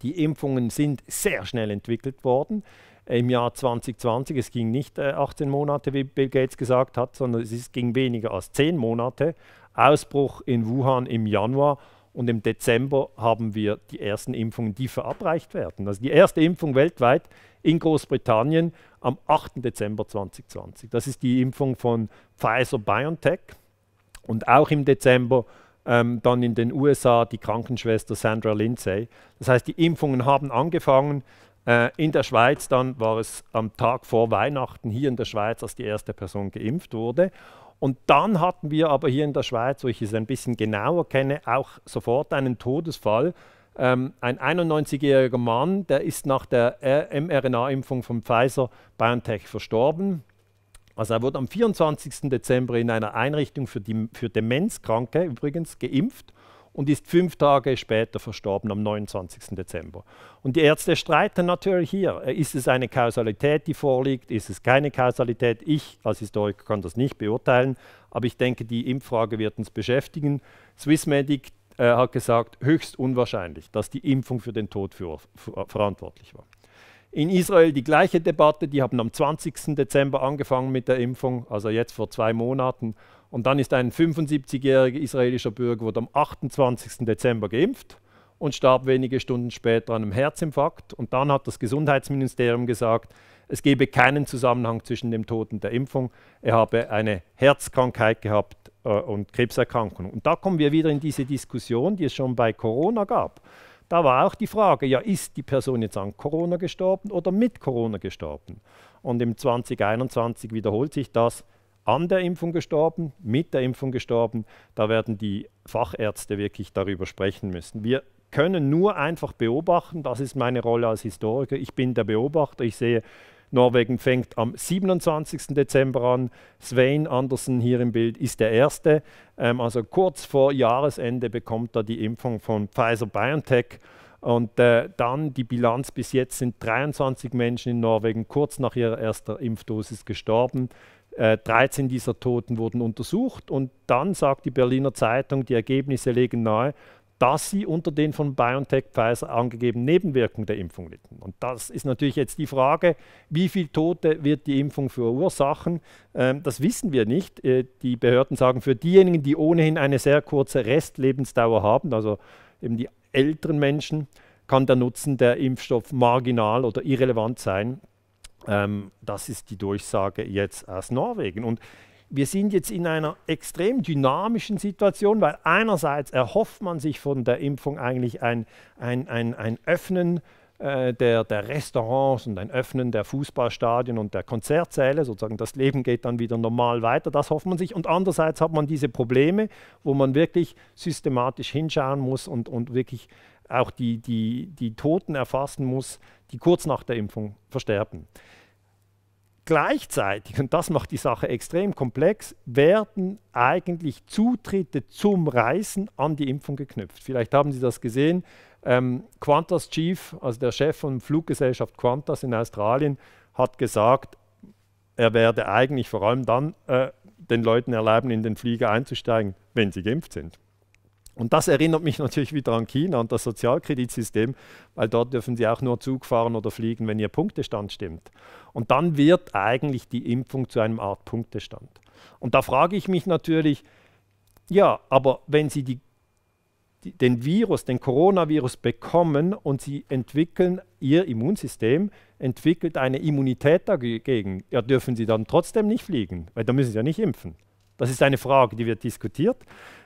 die Impfungen sind sehr schnell entwickelt worden im Jahr 2020. Es ging nicht äh, 18 Monate, wie Bill Gates gesagt hat, sondern es ging weniger als 10 Monate. Ausbruch in Wuhan im Januar und im Dezember haben wir die ersten Impfungen, die verabreicht werden. Also die erste Impfung weltweit in Großbritannien am 8. Dezember 2020. Das ist die Impfung von Pfizer BioNTech. Und auch im Dezember ähm, dann in den USA die Krankenschwester Sandra Lindsay. Das heißt, die Impfungen haben angefangen. Äh, in der Schweiz dann war es am Tag vor Weihnachten hier in der Schweiz, als die erste Person geimpft wurde. Und dann hatten wir aber hier in der Schweiz, wo ich es ein bisschen genauer kenne, auch sofort einen Todesfall. Ähm, ein 91-jähriger Mann, der ist nach der äh, mRNA-Impfung von Pfizer BioNTech verstorben. Also er wurde am 24. Dezember in einer Einrichtung für, die, für Demenzkranke übrigens geimpft und ist fünf Tage später verstorben, am 29. Dezember. Und die Ärzte streiten natürlich hier. Äh, ist es eine Kausalität, die vorliegt? Ist es keine Kausalität? Ich als Historiker kann das nicht beurteilen, aber ich denke, die Impffrage wird uns beschäftigen. Swissmedic äh, hat gesagt, höchst unwahrscheinlich, dass die Impfung für den Tod für, für, äh, verantwortlich war. In Israel die gleiche Debatte, die haben am 20. Dezember angefangen mit der Impfung, also jetzt vor zwei Monaten. Und dann ist ein 75-jähriger israelischer Bürger wurde am 28. Dezember geimpft und starb wenige Stunden später an einem Herzinfarkt. Und dann hat das Gesundheitsministerium gesagt, es gebe keinen Zusammenhang zwischen dem Tod und der Impfung. Er habe eine Herzkrankheit gehabt äh, und Krebserkrankung. Und da kommen wir wieder in diese Diskussion, die es schon bei Corona gab. Da war auch die Frage, ja, ist die Person jetzt an Corona gestorben oder mit Corona gestorben? Und im 2021 wiederholt sich das an der Impfung gestorben, mit der Impfung gestorben. Da werden die Fachärzte wirklich darüber sprechen müssen. Wir können nur einfach beobachten, das ist meine Rolle als Historiker. Ich bin der Beobachter, ich sehe, Norwegen fängt am 27. Dezember an. Svein Andersen hier im Bild ist der Erste. Ähm, also kurz vor Jahresende bekommt er die Impfung von Pfizer BioNTech. Und äh, dann die Bilanz bis jetzt sind 23 Menschen in Norwegen kurz nach ihrer ersten Impfdosis gestorben. 13 äh, dieser Toten wurden untersucht und dann sagt die Berliner Zeitung, die Ergebnisse legen nahe, dass sie unter den von BioNTech Pfizer angegebenen Nebenwirkungen der Impfung litten. Und das ist natürlich jetzt die Frage, wie viele Tote wird die Impfung verursachen? Ähm, das wissen wir nicht. Äh, die Behörden sagen, für diejenigen, die ohnehin eine sehr kurze Restlebensdauer haben, also eben die älteren Menschen, kann der Nutzen der Impfstoff marginal oder irrelevant sein. Ähm, das ist die Durchsage jetzt aus Norwegen. Und wir sind jetzt in einer extrem dynamischen Situation, weil einerseits erhofft man sich von der Impfung eigentlich ein, ein, ein, ein Öffnen äh, der, der Restaurants und ein Öffnen der Fußballstadien und der Konzertsäle. Sozusagen das Leben geht dann wieder normal weiter, das hofft man sich. Und andererseits hat man diese Probleme, wo man wirklich systematisch hinschauen muss und, und wirklich auch die, die, die Toten erfassen muss, die kurz nach der Impfung versterben. Gleichzeitig, und das macht die Sache extrem komplex, werden eigentlich Zutritte zum Reisen an die Impfung geknüpft. Vielleicht haben Sie das gesehen. Ähm, Qantas Chief, also der Chef von Fluggesellschaft Qantas in Australien, hat gesagt, er werde eigentlich vor allem dann äh, den Leuten erlauben, in den Flieger einzusteigen, wenn sie geimpft sind. Und das erinnert mich natürlich wieder an China und das Sozialkreditsystem, weil dort dürfen Sie auch nur Zug fahren oder fliegen, wenn Ihr Punktestand stimmt. Und dann wird eigentlich die Impfung zu einem Art Punktestand. Und da frage ich mich natürlich, ja, aber wenn Sie die, die, den Virus, den Coronavirus bekommen und Sie entwickeln, Ihr Immunsystem entwickelt eine Immunität dagegen, ja, dürfen Sie dann trotzdem nicht fliegen, weil da müssen Sie ja nicht impfen. Das ist eine Frage, die wird diskutiert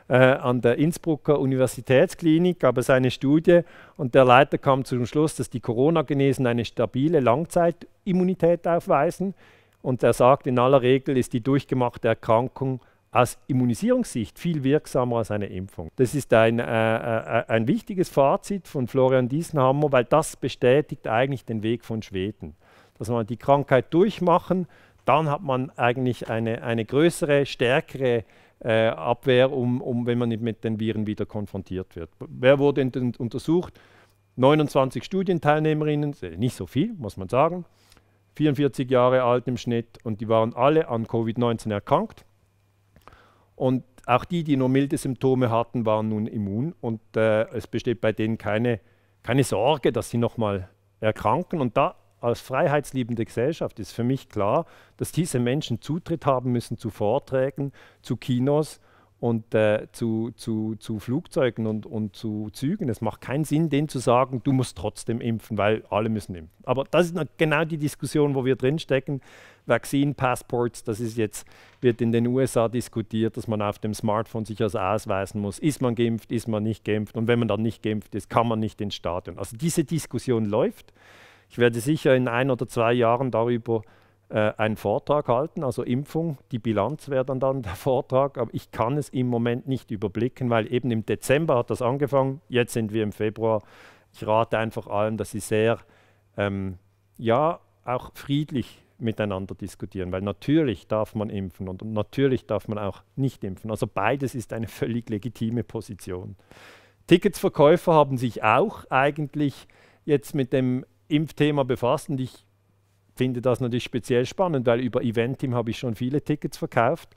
äh, an der Innsbrucker Universitätsklinik, gab es eine Studie und der Leiter kam zum Schluss, dass die Corona-Genesen eine stabile Langzeitimmunität aufweisen. Und er sagt, in aller Regel ist die durchgemachte Erkrankung aus Immunisierungssicht viel wirksamer als eine Impfung. Das ist ein, äh, äh, ein wichtiges Fazit von Florian Diesenhammer, weil das bestätigt eigentlich den Weg von Schweden. Dass man die Krankheit durchmachen, dann hat man eigentlich eine, eine größere, stärkere äh, Abwehr, um, um, wenn man mit den Viren wieder konfrontiert wird. Wer wurde untersucht? 29 Studienteilnehmerinnen, nicht so viel, muss man sagen, 44 Jahre alt im Schnitt und die waren alle an Covid-19 erkrankt. Und auch die, die nur milde Symptome hatten, waren nun immun und äh, es besteht bei denen keine, keine Sorge, dass sie nochmal erkranken. Und da als freiheitsliebende Gesellschaft ist für mich klar, dass diese Menschen Zutritt haben müssen zu Vorträgen, zu Kinos und äh, zu, zu, zu Flugzeugen und, und zu Zügen. Es macht keinen Sinn, denen zu sagen, du musst trotzdem impfen, weil alle müssen impfen. Aber das ist genau die Diskussion, wo wir drinstecken. Vaccine Passports, das ist jetzt, wird in den USA diskutiert, dass man auf dem Smartphone sich also ausweisen muss, ist man geimpft, ist man nicht geimpft und wenn man dann nicht geimpft ist, kann man nicht ins Stadion. Also diese Diskussion läuft. Ich werde sicher in ein oder zwei Jahren darüber äh, einen Vortrag halten, also Impfung. Die Bilanz wäre dann, dann der Vortrag, aber ich kann es im Moment nicht überblicken, weil eben im Dezember hat das angefangen, jetzt sind wir im Februar. Ich rate einfach allen, dass sie sehr, ähm, ja, auch friedlich miteinander diskutieren, weil natürlich darf man impfen und natürlich darf man auch nicht impfen. Also beides ist eine völlig legitime Position. Ticketsverkäufer haben sich auch eigentlich jetzt mit dem Impfthema befasst und ich finde das natürlich speziell spannend, weil über Eventim habe ich schon viele Tickets verkauft.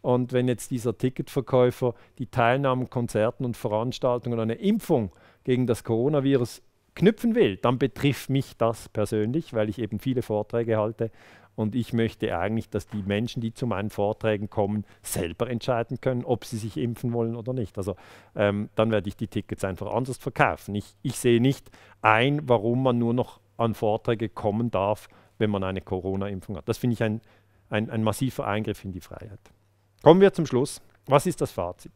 Und wenn jetzt dieser Ticketverkäufer die Teilnahme an Konzerten und Veranstaltungen an eine Impfung gegen das Coronavirus knüpfen will, dann betrifft mich das persönlich, weil ich eben viele Vorträge halte und ich möchte eigentlich, dass die Menschen, die zu meinen Vorträgen kommen, selber entscheiden können, ob sie sich impfen wollen oder nicht. Also ähm, dann werde ich die Tickets einfach anders verkaufen. Ich, ich sehe nicht ein, warum man nur noch an Vorträge kommen darf, wenn man eine Corona-Impfung hat. Das finde ich ein, ein, ein massiver Eingriff in die Freiheit. Kommen wir zum Schluss. Was ist das Fazit?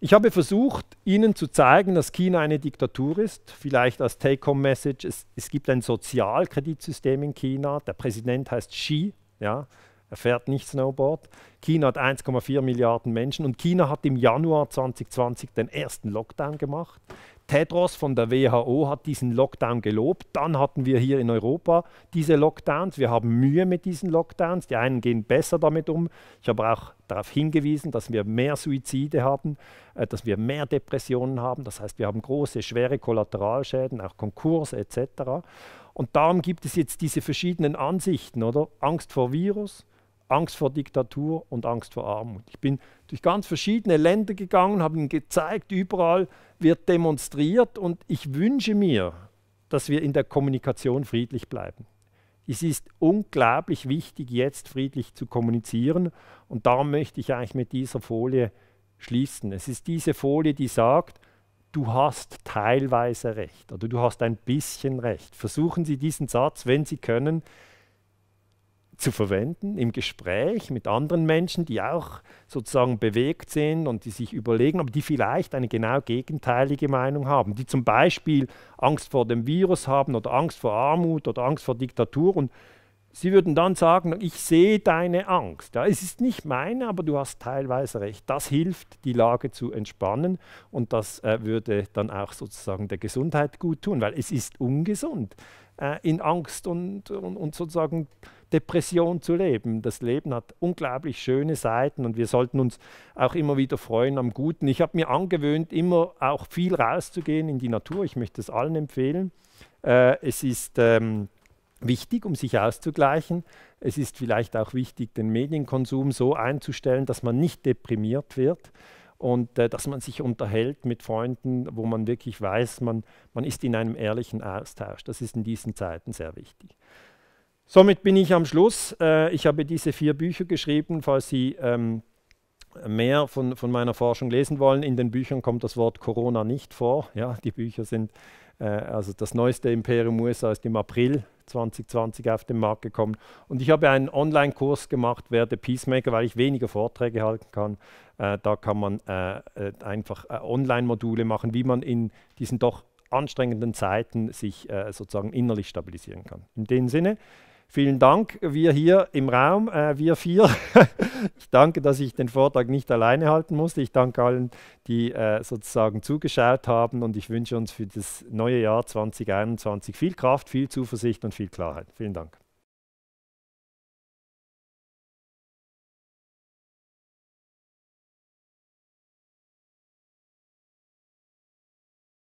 Ich habe versucht, Ihnen zu zeigen, dass China eine Diktatur ist. Vielleicht als Take-Home-Message, es, es, gibt ein Sozialkreditsystem in China. Der Präsident heißt Xi, ja, er fährt nicht Snowboard. China hat 1,4 Milliarden Menschen und China hat im Januar 2020 den ersten Lockdown gemacht. Tedros von der WHO hat diesen Lockdown gelobt. Dann hatten wir hier in Europa diese Lockdowns. Wir haben Mühe mit diesen Lockdowns. Die einen gehen besser damit um. Ich habe auch darauf hingewiesen, dass wir mehr Suizide haben, äh, dass wir mehr Depressionen haben. Das heißt, wir haben große, schwere Kollateralschäden, auch Konkurse etc. Und darum gibt es jetzt diese verschiedenen Ansichten, oder? Angst vor Virus, Angst vor Diktatur und Angst vor Armut. Ich bin durch ganz verschiedene Länder gegangen, habe ihnen gezeigt, überall wird demonstriert und ich wünsche mir, dass wir in der Kommunikation friedlich bleiben. Es ist unglaublich wichtig, jetzt friedlich zu kommunizieren und darum möchte ich eigentlich mit dieser Folie schließen. Es ist diese Folie, die sagt, du hast teilweise recht oder du hast ein bisschen recht. Versuchen Sie diesen Satz, wenn Sie können, zu verwenden im Gespräch mit anderen Menschen, die auch sozusagen bewegt sind und die sich überlegen, aber die vielleicht eine genau gegenteilige Meinung haben, die zum Beispiel Angst vor dem Virus haben oder Angst vor Armut oder Angst vor Diktatur und sie würden dann sagen, ich sehe deine Angst. Ja, es ist nicht meine, aber du hast teilweise recht. Das hilft, die Lage zu entspannen und das äh, würde dann auch sozusagen der Gesundheit gut tun, weil es ist ungesund, äh, in Angst und, und, und sozusagen Depression zu leben. Das Leben hat unglaublich schöne Seiten und wir sollten uns auch immer wieder freuen am Guten. Ich habe mir angewöhnt, immer auch viel rauszugehen in die Natur. Ich möchte es allen empfehlen. Äh, es ist ähm, wichtig, um sich auszugleichen. Es ist vielleicht auch wichtig, den Medienkonsum so einzustellen, dass man nicht deprimiert wird und äh, dass man sich unterhält mit Freunden, wo man wirklich weiß, man, man ist in einem ehrlichen Austausch. Das ist in diesen Zeiten sehr wichtig. Somit bin ich am Schluss. Äh, ich habe diese vier Bücher geschrieben, falls Sie ähm, mehr von, von meiner Forschung lesen wollen. In den Büchern kommt das Wort Corona nicht vor. Ja, die Bücher sind, äh, also das neueste Imperium USA ist im April 2020 auf den Markt gekommen. Und ich habe einen Online-Kurs gemacht, werde Peacemaker, weil ich weniger Vorträge halten kann. Äh, da kann man äh, äh einfach äh, Online-Module machen, wie man in diesen doch anstrengenden Zeiten sich sozusagen innerlich stabilisieren kann. In dem Sinne, Vielen Dank, wir hier im Raum, äh, wir vier. ich danke, dass ich den Vortrag nicht alleine halten musste. Ich danke allen, die äh, sozusagen zugeschaut haben und ich wünsche uns für das neue Jahr 2021 viel Kraft, viel Zuversicht und viel Klarheit. Vielen Dank.